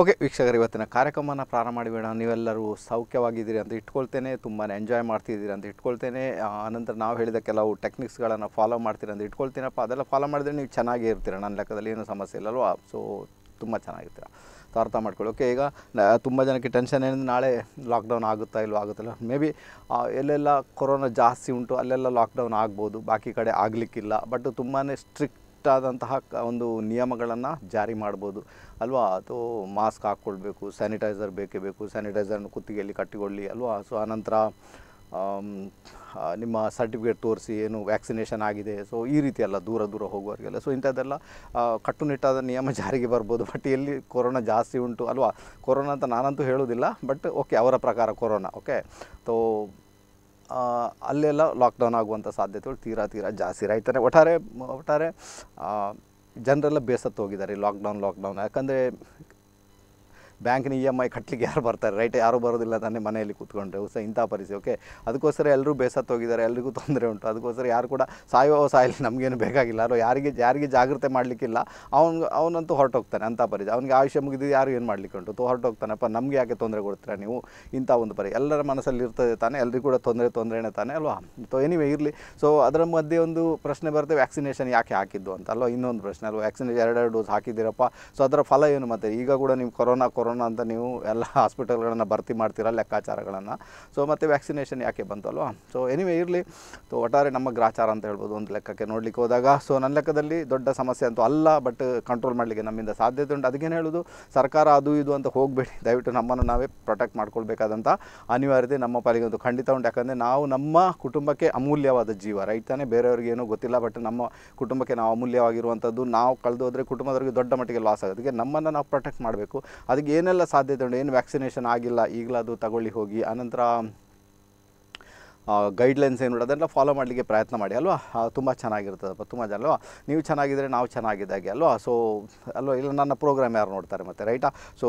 okay ವೀಕ್ಷಕರು ಇವತ್ತಿನ ಕಾರ್ಯಕ್ರಮನ ಪ್ರಾರಂಭ ಮಾಡಿಬೇಡ ನೀವೆಲ್ಲರೂ ಸೌಖ್ಯವಾಗಿದ್ದೀರಿ ಅಂತ ಇಟ್ಕೊಳ್ತೇನೆ ತುಂಬಾ ಎಂಜಾಯ್ ಮಾಡ್ತಿದ್ದೀರಿ ಅಂತ ಇಟ್ಕೊಳ್ತೇನೆ ಆನಂತರ ನಾವು ಹೇಳಿದ ಕೆಲವು ಟೆಕ್ನಿಕ್ಸ್ಗಳನ್ನು ಫಾಲೋ ಮಾಡ್ತೀರಿ ಅಂತ ಇಟ್ಕೊಳ್ತೀನಪ್ಪ ಅದೆಲ್ಲ ಫಾಲೋ ಮಾಡಿದ್ರೆ ನೀವು ಚೆನ್ನಾಗಿ ಇರ್ತೀರ ನನ್ನ ಲೆಕ್ಕದಲ್ಲಿ ಏನೂ ಸಮಸ್ಯೆ ಇಲ್ಲಲ್ವಾ ಸೊ ತುಂಬ ಚೆನ್ನಾಗಿರ್ತೀರ ಅರ್ಥ ಮಾಡ್ಕೊಳ್ಳಿ ಓಕೆ ಈಗ ತುಂಬ ಜನಕ್ಕೆ ಟೆನ್ಷನ್ ಏನಂದ್ರೆ ನಾಳೆ ಲಾಕ್ಡೌನ್ ಆಗುತ್ತಾ ಇಲ್ಲವೋ ಆಗುತ್ತಲ್ಲ ಮೇ ಬಿ ಎಲ್ಲೆಲ್ಲ ಕೊರೋನಾ ಜಾಸ್ತಿ ಉಂಟು ಅಲ್ಲೆಲ್ಲ ಲಾಕ್ಡೌನ್ ಆಗ್ಬೋದು ಬಾಕಿ ಕಡೆ ಆಗಲಿಕ್ಕಿಲ್ಲ ಬಟ್ ತುಂಬಾ ಸ್ಟ್ರಿಕ್ಟ್ ಸ್ಟ್ರಿಕ್ಟಾದಂತಹ ಒಂದು ನಿಯಮಗಳನ್ನು ಜಾರಿ ಮಾಡ್ಬೋದು ಅಲ್ವಾ ಅದು ಮಾಸ್ಕ್ ಹಾಕ್ಕೊಳ್ಬೇಕು ಸ್ಯಾನಿಟೈಸರ್ ಬೇಕೇ ಬೇಕು ಸ್ಯಾನಿಟೈಸರ್ನ ಕುತ್ತಿಗೆಯಲ್ಲಿ ಕಟ್ಟಿಕೊಳ್ಳಿ ಅಲ್ವಾ ಸೊ ಆನಂತರ ನಿಮ್ಮ ಸರ್ಟಿಫಿಕೇಟ್ ತೋರಿಸಿ ಏನು ವ್ಯಾಕ್ಸಿನೇಷನ್ ಆಗಿದೆ ಸೊ ಈ ರೀತಿ ಎಲ್ಲ ದೂರ ದೂರ ಹೋಗುವವರಿಗೆಲ್ಲ ಸೊ ಇಂಥದ್ದೆಲ್ಲ ಕಟ್ಟುನಿಟ್ಟಾದ ನಿಯಮ ಜಾರಿಗೆ ಬರ್ಬೋದು ಬಟ್ ಎಲ್ಲಿ ಕೊರೋನಾ ಜಾಸ್ತಿ ಉಂಟು ಅಲ್ವಾ ಕೊರೋನಾ ಅಂತ ನಾನಂತೂ ಹೇಳೋದಿಲ್ಲ ಬಟ್ ಓಕೆ ಅವರ ಪ್ರಕಾರ ಕೊರೋನಾ ಓಕೆ ತೋ ಅಲ್ಲೆಲ್ಲ ಲಾಕ್ಡೌನ್ ಆಗುವಂಥ ಸಾಧ್ಯತೆಗಳು ತೀರಾ ತೀರಾ ಜಾಸ್ತಿ ರೈತರೆ ಒಟ್ಟಾರೆ ಒಟ್ಟಾರೆ ಜನರೆಲ್ಲ ಬೇಸತ್ತು ಹೋಗಿದ್ದಾರೆ ಲಾಕ್ಡೌನ್ ಲಾಕ್ಡೌನ್ ಯಾಕಂದರೆ ಬ್ಯಾಂಕ್ನ ಇ ಎಮ್ ಐ ಕಟ್ಟಲಿಕ್ಕೆ ಯಾರು ಬರ್ತಾರೆ ರೈಟ್ ಯಾರು ಬರೋದಿಲ್ಲ ತಾನೇ ಮನೆಯಲ್ಲಿ ಕೂತ್ಕೊಂಡ್ರೆ ಸೊ ಇಂಥ ಪರಿಸ್ಥಿತಿ ಓಕೆ ಅದಕ್ಕೋಸ್ಕರ ಎಲ್ಲರೂ ಬೇಸತ್ತು ಹೋಗಿದ್ದಾರೆ ಎಲ್ರಿಗೂ ತೊಂದರೆ ಉಂಟು ಅದಕ್ಕೋಸ್ಕರ ಯಾರು ಕೂಡ ಸಾಯೋ ಸಾಯಲಿ ನಮಗೇನು ಬೇಕಾಗಿಲ್ಲ ಅಲ್ಲೋ ಯಾರಿಗೆ ಯಾರಿಗೆ ಜಾಗ್ರತೆ ಮಾಡಲಿಕ್ಕಿಲ್ಲ ಅವ್ನು ಅವನಂತೂ ಹೊರಟೋಗ್ತಾನೆ ಅಂಥ ಪರಿಸ್ಥಿತಿ ಅವನಿಗೆ ಆಯುಷ್ಯ ಮುಗಿದಿದ್ದು ಯಾರು ಏನು ಮಾಡಲಿಕ್ಕೆ ಉಂಟು ತೋ ಹೊರಟೋಗ್ತಾನಪ್ಪ ನಮಗೆ ಯಾಕೆ ತೊಂದರೆ ಕೊಡ್ತೀರ ನೀವು ಇಂಥ ಒಂದು ಪರಿ ಎಲ್ಲರ ಮನಸ್ಸಲ್ಲಿ ಇರ್ತದೆ ತಾನೆ ಎಲ್ಲರಿಗೂ ಕೂಡ ತೊಂದರೆ ತೊಂದರೆನೇ ತಾನೆ ಅಲ್ವಾ ಸೊ ಎನಿವೆ ಇರಲಿ ಸೊ ಅದರ ಮಧ್ಯೆ ಒಂದು ಪ್ರಶ್ನೆ ಬರುತ್ತೆ ವ್ಯಾಕ್ಸಿನೇಷನ್ ಯಾಕೆ ಹಾಕಿದ್ದು ಅಂತ ಅಲ್ವಾ ಇನ್ನೊಂದು ಪ್ರಶ್ನೆ ಅಲ್ವಾ ವ್ಯಾಕ್ಸಿನೇಷನ್ ಎರಡೆರಡು ಡೋಸ್ ಹಾಕಿದ್ದೀರಪ್ಪ ಸೊ ಅದರ ಫಲ ಏನು ಮತ್ತೆ ಈಗ ಕೂಡ ನೀವು ಕೊರೋನಾ ಕೊರೋನಾ ಕೊರೋನಾ ಅಂತ ನೀವು ಎಲ್ಲ ಹಾಸ್ಪಿಟಲ್ಗಳನ್ನು ಭರ್ತಿ ಮಾಡ್ತೀರಾ ಲೆಕ್ಕಾಚಾರಗಳನ್ನು ಸೊ ಮತ್ತು ವ್ಯಾಕ್ಸಿನೇಷನ್ ಯಾಕೆ ಬಂತಲ್ವಾ ಸೊ ಎನಿವೆ ಇರಲಿ ಸೊ ಒಟ್ಟಾರೆ ನಮ್ಮ ಗ್ರಾಚಾರ ಅಂತ ಹೇಳ್ಬೋದು ಒಂದು ಲೆಕ್ಕಕ್ಕೆ ನೋಡಲಿಕ್ಕೆ ಹೋದಾಗ ಸೊ ನನ್ನ ಲೆಕ್ಕದಲ್ಲಿ ದೊಡ್ಡ ಸಮಸ್ಯೆ ಅಂತೂ ಅಲ್ಲ ಬಟ್ ಕಂಟ್ರೋಲ್ ಮಾಡಲಿಕ್ಕೆ ನಮ್ಮಿಂದ ಸಾಧ್ಯತೆ ಉಂಟು ಅದಕ್ಕೇನು ಹೇಳೋದು ಸರ್ಕಾರ ಅದು ಇದು ಅಂತ ಹೋಗಬೇಡಿ ದಯವಿಟ್ಟು ನಮ್ಮನ್ನು ನಾವೇ ಪ್ರೊಟೆಕ್ಟ್ ಮಾಡ್ಕೊಳ್ಬೇಕಾದಂಥ ಅನಿವಾರ್ಯತೆ ನಮ್ಮ ಪಾಲಿಗೆ ಒಂದು ಖಂಡಿತ ಉಂಟು ಯಾಕಂದರೆ ನಾವು ನಮ್ಮ ಕುಟುಂಬಕ್ಕೆ ಅಮೂಲ್ಯವಾದ ಜೀವ ರೈಟ್ ತಾನೇ ಬೇರೆಯವ್ರಿಗೆ ಏನೂ ಗೊತ್ತಿಲ್ಲ ಬಟ್ ನಮ್ಮ ಕುಟುಂಬಕ್ಕೆ ನಾವು ಅಮೂಲ್ಯವಾಗಿರುವಂಥದ್ದು ನಾವು ಕಳೆದು ಹೋದರೆ ಕುಟುಂಬದವ್ರಿಗೆ ದೊಡ್ಡ ಮಟ್ಟಿಗೆ ಲಾಸ್ ಆಗೋದಕ್ಕೆ ನಮ್ಮನ್ನು ನಾವು ಪ್ರೊಟೆಕ್ಟ್ ಮಾಡಬೇಕು ಅದಕ್ಕೆ ಏನೆಲ್ಲ ಸಾಧ್ಯತೆ ಉಂಟು ಏನು ವ್ಯಾಕ್ಸಿನೇಷನ್ ಆಗಿಲ್ಲ ಈಗಲೂ ಅದು ತಗೊಳ್ಳಿ ಹೋಗಿ ಆನಂತರ ಗೈಡ್ಲೈನ್ಸ್ ಏನು ಅದನ್ನೆಲ್ಲ ಫಾಲೋ ಮಾಡಲಿಕ್ಕೆ ಪ್ರಯತ್ನ ಮಾಡಿ ಅಲ್ವಾ ತುಂಬ ಚೆನ್ನಾಗಿರ್ತದಪ್ಪ ತುಂಬ ಜನ ಅಲ್ವಾ ನೀವು ಚೆನ್ನಾಗಿದ್ದರೆ ನಾವು ಚೆನ್ನಾಗಿದ್ದಾಗೆ ಅಲ್ವಾ ಸೊ ಅಲ್ವಾ ಇಲ್ಲ ನನ್ನ ಪ್ರೋಗ್ರಾಮ್ ಯಾರು ನೋಡ್ತಾರೆ ಮತ್ತೆ ರೈಟಾ ಸೊ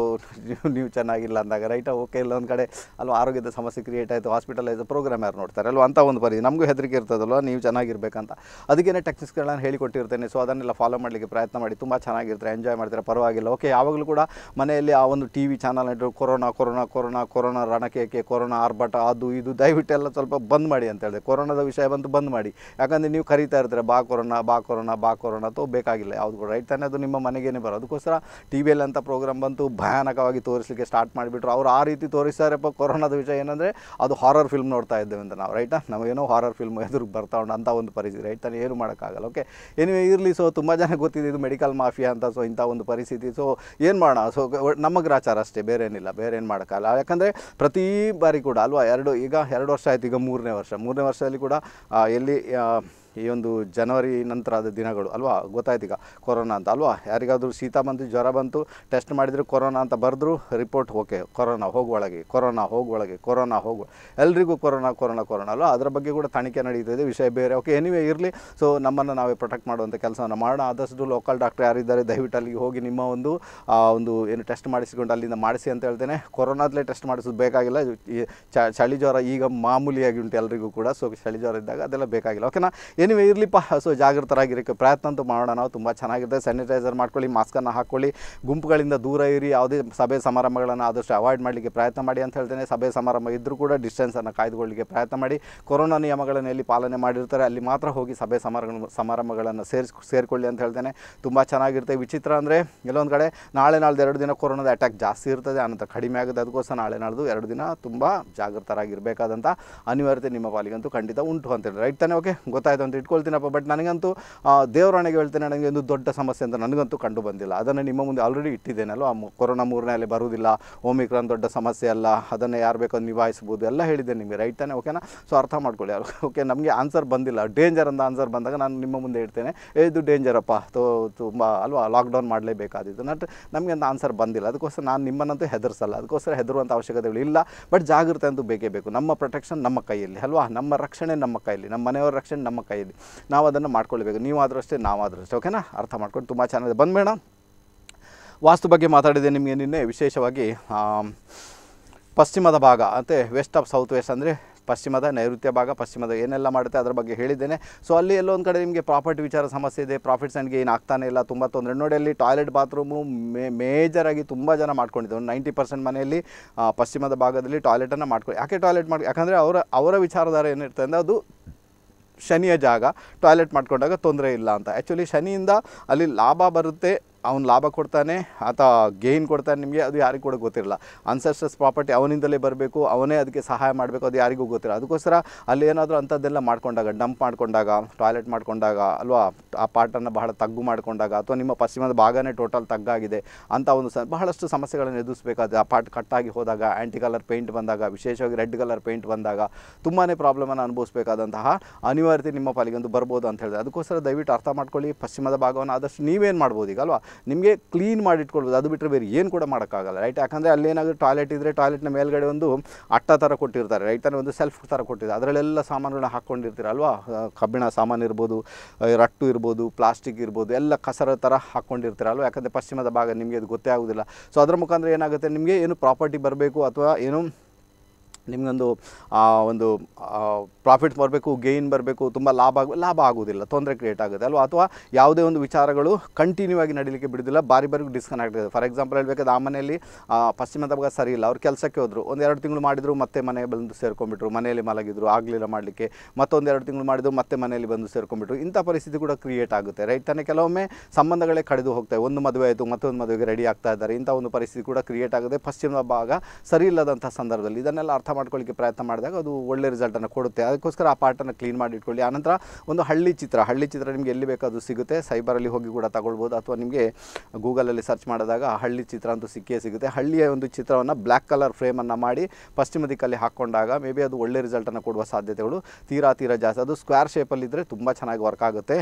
ನೀವು ಚೆನ್ನಾಗಿಲ್ಲ ಅಂದಾಗ ರೈಟಾ ಓಕೆ ಇಲ್ಲ ಒಂದು ಕಡೆ ಅಲ್ವಾ ಆರೋಗ್ಯದ ಸಮಸ್ಯೆ ಕ್ರಿಯೇಟ್ ಆಯಿತು ಹಾಸ್ಪಿಟಲೈಸ್ ಪ್ರೋಗ್ರಾಮ್ ಯಾರು ನೋಡ್ತಾರೆ ಅಲ್ವಾ ಅಂತ ಒಂದು ಬರೀ ನಮಗೂ ಹೆದರಿಕೆ ಇರ್ತದಲ್ವ ನೀವು ಚೆನ್ನಾಗಿರ್ಬೇಕಂತ ಅದಕ್ಕೇನೆ ಟೆಕ್ನಿಕ್ಸ್ಗಳನ್ನು ಹೇಳಿಕೊಟ್ಟಿರ್ತೇನೆ ಸೊ ಅದನ್ನೆಲ್ಲ ಫಾಲೋ ಮಾಡಲಿಕ್ಕೆ ಪ್ರಯತ್ನ ಮಾಡಿ ತುಂಬ ಚೆನ್ನಾಗಿರ್ತಾರೆ ಎಂಜಾಯ್ ಮಾಡ್ತಾರೆ ಪರವಾಗಿಲ್ಲ ಓಕೆ ಯಾವಾಗಲೂ ಕೂಡ ಮನೆಯಲ್ಲಿ ಆ ಒಂದು ಟಿ ವಿ ಚಾನಲ್ ಇಟ್ಟು ಕೊರೋನಾ ಕೊರೋನಾ ಕೊರೋನಾ ಕೊರೋನಾ ರಣಕೇಕೆ ಕೊರೋನಾ ಆರ್ಭಟ ಅದು ಇದು ದಯವಿಟ್ಟು ಎಲ್ಲ ಸ್ವಲ್ಪ ಬಂದ್ ಮಾಡಿ ಅಂತ ಹೇಳಿದೆ ಕೊರೋನಾದ ವಿಷಯ ಬಂತು ಬಂದ್ ಮಾಡಿ ಯಾಕಂದರೆ ನೀವು ಕರೀತಾ ಇರ್ತಾರೆ ಬಾ ಕೊರೋನಾ ಬಾ ಕೊರೋನಾ ಬಾ ಕೊರೋನಾ ಅಥವಾ ಬೇಕಾಗಿಲ್ಲ ಯಾವ್ದು ಕೂಡ ರೈಟ್ ತಾನೇ ಅದು ನಿಮ್ಮ ಮನೆಗೇನೆ ಬರೋ ಅದಕ್ಕೋಸ್ಕರ ಟಿ ವಿಯಲ್ಲಿ ಅಂತ ಪ್ರೋಗ್ರಾಮ್ ಬಂತು ಭಯಾನಕವಾಗಿ ತೋರಿಸಲಿಕ್ಕೆ ಸ್ಟಾರ್ಟ್ ಮಾಡಿಬಿಟ್ರು ಅವ್ರು ಆ ರೀತಿ ತೋರಿಸ್ತಾರಪ್ಪ ಕೊರೋನಾದ ವಿಷಯ ಏನಂದರೆ ಅದು ಹಾರರ್ ಫಿಲ್ಮ್ ನೋಡ್ತಾ ಇದ್ದೇವೆ ಅಂತ ನಾವು ರೈಟಾ ನಮಗೇನೋ ಹಾರರ್ ಫಿಲ್ಮ್ ಎದುರು ಬರ್ತಾ ಉಂಟು ಅಂತ ಒಂದು ಪರಿಸ್ಥಿತಿ ರೈಟ್ ತಾನೇ ಏನು ಮಾಡೋಕ್ಕಾಗಲ್ಲ ಓಕೆ ಏನಿವೆ ಇರಲಿ ಸೊ ತುಂಬ ಜನ ಗೊತ್ತಿದೆ ಇದು ಮೆಡಿಕಲ್ ಮಾಫಿಯಾ ಅಂತ ಸೊ ಇಂಥ ಒಂದು ಪರಿಸ್ಥಿತಿ ಸೊ ಏನು ಮಾಡೋಣ ಸೊ ನಮ್ಮ ಗ್ರಾಚಾರ ಅಷ್ಟೇ ಬೇರೆ ಏನಿಲ್ಲ ಬೇರೆ ಏನು ಮಾಡೋಕ್ಕಾಗಲ್ಲ ಯಾಕಂದರೆ ಪ್ರತಿ ಬಾರಿ ಕೂಡ ಅಲ್ವಾ ಎರಡು ಈಗ ಎರಡು ವರ್ಷ ಆಯ್ತು ಈಗ ಮೂರನೇ ವರ್ಷ ಮೂರನೇ ವರ್ಷದಲ್ಲಿ ಕೂಡ ಎಲ್ಲಿ ಈ ಒಂದು ಜನವರಿ ನಂತರದ ದಿನಗಳು ಅಲ್ವಾ ಗೊತ್ತಾಯ್ತು ಈಗ ಕೊರೋನಾ ಅಂತ ಅಲ್ವಾ ಯಾರಿಗಾದರೂ ಶೀತ ಬಂತು ಜ್ವರ ಬಂತು ಟೆಸ್ಟ್ ಮಾಡಿದರೆ ಕೊರೋನಾ ಅಂತ ಬರೆದ್ರು ರಿಪೋರ್ಟ್ ಓಕೆ ಕೊರೋನಾ ಒಳಗೆ ಕೊರೋನಾ ಒಳಗೆ ಕೊರೋನಾ ಹೋಗು ಎಲ್ರಿಗೂ ಕೊರೋನಾ ಕೊರೋನಾ ಕೊರೋನಾ ಅಲ್ವಾ ಅದರ ಬಗ್ಗೆ ಕೂಡ ತನಿಖೆ ನಡೀತಿದೆ ವಿಷಯ ಬೇರೆ ಓಕೆ ಎನಿವೇ ಇರಲಿ ಸೊ ನಮ್ಮನ್ನು ನಾವೇ ಪ್ರೊಟೆಕ್ಟ್ ಮಾಡುವಂಥ ಕೆಲಸವನ್ನು ಮಾಡೋಣ ಆದಷ್ಟು ಲೋಕಲ್ ಡಾಕ್ಟರ್ ಯಾರಿದ್ದಾರೆ ದಯವಿಟ್ಟು ಅಲ್ಲಿಗೆ ಹೋಗಿ ನಿಮ್ಮ ಒಂದು ಒಂದು ಏನು ಟೆಸ್ಟ್ ಮಾಡಿಸಿಕೊಂಡು ಅಲ್ಲಿಂದ ಮಾಡಿಸಿ ಅಂತ ಹೇಳ್ತೇನೆ ಕೊರೋನಾದಲ್ಲೇ ಟೆಸ್ಟ್ ಮಾಡಿಸೋದು ಬೇಕಾಗಿಲ್ಲ ಚಳಿ ಜ್ವರ ಈಗ ಮಾಮೂಲಿಯಾಗಿ ಉಂಟು ಎಲ್ಲರಿಗೂ ಕೂಡ ಸೊ ಚಳಿ ಜ್ವರ ಇದ್ದಾಗ ಅದೆಲ್ಲ ಬೇಕಾಗಿಲ್ಲ ಓಕೆನಾ ಎನಿವೆ ಇರಲಿಪ್ಪ ಸೊ ಜಾಗೃತರಾಗಿರೋಕ್ಕೆ ಪ್ರಯತ್ನ ಅಂತೂ ಮಾಡೋಣ ನಾವು ತುಂಬ ಚೆನ್ನಾಗಿರುತ್ತೆ ಸ್ಯಾನಿಟೈಸರ್ ಮಾಡ್ಕೊಳ್ಳಿ ಮಾಸ್ಕನ್ನು ಹಾಕ್ಕೊಳ್ಳಿ ಗುಂಪುಗಳಿಂದ ದೂರ ಇರಿ ಯಾವುದೇ ಸಭೆ ಸಮಾರಂಭಗಳನ್ನು ಆದಷ್ಟು ಅವಾಯ್ಡ್ ಮಾಡಲಿಕ್ಕೆ ಪ್ರಯತ್ನ ಮಾಡಿ ಅಂತ ಹೇಳ್ತೇನೆ ಸಭೆ ಸಮಾರಂಭ ಇದ್ದರೂ ಕೂಡ ಡಿಸ್ಟೆನ್ಸನ್ನು ಕಾಯ್ದುಕೊಳ್ಳಲಿಕ್ಕೆ ಪ್ರಯತ್ನ ಮಾಡಿ ಕೊರೋನಾ ನಿಯಮಗಳನ್ನು ಎಲ್ಲಿ ಪಾಲನೆ ಮಾಡಿರ್ತಾರೆ ಅಲ್ಲಿ ಮಾತ್ರ ಹೋಗಿ ಸಭೆ ಸಮಾರಂಭ ಸಮಾರಂಭಗಳನ್ನು ಸೇರಿಸ್ ಸೇರಿಕೊಳ್ಳಿ ಅಂತ ಹೇಳ್ತೇನೆ ತುಂಬ ಚೆನ್ನಾಗಿರುತ್ತೆ ವಿಚಿತ್ರ ಅಂದರೆ ಎಲ್ಲೊಂದು ಕಡೆ ನಾಳೆ ನಾಳ್ದು ಎರಡು ದಿನ ಕೊರೋನಾದ ಅಟ್ಯಾಕ್ ಜಾಸ್ತಿ ಇರ್ತದೆ ಅನಂತರ ಕಡಿಮೆ ಆಗುತ್ತೆ ಅದಕ್ಕೋಸ್ಕರ ನಾಳೆ ನಾಳ್ದು ಎರಡು ದಿನ ತುಂಬ ಜಾಗೃತರಾಗಿರಬೇಕಾದಂಥ ಅನಿವಾರ್ಯತೆ ನಿಮ್ಮ ಪಾಲಿಗಂತೂ ಖಂಡಿತ ಉಂಟು ಅಂತ ಹೇಳಿ ರೈಟ್ ತಾನೆ ಓಕೆ ಗೊತ್ತಾಯ್ತು ಅಂತ ಇಟ್ಕೊಳ್ತೀನಪ್ಪ ಬಟ್ ನನಗಂತೂ ದೇವರಾಣಿಗೆ ಹೇಳ್ತೇನೆ ನನಗೆ ಒಂದು ದೊಡ್ಡ ಸಮಸ್ಯೆ ಅಂತ ನನಗಂತೂ ಕಂಡು ಬಂದಿಲ್ಲ ಅದನ್ನು ನಿಮ್ಮ ಮುಂದೆ ಆಲ್ರೆಡಿ ಆ ಕೊರೋನಾ ಮೂರನೇ ಅಲ್ಲಿ ಬರುವುದಿಲ್ಲ ಓಮಿಕ್ರಾನ್ ದೊಡ್ಡ ಸಮಸ್ಯೆ ಅಲ್ಲ ಅದನ್ನು ಯಾರು ಬೇಕೋ ನಿಭಾಯಿಸ್ಬೋದು ಎಲ್ಲ ಹೇಳಿದೆ ನಿಮಗೆ ರೈಟ್ ತಾನೆ ಓಕೆನಾ ಸೊ ಅರ್ಥ ಮಾಡ್ಕೊಳ್ಳಿ ಓಕೆ ನಮಗೆ ಆನ್ಸರ್ ಬಂದಿಲ್ಲ ಡೇಂಜರ್ ಅಂತ ಆನ್ಸರ್ ಬಂದಾಗ ನಾನು ನಿಮ್ಮ ಮುಂದೆ ಇಡ್ತೇನೆ ಇದು ಡೇಂಜರಪ್ಪ ತೋ ತುಂಬ ಅಲ್ವಾ ಲಾಕ್ಡೌನ್ ಮಾಡಲೇಬೇಕಾದಿತ್ತು ನಟ್ ನಮಗೆ ಅಂತ ಆನ್ಸರ್ ಬಂದಿಲ್ಲ ಅದಕ್ಕೋಸ್ಕರ ನಾನು ನಿಮ್ಮನ್ನಂತೂ ಹೆದರ್ಸಲ್ಲ ಅದಕ್ಕೋಸ್ಕರ ಹೆದರುವಂಥ ಅವಶ್ಯಕತೆಗಳು ಇಲ್ಲ ಬಟ್ ಜಾಗೃತ ಅಂತೂ ಬೇಕೇ ಬೇಕು ನಮ್ಮ ಪ್ರೊಟೆಕ್ಷನ್ ನಮ್ಮ ಕೈಯಲ್ಲಿ ಅಲ್ವಾ ನಮ್ಮ ರಕ್ಷಣೆ ನಮ್ಮ ಕೈಯಲ್ಲಿ ನಮ್ಮ ಮನೆಯವರ ರಕ್ಷಣೆ ನಮ್ಮ ಕೈಯಲ್ಲಿ ಇದೆ ನಾವು ಅದನ್ನು ಮಾಡ್ಕೊಳ್ಬೇಕು ನೀವು ಆದರೂ ಅಷ್ಟೇ ನಾವಾದರೂ ಅಷ್ಟೇ ಓಕೆನಾ ಅರ್ಥ ಮಾಡ್ಕೊಂಡು ತುಂಬ ಚೆನ್ನಾಗಿದೆ ಬಂದ ಮೇಡಮ್ ವಾಸ್ತು ಬಗ್ಗೆ ಮಾತಾಡಿದೆ ನಿಮಗೆ ನಿನ್ನೆ ವಿಶೇಷವಾಗಿ ಪಶ್ಚಿಮದ ಭಾಗ ಅಂತೆ ವೆಸ್ಟ್ ಆಫ್ ಸೌತ್ ವೆಸ್ಟ್ ಅಂದರೆ ಪಶ್ಚಿಮದ ನೈಋತ್ಯ ಭಾಗ ಪಶ್ಚಿಮದ ಏನೆಲ್ಲ ಮಾಡುತ್ತೆ ಅದರ ಬಗ್ಗೆ ಹೇಳಿದ್ದೇನೆ ಸೊ ಅಲ್ಲಿ ಎಲ್ಲೋ ಒಂದು ಕಡೆ ನಿಮಗೆ ಪ್ರಾಪರ್ಟಿ ವಿಚಾರ ಸಮಸ್ಯೆ ಇದೆ ಪ್ರಾಫಿಟ್ಸ್ ನನಗೆ ಏನು ಆಗ್ತಾನೆ ಇಲ್ಲ ತುಂಬ ತೊಂದರೆ ನೋಡಿ ಅಲ್ಲಿ ಟಾಯ್ಲೆಟ್ ಬಾತ್ರೂಮು ಮೇ ಮೇಜರಾಗಿ ತುಂಬ ಜನ ಮಾಡ್ಕೊಂಡಿದ್ದರು ನೈಂಟಿ ಪರ್ಸೆಂಟ್ ಮನೆಯಲ್ಲಿ ಪಶ್ಚಿಮದ ಭಾಗದಲ್ಲಿ ಟಾಯ್ಲೆಟನ್ನು ಮಾಡ್ಕೊಂಡು ಯಾಕೆ ಟಾಯ್ಲೆಟ್ ಮಾಡಿ ಯಾಕಂದರೆ ಅವರ ಅವರ ವಿಚಾರಧಾರೆ ಏನಿರ್ತದೆ ಅಂದರೆ ಅದು ಶನಿಯ ಜಾಗ ಟಾಯ್ಲೆಟ್ ಮಾಡ್ಕೊಂಡಾಗ ತೊಂದರೆ ಇಲ್ಲ ಅಂತ ಆ್ಯಕ್ಚುಲಿ ಶನಿಯಿಂದ ಅಲ್ಲಿ ಲಾಭ ಬರುತ್ತೆ ಅವ್ನು ಲಾಭ ಕೊಡ್ತಾನೆ ಆತ ಗೇನ್ ಕೊಡ್ತಾನೆ ನಿಮಗೆ ಅದು ಯಾರಿಗೂ ಕೂಡ ಗೊತ್ತಿರಲ್ಲ ಅನ್ಸೆಸ್ಟರ್ಸ್ ಪ್ರಾಪರ್ಟಿ ಅವನಿಂದಲೇ ಬರಬೇಕು ಅವನೇ ಅದಕ್ಕೆ ಸಹಾಯ ಮಾಡಬೇಕು ಅದು ಯಾರಿಗೂ ಗೊತ್ತಿರಲ್ಲ ಅದಕ್ಕೋಸ್ಕರ ಅಲ್ಲಿ ಏನಾದರೂ ಅಂಥದ್ದೆಲ್ಲ ಮಾಡಿಕೊಂಡಾಗ ಡಂಪ್ ಮಾಡಿಕೊಂಡಾಗ ಟಾಯ್ಲೆಟ್ ಮಾಡಿಕೊಂಡಾಗ ಅಲ್ವಾ ಆ ಪಾಟನ್ನು ಬಹಳ ತಗ್ಗು ಮಾಡಿಕೊಂಡಾಗ ಅಥವಾ ನಿಮ್ಮ ಪಶ್ಚಿಮದ ಭಾಗನೇ ಟೋಟಲ್ ತಗ್ಗಾಗಿದೆ ಅಂತ ಒಂದು ಸ ಬಹಳಷ್ಟು ಸಮಸ್ಯೆಗಳನ್ನು ಎದುರಿಸಬೇಕಾದ ಆ ಪಾಟ್ ಕಟ್ಟಾಗಿ ಹೋದಾಗ ಆ್ಯಂಟಿ ಕಲರ್ ಪೇಂಟ್ ಬಂದಾಗ ವಿಶೇಷವಾಗಿ ರೆಡ್ ಕಲರ್ ಪೇಂಟ್ ಬಂದಾಗ ತುಂಬಾ ಪ್ರಾಬ್ಲಮನ್ನು ಅನುಭವಿಸಬೇಕಾದಂತಹ ಅನಿವಾರ್ಯತೆ ನಿಮ್ಮ ಪಾಲಿಗೆ ಒಂದು ಬರ್ಬೋದು ಅಂತ ಹೇಳಿದೆ ಅದಕ್ಕೋಸ್ಕರ ದಯವಿಟ್ಟು ಅರ್ಥ ಮಾಡ್ಕೊಳ್ಳಿ ಪಶ್ಚಿಮದ ಭಾಗವನ್ನು ಆದಷ್ಟು ನೀವೇನು ಮಾಡ್ಬೋದು ಈಗ ಅಲ್ವಾ ನಿಮಗೆ ಕ್ಲೀನ್ ಮಾಡಿಟ್ಕೊಳ್ಬೋದು ಅದು ಬಿಟ್ಟರೆ ಬೇರೆ ಏನು ಕೂಡ ಮಾಡೋಕ್ಕಾಗಲ್ಲ ರೈಟ್ ಯಾಕಂದರೆ ಏನಾದರೂ ಟಾಯ್ಲೆಟ್ ಇದ್ದರೆ ಟಾಯ್ಲೆಟ್ನ ಮೇಲ್ಗಡೆ ಒಂದು ಅಟ್ಟ ಥರ ಕೊಟ್ಟಿರ್ತಾರೆ ರೈಟ್ ಒಂದು ಸೆಲ್ಫ್ ಥರ ಕೊಟ್ಟಿರ್ತಾರೆ ಅದರಲ್ಲೆಲ್ಲ ಸಾಮಾನುಗಳನ್ನ ಅಲ್ವಾ ಕಬ್ಬಿಣ ಸಾಮಾನು ಇರ್ಬೋದು ರಟ್ಟು ಇರ್ಬೋದು ಪ್ಲಾಸ್ಟಿಕ್ ಇರ್ಬೋದು ಎಲ್ಲ ಕಸರ ಥರ ಹಾಕ್ಕೊಂಡಿರ್ತೀರಲ್ವ ಯಾಕಂದರೆ ಪಶ್ಚಿಮದ ಭಾಗ ನಿಮಗೆ ಅದು ಗೊತ್ತೇ ಆಗೋದಿಲ್ಲ ಸೊ ಅದರ ಮುಖಾಂತರ ಏನಾಗುತ್ತೆ ನಿಮಗೆ ಏನು ಪ್ರಾಪರ್ಟಿ ಬರಬೇಕು ಅಥವಾ ಏನು ನಿಮಗೊಂದು ಒಂದು ಪ್ರಾಫಿಟ್ ಬರಬೇಕು ಗೇನ್ ಬರಬೇಕು ತುಂಬ ಲಾಭ ಆಗ ಲಾಭ ಆಗೋದಿಲ್ಲ ತೊಂದರೆ ಕ್ರಿಯೇಟ್ ಆಗುತ್ತೆ ಅಲ್ವಾ ಅಥವಾ ಯಾವುದೇ ಒಂದು ವಿಚಾರಗಳು ಕಂಟಿನ್ಯೂ ಆಗಿ ನಡೀಲಿಕ್ಕೆ ಬಿಡೋದಿಲ್ಲ ಬಾರಿ ಬಾರಿಗೂ ಡಿಸ್ಕನೆಕ್ಟ್ ಆಗಿದೆ ಫಾರ್ ಎಕ್ಸಾಂಪಲ್ ಹೇಳಬೇಕಾದ್ರೆ ಆ ಮನೆಯಲ್ಲಿ ಪಶ್ಚಿಮದ ಭಾಗ ಸರಿ ಇಲ್ಲ ಅವ್ರು ಕೆಲಸಕ್ಕೆ ಹೋದರು ಒಂದೆರಡು ತಿಂಗಳು ಮಾಡಿದ್ರು ಮತ್ತೆ ಮನೆಗೆ ಬಂದು ಸೇರ್ಕೊಂಡ್ಬಿಟ್ರು ಮನೆಯಲ್ಲಿ ಮಲಗಿದ್ರು ಆಗಲಿಲ್ಲ ಮಾಡಲಿಕ್ಕೆ ಮತ್ತೊಂದೆರಡು ತಿಂಗಳು ಮಾಡಿದ್ರು ಮತ್ತೆ ಮನೆಯಲ್ಲಿ ಬಂದು ಸೇರ್ಕೊಂಡ್ಬಿಟ್ರು ಇಂಥ ಪರಿಸ್ಥಿತಿ ಕೂಡ ಕ್ರಿಯೇಟ್ ಆಗುತ್ತೆ ರೈಟ್ ತಾನೇ ಕೆಲವೊಮ್ಮೆ ಸಂಬಂಧಗಳೇ ಕಡಿದು ಹೋಗ್ತವೆ ಒಂದು ಮದುವೆ ಆಯಿತು ಮತ್ತೊಂದು ಮದುವೆಗೆ ರೆಡಿ ಆಗ್ತಾ ಇದ್ದಾರೆ ಇಂಥ ಒಂದು ಪರಿಸ್ಥಿತಿ ಕೂಡ ಕ್ರಿಯೇಟ್ ಆಗುತ್ತೆ ಪಶ್ಚಿಮ ಭಾಗ ಸರಿ ಇಲ್ಲದಂಥ ಸಂದರ್ಭದಲ್ಲಿ ಇದನ್ನೆಲ್ಲ ಅರ್ಥ ಮಾಡ್ಕೊಳ್ಳಿಕ್ಕೆ ಪ್ರಯತ್ನ ಮಾಡಿದಾಗ ಅದು ಒಳ್ಳೆ ರಿಸಲ್ಟನ್ನು ಕೊಡುತ್ತೆ ಅದಕ್ಕೋಸ್ಕರ ಆ ಪಾರ್ಟನ್ನು ಕ್ಲೀನ್ ಮಾಡಿ ಇಟ್ಕೊಳ್ಳಿ ಆನಂತರ ಒಂದು ಹಳ್ಳಿ ಚಿತ್ರ ಹಳ್ಳಿ ಚಿತ್ರ ನಿಮಗೆ ಎಲ್ಲಿ ಬೇಕಾದರೂ ಸಿಗುತ್ತೆ ಸೈಬರಲ್ಲಿ ಹೋಗಿ ಕೂಡ ತಗೊಳ್ಬೋದು ಅಥವಾ ನಿಮಗೆ ಗೂಗಲಲ್ಲಿ ಸರ್ಚ್ ಮಾಡಿದಾಗ ಆ ಹಳ್ಳಿ ಚಿತ್ರ ಅಂತೂ ಸಿಕ್ಕೇ ಸಿಗುತ್ತೆ ಹಳ್ಳಿಯ ಒಂದು ಚಿತ್ರವನ್ನು ಬ್ಲ್ಯಾಕ್ ಕಲರ್ ಫ್ರೇಮನ್ನು ಮಾಡಿ ಪಶ್ಚಿಮ ದಿಕ್ಕಲ್ಲಿ ಹಾಕ್ಕೊಂಡಾಗ ಮೇ ಬಿ ಅದು ಒಳ್ಳೆ ರಿಸಲ್ಟನ್ನು ಕೊಡುವ ಸಾಧ್ಯತೆಗಳು ತೀರಾ ತೀರಾ ಜಾಸ್ತಿ ಅದು ಸ್ಕ್ವೇರ್ ಶೇಪಲ್ಲಿದ್ದರೆ ತುಂಬ ಚೆನ್ನಾಗಿ ವರ್ಕ್ ಆಗುತ್ತೆ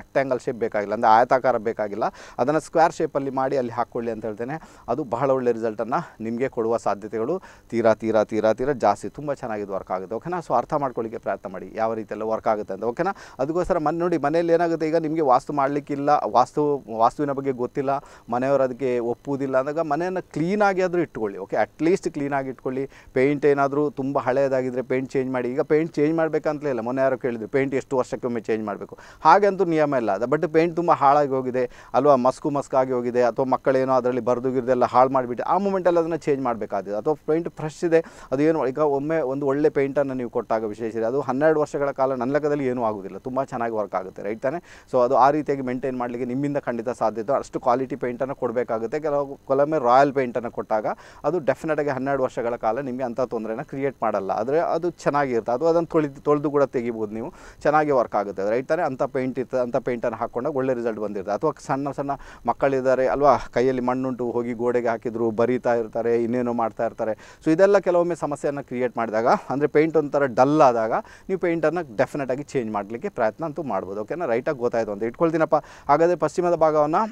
ರೆಕ್ಟ್ಯಾಂಗಲ್ ಶೇಪ್ ಬೇಕಾಗಿಲ್ಲ ಅಂದರೆ ಆಯತಾಕಾರ ಬೇಕಾಗಿಲ್ಲ ಅದನ್ನು ಸ್ಕ್ವೇರ್ ಶೇಪಲ್ಲಿ ಮಾಡಿ ಅಲ್ಲಿ ಹಾಕ್ಕೊಳ್ಳಿ ಅಂತ ಹೇಳ್ತೇನೆ ಅದು ಬಹಳ ಒಳ್ಳೆ ರಿಸಲ್ಟನ್ನು ನಿಮಗೆ ಕೊಡುವ ಸಾಧ್ಯತೆಗಳು ತೀರಾ ತೀರಾ ತೀರಾ ಇರೋದು ಜಾಸ್ತಿ ತುಂಬ ಚೆನ್ನಾಗಿದೆ ವರ್ಕ್ ಆಗುತ್ತೆ ಓಕೆನಾ ಸೊ ಅರ್ಥ ಮಾಡ್ಕೊಳ್ಳಿಕ್ಕೆ ಪ್ರಯತ್ನ ಮಾಡಿ ಯಾವ ರೀತಿಯೆಲ್ಲ ವರ್ಕ್ ಆಗುತ್ತೆ ಅಂತ ಓಕೆನಾ ಅದಕ್ಕೋಸ್ಕರ ಮನೆ ನೋಡಿ ಮನೇಲಿ ಏನಾಗುತ್ತೆ ಈಗ ನಿಮಗೆ ವಾಸ್ತು ಮಾಡಲಿಕ್ಕಿಲ್ಲ ವಾಸ್ತು ವಾಸ್ತುವಿನ ಬಗ್ಗೆ ಗೊತ್ತಿಲ್ಲ ಮನೆಯವರು ಅದಕ್ಕೆ ಒಪ್ಪುವುದಿಲ್ಲ ಅಂದಾಗ ಮನೆಯನ್ನು ಕ್ಲೀನಾಗಿ ಆದರೂ ಇಟ್ಕೊಳ್ಳಿ ಓಕೆ ಅಟ್ಲೀಸ್ಟ್ ಕ್ಲೀನಾಗಿ ಇಟ್ಕೊಳ್ಳಿ ಪೇಂಟ್ ಏನಾದರೂ ತುಂಬ ಹಳೆಯದಾಗಿದ್ದರೆ ಪೇಂಟ್ ಚೇಂಜ್ ಮಾಡಿ ಈಗ ಪೇಂಟ್ ಚೇಂಜ್ ಮಾಡಬೇಕಂತಲೇ ಇಲ್ಲ ಮೊನ್ನೆ ಕೇಳಿದ್ರು ಪೇಂಟ್ ಎಷ್ಟು ವರ್ಷಕ್ಕೊಮ್ಮೆ ಚೇಂಜ್ ಮಾಡಬೇಕು ಹಾಗೆ ಅಂತೂ ನಿಯಮ ಇಲ್ಲ ಅದು ಬಟ್ ಪೇಂಟ್ ತುಂಬ ಹಾಳಾಗಿ ಹೋಗಿದೆ ಅಲ್ವಾ ಮಸ್ಕು ಮಸ್ಕಾಗಿ ಹೋಗಿದೆ ಅಥವಾ ಮಕ್ಕಳೇನೋ ಅದರಲ್ಲಿ ಬರೆದುಗಿರ್ದೆಲ್ಲ ಹಾಳು ಮಾಡಿಬಿಟ್ಟು ಆ ಮೂಮೆಂಟಲ್ಲಿ ಅದನ್ನು ಚೇಂಜ್ ಮಾಡಬೇಕಾದ ಅಥವಾ ಪೇಂಟ್ ಫ್ರೆಶ್ ಇದೆ ಅದು ಏನು ಈಗ ಒಮ್ಮೆ ಒಂದು ಒಳ್ಳೆ ಪೇಂಟನ್ನು ನೀವು ಕೊಟ್ಟಾಗ ವಿಶೇಷ ಅದು ಹನ್ನೆರಡು ವರ್ಷಗಳ ಕಾಲ ನನ್ನ ಲೆಕ್ಕದಲ್ಲಿ ಏನೂ ಆಗೋದಿಲ್ಲ ತುಂಬ ಚೆನ್ನಾಗಿ ವರ್ಕ್ ಆಗುತ್ತೆ ರೈಟ್ ತಾನೆ ಸೊ ಅದು ಆ ರೀತಿಯಾಗಿ ಮೇಂಟೈನ್ ಮಾಡಲಿಕ್ಕೆ ನಿಮ್ಮಿಂದ ಖಂಡಿತ ಸಾಧ್ಯತೆ ಅಷ್ಟು ಕ್ವಾಲಿಟಿ ಪೇಂಟನ್ನು ಕೊಡಬೇಕಾಗುತ್ತೆ ಕೆಲವು ಕೆಲವೊಮ್ಮೆ ರಾಯಲ್ ಪೇಂಟನ್ನು ಕೊಟ್ಟಾಗ ಅದು ಡೆಫಿನೆಟಾಗಿ ಹನ್ನೆರಡು ವರ್ಷಗಳ ಕಾಲ ನಿಮಗೆ ಅಂಥ ತೊಂದರೆನ ಕ್ರಿಯೇಟ್ ಮಾಡಲ್ಲ ಆದರೆ ಅದು ಚೆನ್ನಾಗಿರುತ್ತೆ ಅದು ಅದನ್ನು ತೊಳೆದು ತೊಳೆದು ಕೂಡ ತೆಗಿಬೋದು ನೀವು ಚೆನ್ನಾಗಿ ವರ್ಕ್ ಆಗುತ್ತೆ ರೈಟ್ ತಾನೆ ಅಂಥ ಪೇಂಟ್ ಇರ್ತದೆ ಅಂಥ ಪೇಂಟನ್ನು ಹಾಕೊಂಡಾಗ ಒಳ್ಳೆ ರಿಸಲ್ಟ್ ಬಂದಿರುತ್ತೆ ಅಥವಾ ಸಣ್ಣ ಸಣ್ಣ ಮಕ್ಕಳಿದ್ದಾರೆ ಅಲ್ವಾ ಕೈಯಲ್ಲಿ ಮಣ್ಣುಂಟು ಹೋಗಿ ಗೋಡೆಗೆ ಹಾಕಿದ್ರು ಬರೀತಾ ಇರ್ತಾರೆ ಇನ್ನೇನೋ ಮಾಡ್ತಾ ಇರ್ತಾರೆ ಸೊ ಇದೆಲ್ಲ ಕೆಲವೊಮ್ಮೆ ಸಮಸ್ಯೆ ಸಮಸ್ಯೆಯನ್ನು ಕ್ರಿಯೇಟ್ ಮಾಡಿದಾಗ ಅಂದರೆ ಪೇಂಟ್ ಒಂಥರ ಡಲ್ ಆದಾಗ ನೀವು ಪೇಂಟನ್ನು ಡೆಫಿನೆಟಾಗಿ ಚೇಂಜ್ ಮಾಡಲಿಕ್ಕೆ ಪ್ರಯತ್ನ ಅಂತೂ ಮಾಡ್ಬೋದು ಓಕೆನಾ ರೈಟಾಗಿ ಗೊತ್ತಾಯಿತು ಅಂತ ಇಟ್ಕೊಳ್ತೀನಪ್ಪ ಹಾಗಾದರೆ ಪಶ್ಚಿಮದ ಭಾಗವನ್ನು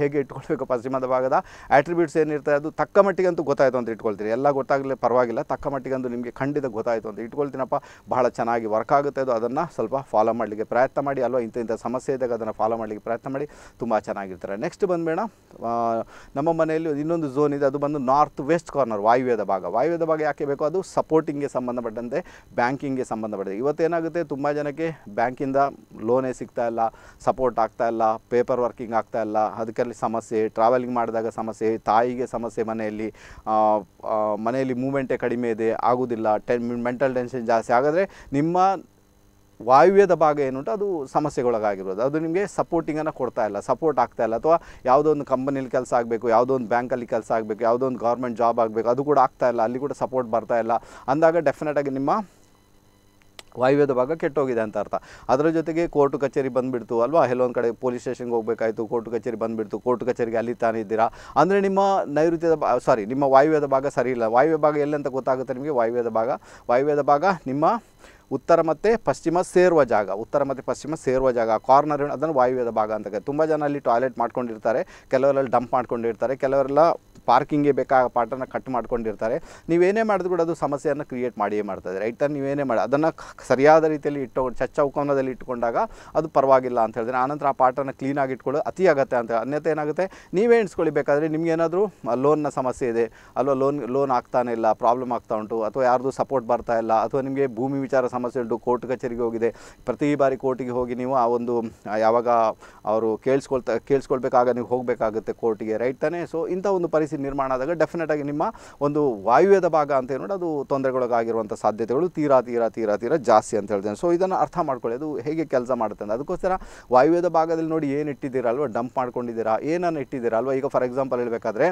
ಹೇಗೆ ಇಟ್ಕೊಳ್ಬೇಕು ಪಶ್ಚಿಮದ ಭಾಗದ ಆಟ್ರಿಬ್ಯೂಟ್ಸ್ ಏನಿರ್ತಾರೆ ಅದು ತಕ್ಕ ಮಟ್ಟಿಗಂತೂ ಗೊತ್ತಾಯಿತು ಅಂತ ಇಟ್ಕೊಳ್ತೀರಿ ಎಲ್ಲ ಗೊತ್ತಾಗಲಿ ಪರವಾಗಿಲ್ಲ ತಕ್ಕ ಅಂತ ನಿಮಗೆ ಖಂಡಿತ ಗೊತ್ತಾಯಿತು ಅಂತ ಇಟ್ಕೊಳ್ತೀನಪ್ಪ ಬಹಳ ಚೆನ್ನಾಗಿ ವರ್ಕ್ ಆಗುತ್ತೆ ಅದು ಅದನ್ನು ಸ್ವಲ್ಪ ಫಾಲೋ ಮಾಡಲಿಕ್ಕೆ ಪ್ರಯತ್ನ ಮಾಡಿ ಅಲ್ವಾ ಇಂಥ ಇಂಥ ಸಮಸ್ಯೆ ಇದ್ದಾಗ ಅದನ್ನು ಫಾಲೋ ಮಾಡಲಿಕ್ಕೆ ಪ್ರಯತ್ನ ಮಾಡಿ ತುಂಬ ಚೆನ್ನಾಗಿರ್ತಾರೆ ನೆಕ್ಸ್ಟ್ ಬಂದುಬೇಡ ನಮ್ಮ ಮನೆಯಲ್ಲಿ ಇನ್ನೊಂದು ಝೋನ್ ಇದೆ ಅದು ಬಂದು ನಾರ್ತ್ ವೆಸ್ಟ್ ಕಾರ್ನರ್ ವಾಯುವ್ಯದ ಭಾಗ ವಾಯುವ್ಯದ ಭಾಗ ಯಾಕೆ ಬೇಕು ಮಾಡಬೇಕು ಅದು ಸಪೋರ್ಟಿಂಗ್ಗೆ ಸಂಬಂಧಪಟ್ಟಂತೆ ಬ್ಯಾಂಕಿಂಗ್ಗೆ ಸಂಬಂಧಪಟ್ಟಂತೆ ಇವತ್ತೇನಾಗುತ್ತೆ ತುಂಬ ಜನಕ್ಕೆ ಬ್ಯಾಂಕಿಂದ ಲೋನೇ ಸಿಗ್ತಾ ಇಲ್ಲ ಸಪೋರ್ಟ್ ಆಗ್ತಾ ಇಲ್ಲ ಪೇಪರ್ ವರ್ಕಿಂಗ್ ಆಗ್ತಾ ಇಲ್ಲ ಅದಕ್ಕಲ್ಲಿ ಸಮಸ್ಯೆ ಟ್ರಾವೆಲಿಂಗ್ ಮಾಡಿದಾಗ ಸಮಸ್ಯೆ ತಾಯಿಗೆ ಸಮಸ್ಯೆ ಮನೆಯಲ್ಲಿ ಮನೆಯಲ್ಲಿ ಮೂಮೆಂಟೇ ಕಡಿಮೆ ಇದೆ ಆಗೋದಿಲ್ಲ ಟೆನ್ ಮೆಂಟಲ್ ಟೆನ್ಷನ್ ಜಾಸ್ತಿ ಹಾಗಾದರೆ ನಿಮ್ಮ ವಾಯುವ್ಯದ ಭಾಗ ಏನುಂಟು ಅದು ಸಮಸ್ಯೆಗೊಳಗಾಗಿರೋದು ಅದು ನಿಮಗೆ ಸಪೋರ್ಟಿಂಗನ್ನು ಕೊಡ್ತಾ ಇಲ್ಲ ಸಪೋರ್ಟ್ ಆಗ್ತಾ ಇಲ್ಲ ಅಥವಾ ಯಾವುದೋ ಒಂದು ಕಂಪನಿಲಿ ಕೆಲಸ ಆಗಬೇಕು ಯಾವುದೋ ಒಂದು ಬ್ಯಾಂಕಲ್ಲಿ ಕೆಲಸ ಆಗಬೇಕು ಯಾವುದೋ ಒಂದು ಗೌರ್ಮೆಂಟ್ ಜಾಬ್ ಆಗಬೇಕು ಅದು ಕೂಡ ಆಗ್ತಾ ಇಲ್ಲ ಅಲ್ಲಿ ಕೂಡ ಸಪೋರ್ಟ್ ಬರ್ತಾ ಇಲ್ಲ ಅಂದಾಗ ಡೆಫಿನೆಟಾಗಿ ನಿಮ್ಮ ವಾಯುವ್ಯದ ಭಾಗ ಕೆಟ್ಟೋಗಿದೆ ಅಂತ ಅರ್ಥ ಅದರ ಜೊತೆಗೆ ಕೋರ್ಟ್ ಕಚೇರಿ ಬಂದುಬಿಡ್ತು ಅಲ್ವಾ ಎಲ್ಲೊಂದು ಕಡೆ ಪೊಲೀಸ್ ಸ್ಟೇಷನ್ಗೆ ಹೋಗಬೇಕಾಯಿತು ಕೋರ್ಟ್ ಕಚೇರಿ ಬಂದುಬಿಡ್ತು ಕೋರ್ಟ್ ಕಚೇರಿಗೆ ಅಲ್ಲಿ ತಾನಿದ್ದೀರಾ ಅಂದರೆ ನಿಮ್ಮ ನೈಋತ್ಯದ ಸಾರಿ ನಿಮ್ಮ ವಾಯುವ್ಯದ ಭಾಗ ಸರಿ ಇಲ್ಲ ವಾಯುವ್ಯ ಭಾಗ ಎಲ್ಲಂತ ಗೊತ್ತಾಗುತ್ತೆ ನಿಮಗೆ ವಾಯುವ್ಯದ ಭಾಗ ವಾಯುವ್ಯದ ಭಾಗ ನಿಮ್ಮ ಉತ್ತರ ಮತ್ತು ಪಶ್ಚಿಮ ಸೇರುವ ಜಾಗ ಉತ್ತರ ಮತ್ತು ಪಶ್ಚಿಮ ಸೇರುವ ಜಾಗ ಕಾರ್ನರ್ ಅದನ್ನು ವಾಯುವ್ಯದ ಭಾಗ ಅಂತ ತುಂಬ ಜನ ಅಲ್ಲಿ ಟಾಯ್ಲೆಟ್ ಮಾಡ್ಕೊಂಡಿರ್ತಾರೆ ಕೆಲವರಲ್ಲಿ ಡಂಪ್ ಮಾಡ್ಕೊಂಡಿರ್ತಾರೆ ಕೆಲವರೆಲ್ಲ ಪಾರ್ಕಿಂಗ್ಗೆ ಬೇಕಾದ ಪಾಠನ ಕಟ್ ಮಾಡ್ಕೊಂಡಿರ್ತಾರೆ ನೀವೇನೇ ಮಾಡಿದ್ರು ಕೂಡ ಅದು ಸಮಸ್ಯೆಯನ್ನು ಕ್ರಿಯೇಟ್ ಮಾಡಿಯೇ ಮಾಡ್ತದೆ ರೈಟರ್ ನೀವೇನೇ ಮಾಡಿ ಅದನ್ನು ಸರಿಯಾದ ರೀತಿಯಲ್ಲಿ ಇಟ್ಟು ಚಚ್ಚೌಕನದಲ್ಲಿ ಇಟ್ಕೊಂಡಾಗ ಅದು ಪರವಾಗಿಲ್ಲ ಅಂತ ಹೇಳಿದ್ರೆ ಆನಂತರ ಆ ಪಾಟನ್ನು ಕ್ಲೀನಾಗಿ ಇಟ್ಕೊಳ್ಳೋ ಅತಿ ಆಗತ್ತೆ ಅಂತ ಅನ್ಯತೆ ಏನಾಗುತ್ತೆ ನೀವೇ ಎಣಿಸ್ಕೊಳ್ಬೇಕಾದ್ರೆ ಏನಾದರೂ ಲೋನ್ನ ಸಮಸ್ಯೆ ಇದೆ ಅಲ್ವಾ ಲೋನ್ ಲೋನ್ ಆಗ್ತಾನೆ ಇಲ್ಲ ಪ್ರಾಬ್ಲಮ್ ಆಗ್ತಾ ಉಂಟು ಅಥವಾ ಯಾರ್ದು ಸಪೋರ್ಟ್ ಬರ್ತಾ ಇಲ್ಲ ಅಥವಾ ನಿಮಗೆ ಭೂಮಿ ವಿಚಾರ ಸಮಸ್ಯೆ ಕೋರ್ಟ್ ಕಚೇರಿಗೆ ಹೋಗಿದೆ ಪ್ರತಿ ಬಾರಿ ಕೋರ್ಟಿಗೆ ಹೋಗಿ ನೀವು ಆ ಒಂದು ಯಾವಾಗ ಅವರು ಕೇಳಿಸ್ಕೊಳ್ತಾ ಕೇಳಿಸ್ಕೊಳ್ಬೇಕಾಗ ನೀವು ಹೋಗಬೇಕಾಗುತ್ತೆ ಕೋರ್ಟಿಗೆ ರೈಟ್ ತಾನೇ ಸೊ ಇಂಥ ಒಂದು ಪರಿಸ್ಥಿತಿ ನಿರ್ಮಾಣ ಆದಾಗ ಡೆಫಿನೆಟ್ ಆಗಿ ನಿಮ್ಮ ಒಂದು ವಾಯುವ್ಯದ ಭಾಗ ಅಂತ ಏನು ಅದು ತೊಂದರೆಗೊಳಗಾಗಿರುವಂಥ ಸಾಧ್ಯತೆಗಳು ತೀರಾ ತೀರಾ ತೀರಾ ತೀರಾ ಜಾಸ್ತಿ ಅಂತ ಹೇಳ್ತೇನೆ ಸೊ ಇದನ್ನು ಅರ್ಥ ಮಾಡ್ಕೊಳ್ಳಿ ಅದು ಹೇಗೆ ಕೆಲಸ ಮಾಡುತ್ತೆ ಅಂತ ಅದಕ್ಕೋಸ್ಕರ ವಾಯುವ್ಯದ ಭಾಗದಲ್ಲಿ ನೋಡಿ ಏನು ಇಟ್ಟಿದ್ದೀರಲ್ವ ಅಲ್ವಾ ಡಂಪ್ ಮಾಡ್ಕೊಂಡಿದ್ದೀರಾ ಏನನ್ನು ಇಟ್ಟಿದ್ದೀರಾ ಅಲ್ವಾ ಈಗ ಫಾರ್ ಎಕ್ಸಾಂಪಲ್ ಹೇಳಬೇಕಾದ್ರೆ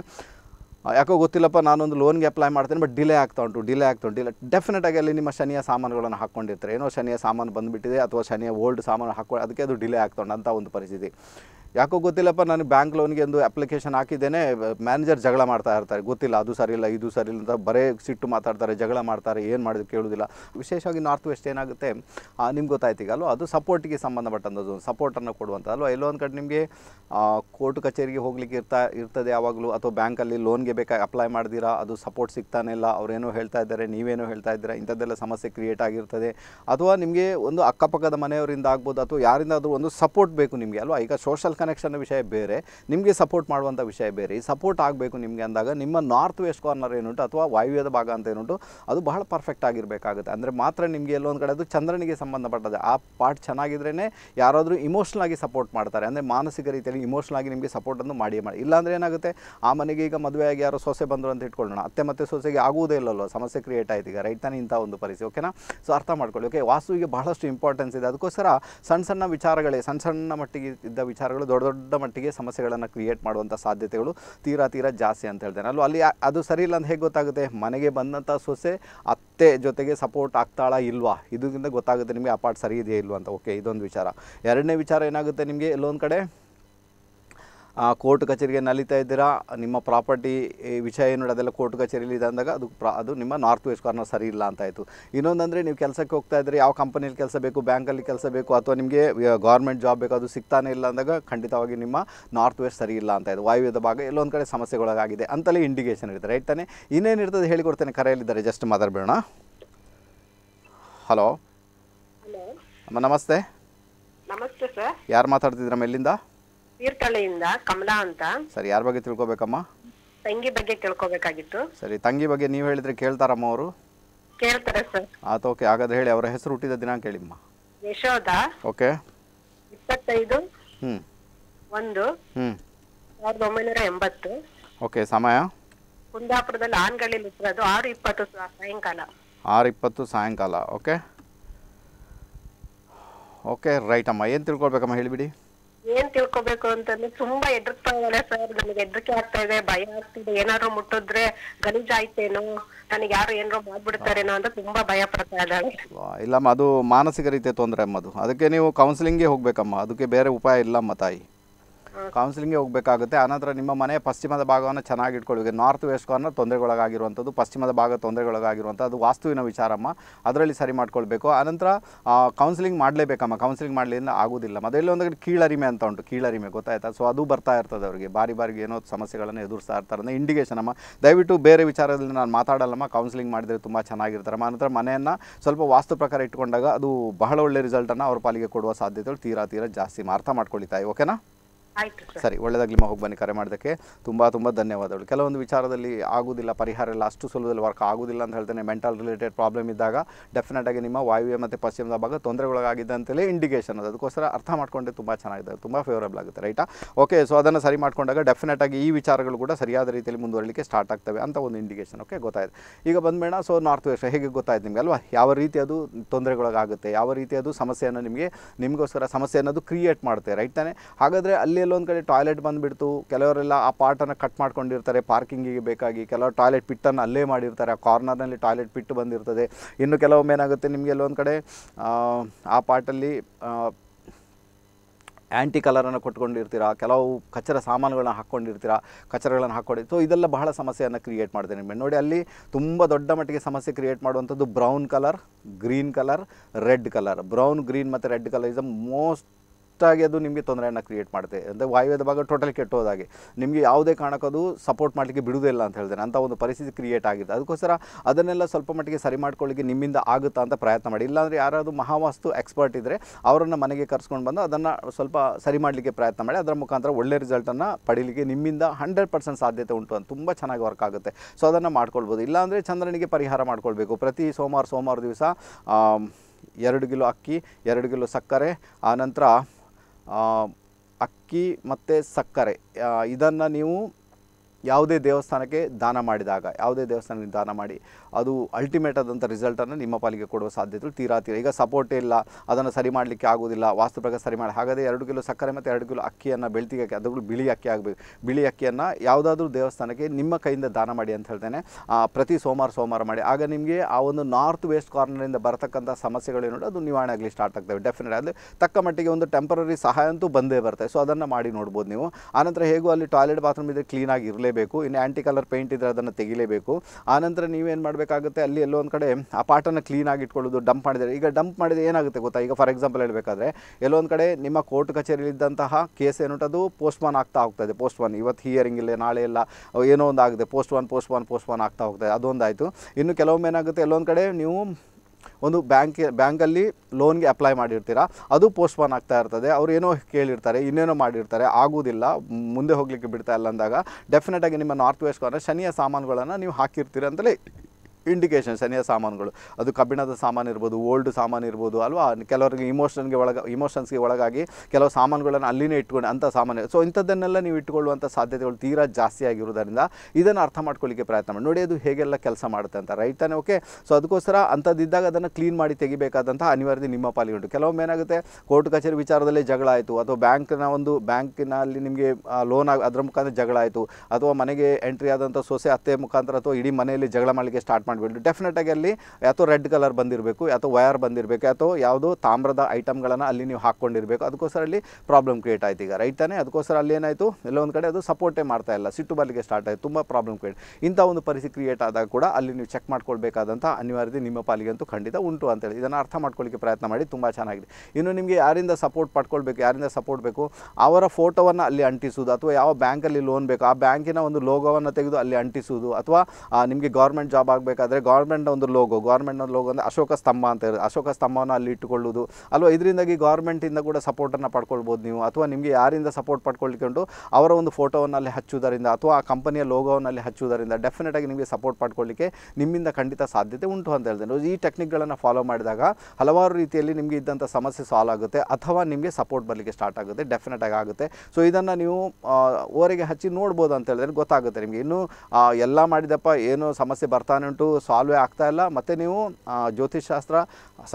ಯಾಕೋ ಗೊತ್ತಿಲ್ಲಪ್ಪ ನಾನೊಂದು ಲೋನ್ಗೆ ಅಪ್ಲೈ ಮಾಡ್ತೇನೆ ಬಟ್ ಡಿಲೇ ಆಗ್ತಾ ಉಂಟು ಡಿಲೇ ಆಗ್ತಾ ಉಂಟು ಡೆಫಿನೆಟಾಗಿ ಅಲ್ಲಿ ನಿಮ್ಮ ಶನಿಯ ಸಾಮಾನುಗಳನ್ನು ಹಾಕ್ಕೊಂಡಿರ್ತಾರೆ ಏನೋ ಶನಿಯ ಸಾಮಾನು ಬಂದುಬಿಟ್ಟಿದೆ ಅಥವಾ ಶನಿಯ ಓಲ್ಡ್ ಸಾಮಾನು ಹಾಕ್ಕೊಂಡು ಅದಕ್ಕೆ ಅದು ಡಿಲೇ ಆಗ್ತಾ ಉಂಟು ಅಂತ ಒಂದು ಪರಿಸ್ಥಿತಿ ಯಾಕೋ ಗೊತ್ತಿಲ್ಲಪ್ಪ ನಾನು ಬ್ಯಾಂಕ್ ಲೋನ್ಗೆ ಒಂದು ಅಪ್ಲಿಕೇಶನ್ ಹಾಕಿದ್ದೇನೆ ಮ್ಯಾನೇಜರ್ ಜಗಳ ಮಾಡ್ತಾ ಇರ್ತಾರೆ ಗೊತ್ತಿಲ್ಲ ಅದು ಸರಿ ಇಲ್ಲ ಇದು ಸರಿ ಇಲ್ಲ ಅಂತ ಬರೇ ಸಿಟ್ಟು ಮಾತಾಡ್ತಾರೆ ಜಗಳ ಮಾಡ್ತಾರೆ ಏನು ಮಾಡೋದು ಕೇಳೋದಿಲ್ಲ ವಿಶೇಷವಾಗಿ ನಾರ್ತ್ ವೆಸ್ಟ್ ಏನಾಗುತ್ತೆ ನಿಮ್ಗೆ ಗೊತ್ತಾಯ್ತೀಗ ಅದು ಸಪೋರ್ಟಿಗೆ ಸಂಬಂಧಪಟ್ಟಂಥದ್ದು ಸಪೋರ್ಟನ್ನು ಕೊಡುವಂಥ ಅಲ್ವ ಎಲ್ಲೋ ಒಂದು ಕಡೆ ನಿಮಗೆ ಕೋರ್ಟ್ ಕಚೇರಿಗೆ ಹೋಗ್ಲಿಕ್ಕೆ ಇರ್ತಾ ಇರ್ತದೆ ಯಾವಾಗಲೂ ಅಥವಾ ಬ್ಯಾಂಕಲ್ಲಿ ಲೋನ್ಗೆ ಬೇಕಾಗಿ ಅಪ್ಲೈ ಮಾಡಿದಿರಾ ಅದು ಸಪೋರ್ಟ್ ಸಿಗ್ತಾನೆ ಇಲ್ಲ ಅವರೇನೋ ಹೇಳ್ತಾ ಇದ್ದಾರೆ ನೀವೇನೋ ಹೇಳ್ತಾ ಇದ್ದೀರಾ ಇಂಥದ್ದೆಲ್ಲ ಸಮಸ್ಯೆ ಕ್ರಿಯೇಟ್ ಆಗಿರ್ತದೆ ಅಥವಾ ನಿಮಗೆ ಒಂದು ಅಕ್ಕಪಕ್ಕದ ಮನೆಯವರಿಂದ ಆಗ್ಬೋದು ಅಥವಾ ಯಾರಿಂದಾದರೂ ಒಂದು ಸಪೋರ್ಟ್ ಬೇಕು ನಿಮಗೆ ಅಲ್ವಾ ಈಗ ಸೋಷಲ್ ಕನೆಕ್ಷನ್ ವಿಷಯ ಬೇರೆ ನಿಮಗೆ ಸಪೋರ್ಟ್ ಮಾಡುವಂಥ ವಿಷಯ ಬೇರೆ ಈ ಸಪೋರ್ಟ್ ಆಗಬೇಕು ನಿಮಗೆ ಅಂದಾಗ ನಿಮ್ಮ ನಾರ್ತ್ ವೆಸ್ಟ್ ಕಾರ್ನರ್ ಏನುಂಟು ಅಥವಾ ವಾಯುವ್ಯದ ಭಾಗ ಅಂತ ಏನುಂಟು ಅದು ಬಹಳ ಪರ್ಫೆಕ್ಟ್ ಆಗಿರಬೇಕಾಗುತ್ತೆ ಅಂದರೆ ಮಾತ್ರ ನಿಮಗೆ ಎಲ್ಲೊಂದು ಕಡೆ ಅದು ಚಂದ್ರನಿಗೆ ಸಂಬಂಧಪಟ್ಟದೆ ಆ ಪಾರ್ಟ್ ಚೆನ್ನಾಗಿದ್ರೇ ಯಾರಾದರೂ ಇಮೋಷನಲ್ ಆಗಿ ಸಪೋರ್ಟ್ ಮಾಡ್ತಾರೆ ಅಂದರೆ ಮಾನಸಿಕ ರೀತಿಯಲ್ಲಿ ಇಮೋಷನಲ್ ಆಗಿ ನಿಮಗೆ ಸಪೋರ್ಟನ್ನು ಮಾಡಿ ಮಾಡಿ ಇಲ್ಲಾಂದರೆ ಏನಾಗುತ್ತೆ ಆ ಮನೆಗೆ ಈಗ ಮದುವೆಯಾಗಿ ಯಾರೋ ಸೊಸೆ ಬಂದರು ಅಂತ ಇಟ್ಕೊಳ್ಳೋಣ ಅತ್ತೆ ಮತ್ತೆ ಸೊಸೆಗೆ ಆಗುವುದೇ ಇಲ್ಲಲ್ವ ಸಮಸ್ಯೆ ಕ್ರಿಯೇಟ್ ಆಯ್ತು ಈಗ ರೈಟ್ ತಾನೇ ಇಂಥ ಒಂದು ಪರಿಸ್ಥಿತಿ ಓಕೆನಾ ಸೊ ಅರ್ಥ ಮಾಡ್ಕೊಳ್ಳಿ ಓಕೆ ವಾಸ್ತುವಿಗೆ ಬಹಳಷ್ಟು ಇಂಪಾರ್ಟೆನ್ಸ್ ಇದೆ ಅದಕ್ಕೋಸ್ಕರ ಸಣ್ಣ ಸಣ್ಣ ವಿಚಾರಗಳೇ ಸಣ್ಣ ಸಣ್ಣ ಮಟ್ಟಿಗೆ ಇದ್ದ ವಿಚಾರಗಳು ದೊಡ್ಡ ದೊಡ್ಡ ಮಟ್ಟಿಗೆ ಸಮಸ್ಯೆಗಳನ್ನು ಕ್ರಿಯೇಟ್ ಮಾಡುವಂಥ ಸಾಧ್ಯತೆಗಳು ತೀರಾ ತೀರಾ ಜಾಸ್ತಿ ಅಂತ ಹೇಳ್ತೇನೆ ಅಲ್ಲೂ ಅಲ್ಲಿ ಅದು ಸರಿ ಇಲ್ಲ ಅಂತ ಹೇಗೆ ಗೊತ್ತಾಗುತ್ತೆ ಮನೆಗೆ ಬಂದಂಥ ಸೊಸೆ ಅತ್ತೆ ಜೊತೆಗೆ ಸಪೋರ್ಟ್ ಆಗ್ತಾಳಾ ಇಲ್ವಾ ಇದರಿಂದ ಗೊತ್ತಾಗುತ್ತೆ ನಿಮಗೆ ಅಪಾರ್ಟ್ ಸರಿ ಇದೆಯಾ ಇಲ್ವಾ ಅಂತ ಓಕೆ ಇದೊಂದು ವಿಚಾರ ಎರಡನೇ ವಿಚಾರ ಏನಾಗುತ್ತೆ ನಿಮಗೆ ಎಲ್ಲೊಂದು ಕಡೆ ಕೋರ್ಟ್ ಕಚೇರಿಗೆ ನಲಿತಾ ಇದ್ದೀರಾ ನಿಮ್ಮ ಪ್ರಾಪರ್ಟಿ ವಿಷಯ ಏನು ಅದೆಲ್ಲ ಕೋರ್ಟ್ ಕಚೇರಿಯಲ್ಲಿ ಇದೆ ಅಂದಾಗ ಅದು ಪ್ರಾ ಅದು ನಿಮ್ಮ ನಾರ್ತ್ ವೆಸ್ಟ್ ಕಾರ್ನರ್ ಸರಿ ಇಲ್ಲ ಅಂತಾಯಿತು ಇನ್ನೊಂದಂದರೆ ನೀವು ಕೆಲಸಕ್ಕೆ ಹೋಗ್ತಾ ಇದ್ದರೆ ಯಾವ ಕಂಪನಿಯಲ್ಲಿ ಕೆಲಸ ಬೇಕು ಬ್ಯಾಂಕಲ್ಲಿ ಕೆಲಸ ಬೇಕು ಅಥವಾ ನಿಮಗೆ ಗೌರ್ಮೆಂಟ್ ಜಾಬ್ ಬೇಕು ಅದು ಸಿಗ್ತಾನೆ ಇಲ್ಲ ಅಂದಾಗ ಖಂಡಿತವಾಗಿ ನಿಮ್ಮ ನಾರ್ತ್ ವೆಸ್ಟ್ ಸರಿ ಇಲ್ಲ ಅಂತ ಇದು ವಾಯುವ್ಯದ ಭಾಗ ಎಲ್ಲೊಂದು ಕಡೆ ಸಮಸ್ಯೆಗಳಾಗಿದೆ ಅಂತಲೇ ಇಂಡಿಕೇಷನ್ ಇರ್ತದೆ ರೈಟ್ ತಾನೆ ಇನ್ನೇನಿರ್ತದೆ ಹೇಳಿಕೊಡ್ತೇನೆ ಕರೆಯಲ್ಲಿದ್ದಾರೆ ಜಸ್ಟ್ ಮಾತಾಡಬೇಡ ಹಲೋ ಅಮ್ಮ ನಮಸ್ತೆ ನಮಸ್ತೆ ಸರ್ ಯಾರು ಮಾತಾಡ್ತಿದ್ದೀರಮ್ಮ ಎಲ್ಲಿಂದ ತೀರ್ಥಳ್ಳಿಯಿಂದ ಕಮಲಾ ಅಂತ ಸರಿ ಯಾರ ಬಗ್ಗೆ ತಿಳ್ಕೊಬೇಕಮ್ಮ ತಂಗಿ ಬಗ್ಗೆ ತಿಳ್ಕೊಬೇಕಾಗಿತ್ತು ಸರಿ ತಂಗಿ ಬಗ್ಗೆ ನೀವು ಹೇಳಿದ್ರೆ ಕೇಳ್ತಾರಮ್ಮ ಅವರು ಕೇಳ್ತಾರೆ ಸರ್ ಆತ ಓಕೆ ಹಾಗಾದ್ರೆ ಹೇಳಿ ಅವರ ಹೆಸರು ಹುಟ್ಟಿದ ದಿನಾಂಕ ಹೇಳಿಮ್ಮ ಯಶೋಧ ಓಕೆ ಇಪ್ಪತ್ತೈದು ಹ್ಮ್ ಒಂದು ಹ್ಮ್ ಸಾವಿರದ ಒಂಬೈನೂರ ಎಂಬತ್ತು ಓಕೆ ಸಮಯ ಕುಂದಾಪುರದಲ್ಲಿ ಆನ್ಗಳಿ ಅದು ಆರು ಇಪ್ಪತ್ತು ಸಾಯಂಕಾಲ ಆರು ಇಪ್ಪತ್ತು ಸಾಯಂಕಾಲ ಓಕೆ ಓಕೆ ರೈಟ್ ಅಮ್ಮ ಏನು ತಿಳ್ಕೊಳ್ಬೇಕಮ್ಮ ಹೇಳಿಬಿಡಿ ಏನ್ ತಿಳ್ಕೊಬೇಕು ಅಂತಂದ್ರೆ ತುಂಬಾ ಎದುರ್ತಾ ಇದ್ದಾರೆ ಸರ್ ನನಗೆ ಹೆದರಿಕೆ ಆಗ್ತಾ ಇದೆ ಭಯ ಆಗ್ತಿದೆ ಏನಾದ್ರು ಮುಟ್ಟುದ್ರೆ ಗಲೀಜ್ ಆಯ್ತೇನೋ ನನಗೆ ಯಾರು ಏನಾರು ಮಾಡ್ಬಿಡ್ತಾರೇನೋ ಅಂತ ತುಂಬಾ ಭಯ ಪಡ್ತಾ ಇದ್ದಾಳೆ ಇಲ್ಲಮ್ಮ ಅದು ಮಾನಸಿಕ ರೀತಿಯ ತೊಂದ್ರೆ ಅಮ್ಮ ಅದು ಅದಕ್ಕೆ ನೀವು ಗೆ ಹೋಗ್ಬೇಕಮ್ಮ ಅದಕ್ಕೆ ಬೇರೆ ಉಪಾಯ ಇಲ್ಲಮ್ಮ ತಾಯಿ ಕೌನ್ಸಿಲಿಂಗ್ಗೆ ಹೋಗಬೇಕಾಗುತ್ತೆ ಆನಂತರ ನಿಮ್ಮ ಮನೆ ಪಶ್ಚಿಮದ ಭಾಗವನ್ನು ಚೆನ್ನಾಗಿ ಇಟ್ಕೊಳ್ಬೇಕು ನಾರ್ತ್ ವೆಸ್ಟ್ ಕಾರ್ನರ್ ತೊಂದರೆಗೊಳಗಾಗಿರುವಂಥದ್ದು ಪಶ್ಚಿಮದ ಭಾಗ ತೊಂದರೆಗೊಳಗಾಗಿರುವಂಥ ಅದು ವಾಸ್ತುವಿನ ವಿಚಾರಮ್ಮ ಅದರಲ್ಲಿ ಸರಿ ಮಾಡ್ಕೊಳ್ಬೇಕು ಆನಂತರ ಕೌನ್ಸಿಲಿಂಗ್ ಮಾಡಲೇಬೇಕಮ್ಮ ಕೌನ್ಸಿಲಿಂಗ್ ಮಾಡಲಿಲ್ಲ ಆಗೋದಿಲ್ಲ ಮೊದಲೇ ಒಂದು ಕೀಳರಿಮೆ ಅಂತ ಉಂಟು ಕೀಳರಿಮೆ ಗೊತ್ತಾಯ್ತಾ ಸೊ ಅದು ಬರ್ತಾ ಇರ್ತದೆ ಅವರಿಗೆ ಬಾರಿ ಬಾರಿಗೆ ಏನೋ ಸಮಸ್ಯೆಗಳನ್ನು ಎದುರಿಸ್ತಾ ಇರ್ತಾರೆ ಅಂದರೆ ಇಂಡಿಕೇಶನ್ ಅಮ್ಮ ದಯವಿಟ್ಟು ಬೇರೆ ವಿಚಾರದಲ್ಲಿ ನಾನು ಮಾತಾಡಲ್ಲಮ್ಮ ಕೌನ್ಸಿಲಿಂಗ್ ಮಾಡಿದರೆ ತುಂಬ ಚೆನ್ನಾಗಿರ್ತಾರಮ್ಮ ಆನಂತರ ಮನೆಯನ್ನು ಸ್ವಲ್ಪ ವಾಸ್ತು ಪ್ರಕಾರ ಇಟ್ಕೊಂಡಾಗ ಅದು ಬಹಳ ಒಳ್ಳೆ ರಿಸಲ್ಟನ್ನು ಅವ್ರ ಪಾಲಿಗೆ ಕೊಡುವ ಸಾಧ್ಯತೆಗಳು ತೀರಾ ತೀರಾ ಜಾಸ್ತಿ ಅರ್ಥ ಮಾಡ್ಕೊಳ್ಳಿ ಓಕೆನಾ ಸರಿ ಒಳ್ಳೇದಾಗಲಿ ಮಾ ಹೋಗಿ ಬನ್ನಿ ಕರೆ ಮಾಡೋದಕ್ಕೆ ತುಂಬ ತುಂಬ ಧನ್ಯವಾದಗಳು ಕೆಲವೊಂದು ವಿಚಾರದಲ್ಲಿ ಆಗೋದಿಲ್ಲ ಪರಿಹಾರ ಎಲ್ಲ ಅಷ್ಟು ಸುಲಭದಲ್ಲಿ ವರ್ಕ್ ಆಗೋದಿಲ್ಲ ಅಂತ ಹೇಳ್ತೇನೆ ಮೆಂಟಲ್ ರಿಲೇಟೆಡ್ ಪ್ರಾಬ್ಲಮ್ ಇದ್ದಾಗ ಆಗಿ ನಿಮ್ಮ ವಾಯುವ್ಯ ಮತ್ತು ಪಶ್ಚಿಮದ ಭಾಗ ತೊಂದರೆಗೊಳಗಾಗಿದೆ ಅಂತಲೇ ಇಂಡಿಕೇಶನ್ ಅದು ಅದಕ್ಕೋಸ್ಕರ ಅರ್ಥ ಮಾಡ್ಕೊಂಡೆ ತುಂಬ ಚೆನ್ನಾಗಿದೆ ತುಂಬ ಫೇವರಬಲ್ ಆಗುತ್ತೆ ರೈಟಾ ಓಕೆ ಸೊ ಅದನ್ನು ಸರಿ ಮಾಡ್ಕೊಂಡಾಗ ಆಗಿ ಈ ವಿಚಾರಗಳು ಕೂಡ ಸರಿಯಾದ ರೀತಿಯಲ್ಲಿ ಮುಂದುವರಲಿಕ್ಕೆ ಸ್ಟಾರ್ಟ್ ಆಗ್ತವೆ ಅಂತ ಒಂದು ಇಂಡಿಕೇಷನ್ ಓಕೆ ಗೊತ್ತಾಯಿತು ಈಗ ಬಂದ್ಬೇಡ ಸೊ ನಾರ್ತ್ ವೆಸ್ಟ್ ಹೇಗೆ ಗೊತ್ತಾಯ್ತು ನಿಮಗೆ ಅಲ್ವಾ ಯಾವ ರೀತಿ ಅದು ತೊಂದರೆಗೊಳಗಾಗುತ್ತೆ ಯಾವ ರೀತಿ ಅದು ಸಮಸ್ಯೆಯನ್ನು ನಿಮಗೆ ನಿಮಗೋಸ್ಕರ ಸಮಸ್ಯೆ ಅನ್ನೋದು ಕ್ರಿಯೇಟ್ ಮಾಡುತ್ತೆ ರೈಟ್ ತಾನೆ ಹಾಗಾದರೆ ಅಲ್ಲಿ ಎಲ್ಲೊಂದು ಕಡೆ ಟಾಯ್ಲೆಟ್ ಬಂದುಬಿಡ್ತು ಕೆಲವರೆಲ್ಲ ಆ ಪಾರ್ಟನ್ನು ಕಟ್ ಮಾಡ್ಕೊಂಡಿರ್ತಾರೆ ಪಾರ್ಕಿಂಗಿಗೆ ಬೇಕಾಗಿ ಕೆಲವರು ಟಾಯ್ಲೆಟ್ ಪಿಟ್ಟನ್ನು ಅಲ್ಲೇ ಮಾಡಿರ್ತಾರೆ ಆ ಕಾರ್ನರ್ನಲ್ಲಿ ಟಾಯ್ಲೆಟ್ ಪಿಟ್ಟು ಬಂದಿರ್ತದೆ ಇನ್ನು ಕೆಲವೊಮ್ಮೆ ಏನಾಗುತ್ತೆ ನಿಮಗೆ ಎಲ್ಲೊಂದು ಕಡೆ ಆ ಪಾರ್ಟಲ್ಲಿ ಆ್ಯಂಟಿ ಕಲರನ್ನು ಕೊಟ್ಕೊಂಡಿರ್ತೀರ ಕೆಲವು ಕಚರ ಸಾಮಾನುಗಳನ್ನ ಹಾಕ್ಕೊಂಡಿರ್ತೀರ ಕಚರಗಳನ್ನು ಹಾಕ್ಕೊಂಡು ಸೊ ಇದೆಲ್ಲ ಬಹಳ ಸಮಸ್ಯೆಯನ್ನು ಕ್ರಿಯೇಟ್ ಮಾಡಿದೆ ನಿಮಗೆ ನೋಡಿ ಅಲ್ಲಿ ತುಂಬ ದೊಡ್ಡ ಮಟ್ಟಿಗೆ ಸಮಸ್ಯೆ ಕ್ರಿಯೇಟ್ ಮಾಡುವಂಥದ್ದು brown colour green colour red colour brown green ಮತ್ತು red colour is a most ಹೆಚ್ಚಾಗಿ ಅದು ನಿಮಗೆ ತೊಂದರೆಯನ್ನು ಕ್ರಿಯೇಟ್ ಮಾಡುತ್ತೆ ಅಂದರೆ ವಾಯುವ್ಯದ ಭಾಗ ಟೋಟಲ್ ಕೆಟ್ಟೋದಾಗಿ ನಿಮಗೆ ಯಾವುದೇ ಕಾರಣಕ್ಕದು ಸಪೋರ್ಟ್ ಮಾಡಲಿಕ್ಕೆ ಇಲ್ಲ ಅಂತ ಹೇಳ್ತಾರೆ ಅಂಥ ಒಂದು ಪರಿಸ್ಥಿತಿ ಕ್ರಿಯೇಟ್ ಆಗಿದೆ ಅದಕ್ಕೋಸ್ಕರ ಅದನ್ನೆಲ್ಲ ಸ್ವಲ್ಪ ಮಟ್ಟಿಗೆ ಸರಿ ಮಾಡ್ಕೊಳ್ಳಿಕ್ಕೆ ನಿಮ್ಮಿಂದ ಆಗುತ್ತಾ ಅಂತ ಪ್ರಯತ್ನ ಮಾಡಿ ಇಲ್ಲಾಂದರೆ ಯಾರಾದರೂ ಮಹಾವಾಸ್ತು ಎಕ್ಸ್ಪರ್ಟ್ ಇದ್ದರೆ ಅವರನ್ನು ಮನೆಗೆ ಕರ್ಸ್ಕೊಂಡು ಬಂದು ಅದನ್ನು ಸ್ವಲ್ಪ ಸರಿ ಮಾಡಲಿಕ್ಕೆ ಪ್ರಯತ್ನ ಮಾಡಿ ಅದರ ಮುಖಾಂತರ ಒಳ್ಳೆ ರಿಸಲ್ಟನ್ನು ಪಡೀಲಿಕ್ಕೆ ನಿಮ್ಮಿಂದ ಹಂಡ್ರೆಡ್ ಪರ್ಸೆಂಟ್ ಸಾಧ್ಯತೆ ಉಂಟು ಅಂತ ತುಂಬ ಚೆನ್ನಾಗಿ ವರ್ಕ್ ಆಗುತ್ತೆ ಸೊ ಅದನ್ನು ಮಾಡ್ಕೊಳ್ಬೋದು ಇಲ್ಲಾಂದರೆ ಚಂದ್ರನಿಗೆ ಪರಿಹಾರ ಮಾಡ್ಕೊಳ್ಬೇಕು ಪ್ರತಿ ಸೋಮವಾರ ಸೋಮವಾರ ದಿವಸ ಎರಡು ಕಿಲೋ ಅಕ್ಕಿ ಎರಡು ಕಿಲೋ ಸಕ್ಕರೆ ಆನಂತರ ಅಕ್ಕಿ ಮತ್ತು ಸಕ್ಕರೆ ಇದನ್ನು ನೀವು ಯಾವುದೇ ದೇವಸ್ಥಾನಕ್ಕೆ ದಾನ ಮಾಡಿದಾಗ ಯಾವುದೇ ದೇವಸ್ಥಾನಕ್ಕೆ ದಾನ ಮಾಡಿ ಅದು ಅಲ್ಟಿಮೇಟ್ ಆದಂಥ ರಿಸಲ್ಟನ್ನು ನಿಮ್ಮ ಪಾಲಿಗೆ ಕೊಡುವ ಸಾಧ್ಯತೆಗಳು ತೀರಾ ತೀರ ಈಗ ಸಪೋರ್ಟ್ ಇಲ್ಲ ಅದನ್ನು ಸರಿ ಮಾಡಲಿಕ್ಕೆ ಆಗೋದಿಲ್ಲ ವಾಸ್ತು ಪ್ರಕಾರ ಸರಿ ಮಾಡಿ ಹಾಗಾದರೆ ಎರಡು ಕಿಲೋ ಸಕ್ಕರೆ ಮತ್ತು ಎರಡು ಕಿಲೋ ಅಕ್ಕಿಯನ್ನು ಬೆಳ್ತಿಗೆ ಅಕ್ಕಿ ಅದರಲ್ಲೂ ಬಿಳಿ ಅಕ್ಕಿ ಆಗಬೇಕು ಬಿಳಿ ಅಕ್ಕಿಯನ್ನು ಯಾವುದಾದ್ರೂ ದೇವಸ್ಥಾನಕ್ಕೆ ನಿಮ್ಮ ಕೈಯಿಂದ ದಾನ ಮಾಡಿ ಅಂತ ಹೇಳ್ತೇನೆ ಪ್ರತಿ ಸೋಮವಾರ ಸೋಮವಾರ ಮಾಡಿ ಆಗ ನಿಮಗೆ ಆ ಒಂದು ನಾರ್ತ್ ವೆಸ್ಟ್ ಕಾರ್ನರಿಂದ ಬರತಕ್ಕಂಥ ಸಮಸ್ಯೆಗಳೇನು ಅದು ನಿವಾರಣೆ ಆಗಲಿ ಸ್ಟಾರ್ಟ್ ಆಗ್ತವೆ ಡೆಫಿನೆಟ್ ಅಲ್ಲಿ ತಕ್ಕ ಮಟ್ಟಿಗೆ ಒಂದು ಟೆಂಪರರಿ ಸಹಾಯ ಅಂತೂ ಬಂದೇ ಬರ್ತದೆ ಸೊ ಅದನ್ನು ಮಾಡಿ ನೋಡ್ಬೋದು ನೀವು ಆನಂತರ ಹೇಗೂ ಅಲ್ಲಿ ಟಾಯ್ಲೆಟ್ ಬಾತ್ರೂಮ್ ಇದ್ದರೆ ಕ್ಲೀನಾಗಿ ಇರಲೇಬೇಕು ಇನ್ನು ಆ್ಯಂಟಿ ಕಲರ್ ಪೇಂಟ್ ಇದ್ದರೆ ಅದನ್ನು ತೆಗಿಲೇಬೇಕು ಆನಂತರ ನೀವೇನು ಮಾಡಬೇಕು ಮಾಡಬೇಕಾಗುತ್ತೆ ಅಲ್ಲಿ ಎಲ್ಲೋ ಒಂದು ಕಡೆ ಆ ಪಾಟನ್ನು ಕ್ಲೀನಾಗಿ ಇಟ್ಕೊಳ್ಳೋದು ಡಂಪ್ ಮಾಡಿದರೆ ಈಗ ಡಂಪ್ ಮಾಡಿದರೆ ಏನಾಗುತ್ತೆ ಗೊತ್ತಾ ಈಗ ಫಾರ್ ಎಕ್ಸಾಂಪಲ್ ಹೇಳಬೇಕಾದ್ರೆ ಎಲ್ಲೊಂದು ಕಡೆ ನಿಮ್ಮ ಕೋರ್ಟ್ ಕಚೇರಿಯಲ್ಲಿದ್ದಂತಹ ಕೇಸ್ ಪೋಸ್ಟ್ ಮಾನ್ ಆಗ್ತಾ ಹೋಗ್ತದೆ ಪೋಸ್ಟ್ಮಾನ್ ಇವತ್ತು ಹಿಯರಿಂಗ್ ಇಲ್ಲ ನಾಳೆ ಇಲ್ಲ ಏನೋ ಒಂದು ಆಗುತ್ತೆ ಒನ್ ಪೋಸ್ಟ್ ಪೋಸ್ಟ್ಮಾನ್ ಆಗ್ತಾ ಹೋಗ್ತದೆ ಆಯಿತು ಇನ್ನು ಕೆಲವೊಮ್ಮೆ ಏನಾಗುತ್ತೆ ಎಲ್ಲೊಂದು ಕಡೆ ನೀವು ಒಂದು ಬ್ಯಾಂಕ್ ಬ್ಯಾಂಕಲ್ಲಿ ಲೋನ್ಗೆ ಅಪ್ಲೈ ಮಾಡಿರ್ತೀರ ಅದು ಪೋಸ್ಟ್ಪೋನ್ ಆಗ್ತಾ ಇರ್ತದೆ ಅವ್ರು ಏನೋ ಕೇಳಿರ್ತಾರೆ ಇನ್ನೇನೋ ಮಾಡಿರ್ತಾರೆ ಆಗೋದಿಲ್ಲ ಮುಂದೆ ಹೋಗಲಿಕ್ಕೆ ಬಿಡ್ತಾ ಇಲ್ಲ ಅಂದಾಗ ಡೆಫಿನೆಟಾಗಿ ನಿಮ್ಮ ನಾರ್ತ್ ವೆಸ್ಟ್ ಕಾರ್ನರ್ ಶನಿಯ ಸಾಮಾನುಗಳನ್ನು ನೀವು ಹಾಕಿರ್ತೀರ ಅಂತಲೇ ಇಂಡಿಕೇಶನ್ಸ್ ಸನಿಯ ಸಾಮಾನುಗಳು ಅದು ಕಬ್ಬಿಣದ ಸಾಮಾನು ಇರ್ಬೋದು ಓಲ್ಡ್ ಸಾಮಾನು ಇರ್ಬೋದು ಅಲ್ವಾ ಕೆಲವರಿಗೆ ಇಮೋಷನ್ಗೆ ಒಳಗ ಇಮೋಷನ್ಸ್ಗೆ ಒಳಗಾಗಿ ಕೆಲವು ಸಾಮಾನುಗಳನ್ನು ಅಲ್ಲಿನೇ ಇಟ್ಕೊಂಡು ಅಂಥ ಸಾಮಾನು ಸೊ ಇಂಥದ್ದನ್ನೆಲ್ಲ ನೀವು ಇಟ್ಕೊಳ್ಳುವಂಥ ಸಾಧ್ಯತೆಗಳು ತೀರಾ ಜಾಸ್ತಿ ಆಗಿರೋದರಿಂದ ಇದನ್ನು ಅರ್ಥ ಮಾಡ್ಕೊಳ್ಳಿಕ್ಕೆ ಪ್ರಯತ್ನ ಮಾಡಿ ನೋಡಿ ಅದು ಹೇಗೆಲ್ಲ ಕೆಲಸ ಮಾಡುತ್ತೆ ಅಂತ ರೈಟ್ ತಾನೆ ಓಕೆ ಸೊ ಅದಕ್ಕೋಸ್ಕರ ಅಂಥದ್ದಿದ್ದಾಗ ಅದನ್ನು ಕ್ಲೀನ್ ಮಾಡಿ ತೆಗಿಬೇಕಾದಂಥ ಅನಿವಾರ್ಯತೆ ನಿಮ್ಮ ಪಾಲಿಗೆ ಉಂಟು ಕೆಲವೊಮ್ಮೆ ಏನಾಗುತ್ತೆ ಕೋರ್ಟ್ ಕಚೇರಿ ವಿಚಾರದಲ್ಲಿ ಜಗಳ ಆಯಿತು ಅಥವಾ ಬ್ಯಾಂಕ್ನ ಒಂದು ಬ್ಯಾಂಕಿನಲ್ಲಿ ನಿಮಗೆ ಲೋನ್ ಅದರ ಮುಖಾಂತರ ಜಗಳ ಆಯಿತು ಅಥವಾ ಮನೆಗೆ ಎಂಟ್ರಿ ಆದಂಥ ಸೊಸೆ ಅತ್ತೆ ಮುಖಾಂತರ ಅಥವಾ ಇಡೀ ಮನೆಯಲ್ಲಿ ಜಗಳ ಮಾಡಲಿಕ್ಕೆ ಸ್ಟಾರ್ಟ್ ಮಾಡಬೇಡಿ ಆಗಿ ಅಲ್ಲಿ ಯಾತೋ ರೆಡ್ ಕಲರ್ ಬಂದಿರಬೇಕು ಯಾತೋ ವಯರ್ ಬಂದಿರಬೇಕು ಯಾತೋ ಯಾವುದೋ ತಾಮ್ರದ ಐಟಮ್ಗಳನ್ನು ಅಲ್ಲಿ ನೀವು ಹಾಕ್ಕೊಂಡಿರಬೇಕು ಅದಕ್ಕೋಸ್ಕರ ಅಲ್ಲಿ ಪ್ರಾಬ್ಲಮ್ ಕ್ರಿಯೇಟ್ ಆಯ್ತು ಈಗ ರೈಟ್ ತಾನೇ ಅದಕ್ಕೋಸ್ಕರ ಅಲ್ಲಿ ಏನಾಯಿತು ಒಂದು ಕಡೆ ಅದು ಸಪೋರ್ಟೇ ಮಾಡ್ತಾ ಇಲ್ಲ ಬಾಲಿಗೆ ಸ್ಟಾರ್ಟ್ ಆಯಿತು ತುಂಬ ಪ್ರಾಬ್ಲಮ್ ಕ್ರಿಯೇಟ್ ಇಂಥ ಒಂದು ಪರಿಸ್ಥಿತಿ ಕ್ರಿಯೇಟ್ ಆದಾಗ ಕೂಡ ಅಲ್ಲಿ ನೀವು ಚೆಕ್ ಮಾಡ್ಕೊಳ್ಬೇಕಾದಂಥ ಅನಿವಾರ್ಯತೆ ನಿಮ್ಮ ಪಾಲಿಗೆ ಅಂತೂ ಖಂಡಿತ ಉಂಟು ಅಂತೇಳಿ ಇದನ್ನು ಅರ್ಥ ಮಾಡ್ಕೊಳ್ಳಿಕ್ಕೆ ಪ್ರಯತ್ನ ಮಾಡಿ ತುಂಬ ಚೆನ್ನಾಗಿದೆ ಇನ್ನು ನಿಮಗೆ ಯಾರಿಂದ ಸಪೋರ್ಟ್ ಪಡ್ಕೊಳ್ಬೇಕು ಯಾರಿಂದ ಸಪೋರ್ಟ್ ಬೇಕು ಅವರ ಫೋಟೋವನ್ನು ಅಲ್ಲಿ ಅಂಟಿಸುವುದು ಅಥವಾ ಯಾವ ಬ್ಯಾಂಕಲ್ಲಿ ಲೋನ್ ಬೇಕು ಆ ಬ್ಯಾಂಕಿನ ಒಂದು ಲೋಗೋವನ್ನು ತೆಗೆದು ಅಲ್ಲಿ ಅಂಟಿಸುವುದು ಅಥವಾ ನಿಮಗೆ ಗೌರ್ಮೆಂಟ್ ಜಾಬ್ ಆಗಬೇಕು ಮಾಡಬೇಕಾದ್ರೆ ಗೌರ್ಮೆಂಟ್ನ ಒಂದು ಲೋಗೋ ಗೌರ್ಮೆಂಟ್ನ ಲೋಗೋ ಅಂದರೆ ಅಶೋಕ ಸ್ತಂಭ ಅಂತ ಇರೋದು ಅಶೋಕ ಸ್ತಂಭನ ಅಲ್ಲಿ ಇಟ್ಟುಕೊಳ್ಳೋದು ಅಲ್ವಾ ಇದರಿಂದಾಗಿ ಗೌರ್ಮೆಂಟಿಂದ ಕೂಡ ಸಪೋರ್ಟನ್ನು ಪಡ್ಕೊಳ್ಬೋದು ನೀವು ಅಥವಾ ನಿಮಗೆ ಯಾರಿಂದ ಸಪೋರ್ಟ್ ಪಡ್ಕೊಳ್ಕೊಂಡು ಅವರ ಒಂದು ಫೋಟೋವನ್ನು ಅಲ್ಲಿ ಹಚ್ಚುವುದರಿಂದ ಅಥವಾ ಆ ಕಂಪನಿಯ ಲೋಗೋವನ್ನು ಅಲ್ಲಿ ಹಚ್ಚುವುದರಿಂದ ಡೆಫಿನೆಟಾಗಿ ನಿಮಗೆ ಸಪೋರ್ಟ್ ಪಡ್ಕೊಳ್ಳಿಕ್ಕೆ ನಿಮ್ಮಿಂದ ಖಂಡಿತ ಸಾಧ್ಯತೆ ಉಂಟು ಅಂತ ಹೇಳ್ತೇನೆ ಈ ಟೆಕ್ನಿಕ್ಗಳನ್ನು ಫಾಲೋ ಮಾಡಿದಾಗ ಹಲವಾರು ರೀತಿಯಲ್ಲಿ ನಿಮಗೆ ಇದ್ದಂಥ ಸಮಸ್ಯೆ ಸಾಲ್ವ್ ಆಗುತ್ತೆ ಅಥವಾ ನಿಮಗೆ ಸಪೋರ್ಟ್ ಬರಲಿಕ್ಕೆ ಸ್ಟಾರ್ಟ್ ಆಗುತ್ತೆ ಡೆಫಿನೆಟಾಗಿ ಆಗುತ್ತೆ ಸೊ ಇದನ್ನು ನೀವು ಓರೆಗೆ ಹಚ್ಚಿ ನೋಡ್ಬೋದು ಅಂತ ಹೇಳಿದ್ರೆ ಗೊತ್ತಾಗುತ್ತೆ ನಿಮಗೆ ಇನ್ನೂ ಎಲ್ಲ ಮಾಡಿದಪ್ಪ ಏನು ಸಮಸ್ಯೆ ಬರ್ತಾನೆ ಉಂಟು ಸಾಲ್ವೇ ಆಗ್ತಾ ಇಲ್ಲ ಮತ್ತು ನೀವು ಶಾಸ್ತ್ರ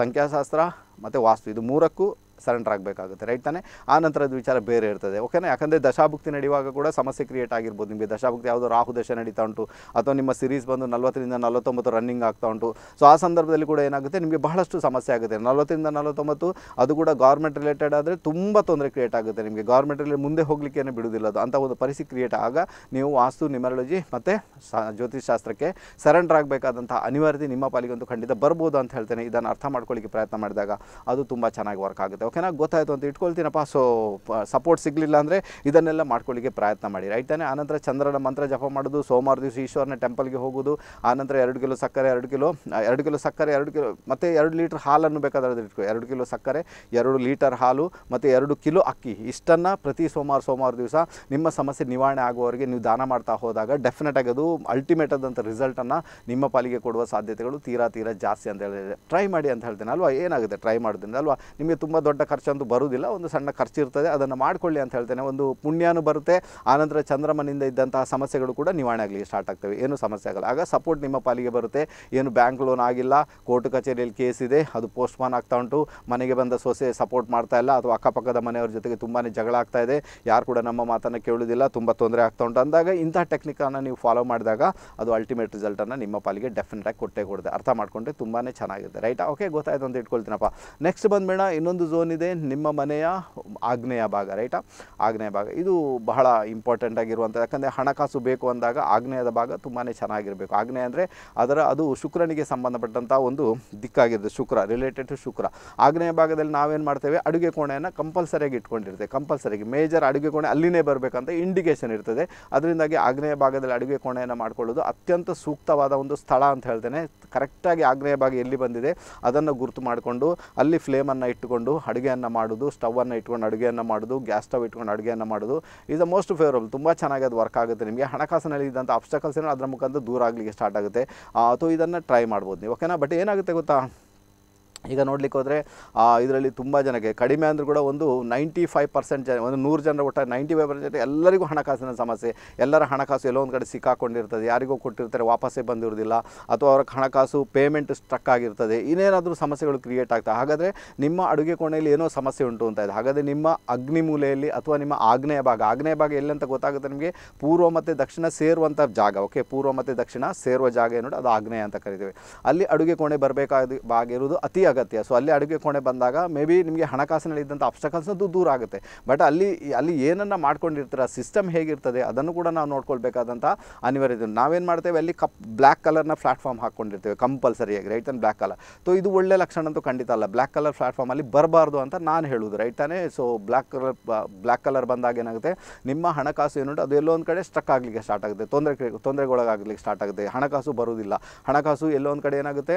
ಸಂಖ್ಯಾಶಾಸ್ತ್ರ ಮತ್ತು ವಾಸ್ತು ಇದು ಮೂರಕ್ಕೂ ಸರೆಂಡರ್ ಆಗಬೇಕಾಗುತ್ತೆ ರೈಟ್ ತಾನೆ ಆ ನಂತರದ ವಿಚಾರ ಬೇರೆ ಇರ್ತದೆ ಓಕೆನಾ ಯಾಕಂದರೆ ದಶಾಭುಕ್ತಿ ನಡೆಯುವಾಗ ಕೂಡ ಸಮಸ್ಯೆ ಕ್ರಿಯೇಟ್ ಆಗಿರ್ಬೋದು ನಿಮಗೆ ದಶಾಭುಕ್ತಿ ಯಾವುದೋ ರಾಹು ದಶ ನಡೀತಾ ಉಂಟು ಅಥವಾ ನಿಮ್ಮ ಸಿರೀಸ್ ಬಂದು ನಲವತ್ತರಿಂದ ನಲವತ್ತೊಂಬತ್ತು ರನ್ನಿಂಗ್ ಆಗ್ತಾ ಉಂಟು ಸೊ ಆ ಸಂದರ್ಭದಲ್ಲಿ ಕೂಡ ಏನಾಗುತ್ತೆ ನಿಮಗೆ ಬಹಳಷ್ಟು ಸಮಸ್ಯೆ ಆಗುತ್ತೆ ನಲವತ್ತರಿಂದ ನಲವತ್ತೊಂಬತ್ತು ಅದು ಕೂಡ ಗೌರ್ಮೆಂಟ್ ರಿಲೇಟೆಡ್ ಆದರೆ ತುಂಬ ತೊಂದರೆ ಕ್ರಿಯೇಟ್ ಆಗುತ್ತೆ ನಿಮಗೆ ಗೌರ್ಮೆಂಟಲ್ಲಿ ಮುಂದೆ ಹೋಗಲಿಕ್ಕೆ ಬಿಡುವುದಿಲ್ಲ ಅದು ಅಂಥ ಒಂದು ಪರಿಸ್ಥಿತಿ ಕ್ರಿಯೇಟ್ ಆಗ ನೀವು ವಾಸ್ತು ನ್ಯೂಮರಾಲಜಿ ಮತ್ತು ಶಾಸ್ತ್ರಕ್ಕೆ ಸರೆಂಡರ್ ಆಗಬೇಕಾದಂಥ ಅನಿವಾರ್ಯತೆ ನಿಮ್ಮ ಒಂದು ಖಂಡಿತ ಬರ್ಬೋದು ಅಂತ ಹೇಳ್ತೇನೆ ಇದನ್ನು ಅರ್ಥ ಮಾಡ್ಕೊಳ್ಳಿಕ್ಕೆ ಪ್ರಯತ್ನ ಮಾಡಿದಾಗ ಅದು ತುಂಬ ಚೆನ್ನಾಗಿ ವರ್ಕ್ ಆಗುತ್ತೆ ಓಕೆನಾಗ ಓಕೆನಾ ಗೊತ್ತಾಯಿತು ಅಂತ ಇಟ್ಕೊಳ್ತೀನಪ್ಪ ಸೊ ಸಪೋರ್ಟ್ ಸಿಗಲಿಲ್ಲ ಅಂದರೆ ಇದನ್ನೆಲ್ಲ ಮಾಡ್ಕೊಳ್ಳಿಕ್ಕೆ ಪ್ರಯತ್ನ ಮಾಡಿ ರೈಟ್ ತಾನೆ ಆನಂತರ ಚಂದ್ರನ ಮಂತ್ರ ಜಪ ಮಾಡೋದು ಸೋಮವಾರ ದಿವಸ ಈಶ್ವರನ ಟೆಂಪಲ್ಗೆ ಹೋಗೋದು ಆನಂತರ ಎರಡು ಕಿಲೋ ಸಕ್ಕರೆ ಎರಡು ಕಿಲೋ ಎರಡು ಕಿಲೋ ಸಕ್ಕರೆ ಎರಡು ಕಿಲೋ ಮತ್ತು ಎರಡು ಲೀಟ್ರ್ ಹಾಲನ್ನು ಬೇಕಾದ್ರೆ ಇಟ್ಕೊ ಎರಡು ಕಿಲೋ ಸಕ್ಕರೆ ಎರಡು ಲೀಟರ್ ಹಾಲು ಮತ್ತು ಎರಡು ಕಿಲೋ ಅಕ್ಕಿ ಇಷ್ಟನ್ನು ಪ್ರತಿ ಸೋಮವಾರ ಸೋಮವಾರ ದಿವಸ ನಿಮ್ಮ ಸಮಸ್ಯೆ ನಿವಾರಣೆ ಆಗುವವರೆಗೆ ನೀವು ದಾನ ಮಾಡ್ತಾ ಹೋದಾಗ ಡೆಫಿನೆಟ್ ಆಗಿ ಅದು ಅಲ್ಟಿಮೇಟ್ ಆದಂಥ ರಿಸಲ್ಟನ್ನು ನಿಮ್ಮ ಪಾಲಿಗೆ ಕೊಡುವ ಸಾಧ್ಯತೆಗಳು ತೀರಾ ತೀರಾ ಜಾಸ್ತಿ ಅಂತ ಹೇಳಿದ್ರೆ ಟ್ರೈ ಮಾಡಿ ಅಂತ ಹೇಳ್ತೇನೆ ಅಲ್ವಾ ಏನಾಗುತ್ತೆ ಟ್ರೈ ಮಾಡೋದ್ರಿಂದ ಅಲ್ವಾ ನಿಮಗೆ ತುಂಬ ದೊಡ್ಡ ದೊಡ್ಡ ಖರ್ಚಂತೂ ಬರುವುದಿಲ್ಲ ಒಂದು ಸಣ್ಣ ಖರ್ಚು ಇರ್ತದೆ ಅದನ್ನು ಮಾಡಿಕೊಳ್ಳಿ ಅಂತ ಹೇಳ್ತೇನೆ ಒಂದು ಪುಣ್ಯನೂ ಬರುತ್ತೆ ಆನಂತರ ಚಂದ್ರಮನಿಂದ ಇದ್ದಂತಹ ಸಮಸ್ಯೆಗಳು ಕೂಡ ನಿವಾರಣೆ ಆಗಲಿ ಸ್ಟಾರ್ಟ್ ಆಗ್ತವೆ ಏನು ಸಮಸ್ಯೆ ಆಗಲ್ಲ ಆಗ ಸಪೋರ್ಟ್ ನಿಮ್ಮ ಪಾಲಿಗೆ ಬರುತ್ತೆ ಏನು ಬ್ಯಾಂಕ್ ಲೋನ್ ಆಗಿಲ್ಲ ಕೋರ್ಟ್ ಕಚೇರಿಯಲ್ಲಿ ಕೇಸ್ ಇದೆ ಅದು ಪೋಸ್ಟ್ಪೋನ್ ಆಗ್ತಾ ಉಂಟು ಮನೆಗೆ ಬಂದ ಸೊಸೆ ಸಪೋರ್ಟ್ ಮಾಡ್ತಾ ಇಲ್ಲ ಅಥವಾ ಅಕ್ಕಪಕ್ಕದ ಮನೆಯವ್ರ ಜೊತೆಗೆ ತುಂಬಾ ಜಗಳ ಆಗ್ತಾ ಇದೆ ಯಾರು ಕೂಡ ನಮ್ಮ ಮಾತನ್ನು ಕೇಳುವುದಿಲ್ಲ ತುಂಬ ತೊಂದರೆ ಆಗ್ತಾ ಉಂಟು ಅಂದಾಗ ಇಂಥ ಟೆಕ್ನಿಕನ್ನು ನೀವು ಫಾಲೋ ಮಾಡಿದಾಗ ಅದು ಅಲ್ಟಿಮೇಟ್ ರಿಸಲ್ಟನ್ನು ನಿಮ್ಮ ಪಾಲಿಗೆ ಡೆಫಿನೆಟ್ ಆಗಿ ಕೊಟ್ಟೆ ಕೊಡುತ್ತೆ ಅರ್ಥ ಮಾಡಿಕೊಂಡ್ರೆ ತುಂಬಾ ಚೆನ್ನಾಗಿದೆ ರೈಟ್ ಓಕೆ ಗೊತ್ತಾಯ್ತು ಅಂತ ಇಟ್ಕೊಳ್ತೀನಪ್ಪ ನೆಕ್ಸ್ಟ್ ಬಂದ್ಬೇಡ ಇನ್ನೊಂದು ಝೋನ್ ಇದೆ ನಿಮ್ಮ ಮನೆಯ ಆಗ್ನೇಯ ಭಾಗ ರೈಟಾ ಆಗ್ನೇಯ ಭಾಗ ಇದು ಬಹಳ ಇಂಪಾರ್ಟೆಂಟ್ ಆಗಿರುವಂಥ ಯಾಕಂದರೆ ಹಣಕಾಸು ಬೇಕು ಅಂದಾಗ ಆಗ್ನೇಯದ ಭಾಗ ತುಂಬಾ ಚೆನ್ನಾಗಿರಬೇಕು ಆಗ್ನೇಯ ಅಂದರೆ ಅದರ ಅದು ಶುಕ್ರನಿಗೆ ಸಂಬಂಧಪಟ್ಟಂಥ ಒಂದು ದಿಕ್ಕಾಗಿರುತ್ತೆ ಶುಕ್ರ ರಿಲೇಟೆಡ್ ಟು ಶುಕ್ರ ಆಗ್ನೇಯ ಭಾಗದಲ್ಲಿ ನಾವೇನು ಮಾಡ್ತೇವೆ ಅಡುಗೆ ಕೋಣೆಯನ್ನು ಕಂಪಲ್ಸರಿಯಾಗಿ ಇಟ್ಕೊಂಡಿರ್ತೇವೆ ಕಂಪಲ್ಸರಿಗೆ ಮೇಜರ್ ಅಡುಗೆ ಕೋಣೆ ಅಲ್ಲಿನೇ ಬರಬೇಕಂತ ಇಂಡಿಕೇಶನ್ ಇರ್ತದೆ ಅದರಿಂದಾಗಿ ಆಗ್ನೇಯ ಭಾಗದಲ್ಲಿ ಅಡುಗೆ ಕೋಣೆಯನ್ನು ಮಾಡಿಕೊಳ್ಳೋದು ಅತ್ಯಂತ ಸೂಕ್ತವಾದ ಒಂದು ಸ್ಥಳ ಅಂತ ಹೇಳ್ತೇನೆ ಕರೆಕ್ಟಾಗಿ ಆಗ್ನೇಯ ಭಾಗ ಎಲ್ಲಿ ಬಂದಿದೆ ಅದನ್ನು ಗುರುತು ಮಾಡಿಕೊಂಡು ಅಲ್ಲಿ ಫ್ಲೇಮನ್ನು ಇಟ್ಟುಕೊಂಡು ಅಡುಗೆಯನ್ನು ಮಾಡೋದು ಸ್ಟವನ್ನು ಇಟ್ಕೊಂಡು ಅಡುಗೆಯನ್ನು ಮಾಡೋದು ಗ್ಯಾಸ್ ಸ್ಟವ್ ಇಟ್ಕೊಂಡು ಅಡುಗೆಯನ್ನು ಮಾಡೋದು ಈಸ್ ಅ ಮೋಸ್ಟ್ ಫೇವರಬಲ್ ತುಂಬ ಚೆನ್ನಾಗಿ ಅದು ವರ್ಕ್ ಆಗುತ್ತೆ ನಿಮಗೆ ಹಣಕಾಸಿನಲ್ಲಿ ಇದ್ದಂಥ ಅಬ್ಸ್ಟಕಲ್ಸ್ ಏನೋ ಅದರ ಮುಖಾಂತರ ದೂರ ಆಗಲಿಕ್ಕೆ ಸ್ಟಾರ್ಟ್ ಆಗುತ್ತೆ ಅಥವಾ ಇದನ್ನು ಟ್ರೈ ಮಾಡ್ಬೋದು ನೀವು ಓಕೆನಾ ಬಟ್ ಏನಾಗುತ್ತೆ ಗೊತ್ತಾ ಈಗ ನೋಡ್ಲಿಕ್ಕೆ ಹೋದರೆ ಇದರಲ್ಲಿ ತುಂಬ ಜನಕ್ಕೆ ಕಡಿಮೆ ಅಂದರೂ ಕೂಡ ಒಂದು ನೈಂಟಿ ಫೈವ್ ಪರ್ಸೆಂಟ್ ಜನ ಒಂದು ನೂರು ಜನರ ಒಟ್ಟ ನೈಂಟಿ ಫೈವ್ ಪರ್ಸೆಂಟ್ ಎಲ್ಲರಿಗೂ ಹಣಕಾಸಿನ ಸಮಸ್ಯೆ ಎಲ್ಲರ ಹಣಕಾಸು ಎಲ್ಲೋ ಒಂದು ಕಡೆ ಸಿಕ್ಕಾಕೊಂಡಿರ್ತದೆ ಯಾರಿಗೂ ಕೊಟ್ಟಿರ್ತಾರೆ ವಾಪಸ್ಸೇ ಬಂದಿರೋದಿಲ್ಲ ಅಥವಾ ಅವರ ಹಣಕಾಸು ಪೇಮೆಂಟ್ ಸ್ಟ್ರಕ್ ಆಗಿರ್ತದೆ ಇನ್ನೇನಾದರೂ ಸಮಸ್ಯೆಗಳು ಕ್ರಿಯೇಟ್ ಆಗ್ತದೆ ಹಾಗಾದರೆ ನಿಮ್ಮ ಅಡುಗೆ ಕೋಣೆಯಲ್ಲಿ ಏನೋ ಸಮಸ್ಯೆ ಉಂಟು ಅಂತ ಇದೆ ಹಾಗಾದರೆ ನಿಮ್ಮ ಅಗ್ನಿ ಮೂಲೆಯಲ್ಲಿ ಅಥವಾ ನಿಮ್ಮ ಆಗ್ನೇಯ ಭಾಗ ಆಗ್ನೇಯ ಭಾಗ ಎಲ್ಲಿ ಅಂತ ಗೊತ್ತಾಗುತ್ತೆ ನಿಮಗೆ ಪೂರ್ವ ಮತ್ತು ದಕ್ಷಿಣ ಸೇರುವಂಥ ಜಾಗ ಓಕೆ ಪೂರ್ವ ಮತ್ತು ದಕ್ಷಿಣ ಸೇರುವ ಜಾಗ ಏನು ಅದು ಆಗ್ನೇಯ ಅಂತ ಕರಿತೀವಿ ಅಲ್ಲಿ ಅಡುಗೆ ಕೋಣೆ ಬರಬೇಕಾದ ಭಾಗ ಇರುವುದು ಅತಿ ಅಗತ್ಯ ಸೊ ಅಲ್ಲಿ ಅಡುಗೆ ಕೋಣೆ ಬಂದಾಗ ಮೇ ಬಿ ನಿಮಗೆ ಹಣಕಾಸಿನಲ್ಲಿ ಇದ್ದಂಥ ಅಬ್ಸ್ಟಕಲ್ಸ್ನದು ದೂರ ಆಗುತ್ತೆ ಬಟ್ ಅಲ್ಲಿ ಅಲ್ಲಿ ಏನನ್ನು ಮಾಡ್ಕೊಂಡಿರ್ತೀರ ಸಿಸ್ಟಮ್ ಹೇಗಿರ್ತದೆ ಅದನ್ನು ಕೂಡ ನಾವು ನೋಡ್ಕೊಳ್ಬೇಕಾದಂಥ ಅನಿವಾರ್ಯತೆ ನಾವೇನು ಮಾಡ್ತೇವೆ ಅಲ್ಲಿ ಕಪ್ ಬ್ಲ್ಯಾಕ್ ಕಲರ್ನ ಪ್ಲಾಟ್ಫಾರ್ಮ್ ಹಾಕ್ಕೊಂಡಿರ್ತೇವೆ ಕಂಪಲ್ಸರಿಯಾಗಿ right and black colour so ಇದು ಒಳ್ಳೆ ಲಕ್ಷಣ ಅಂತೂ ಖಂಡಿತ ಅಲ್ಲ ಬ್ಲ್ಯಾಕ್ ಕಲರ್ ಪ್ಲಾಟ್ಫಾರ್ಮ್ ಅಲ್ಲಿ ಬರಬಾರ್ದು ಅಂತ ನಾನು ಹೇಳೋದು ರೈಟ್ ತಾನೇ so black colour black colour ಬಂದಾಗ ಏನಾಗುತ್ತೆ ನಿಮ್ಮ ಹಣಕಾಸು ಏನುಂಟು ಅದು ಎಲ್ಲೋ ಒಂದು ಕಡೆ ಸ್ಟ್ರಕ್ ಆಗಲಿಕ್ಕೆ ಸ್ಟಾರ್ಟ್ ಆಗುತ್ತೆ ತೊಂದರೆ ತೊಂದರೆಗೊಳಗಾಗಲಿಕ್ಕೆ ಸ್ಟಾರ್ಟ್ ಆಗುತ್ತೆ ಹಣಕಾಸು ಬರುವುದಿಲ್ಲ ಹಣಕಾಸು ಎಲ್ಲೋ ಒಂದು ಕಡೆ ಏನಾಗುತ್ತೆ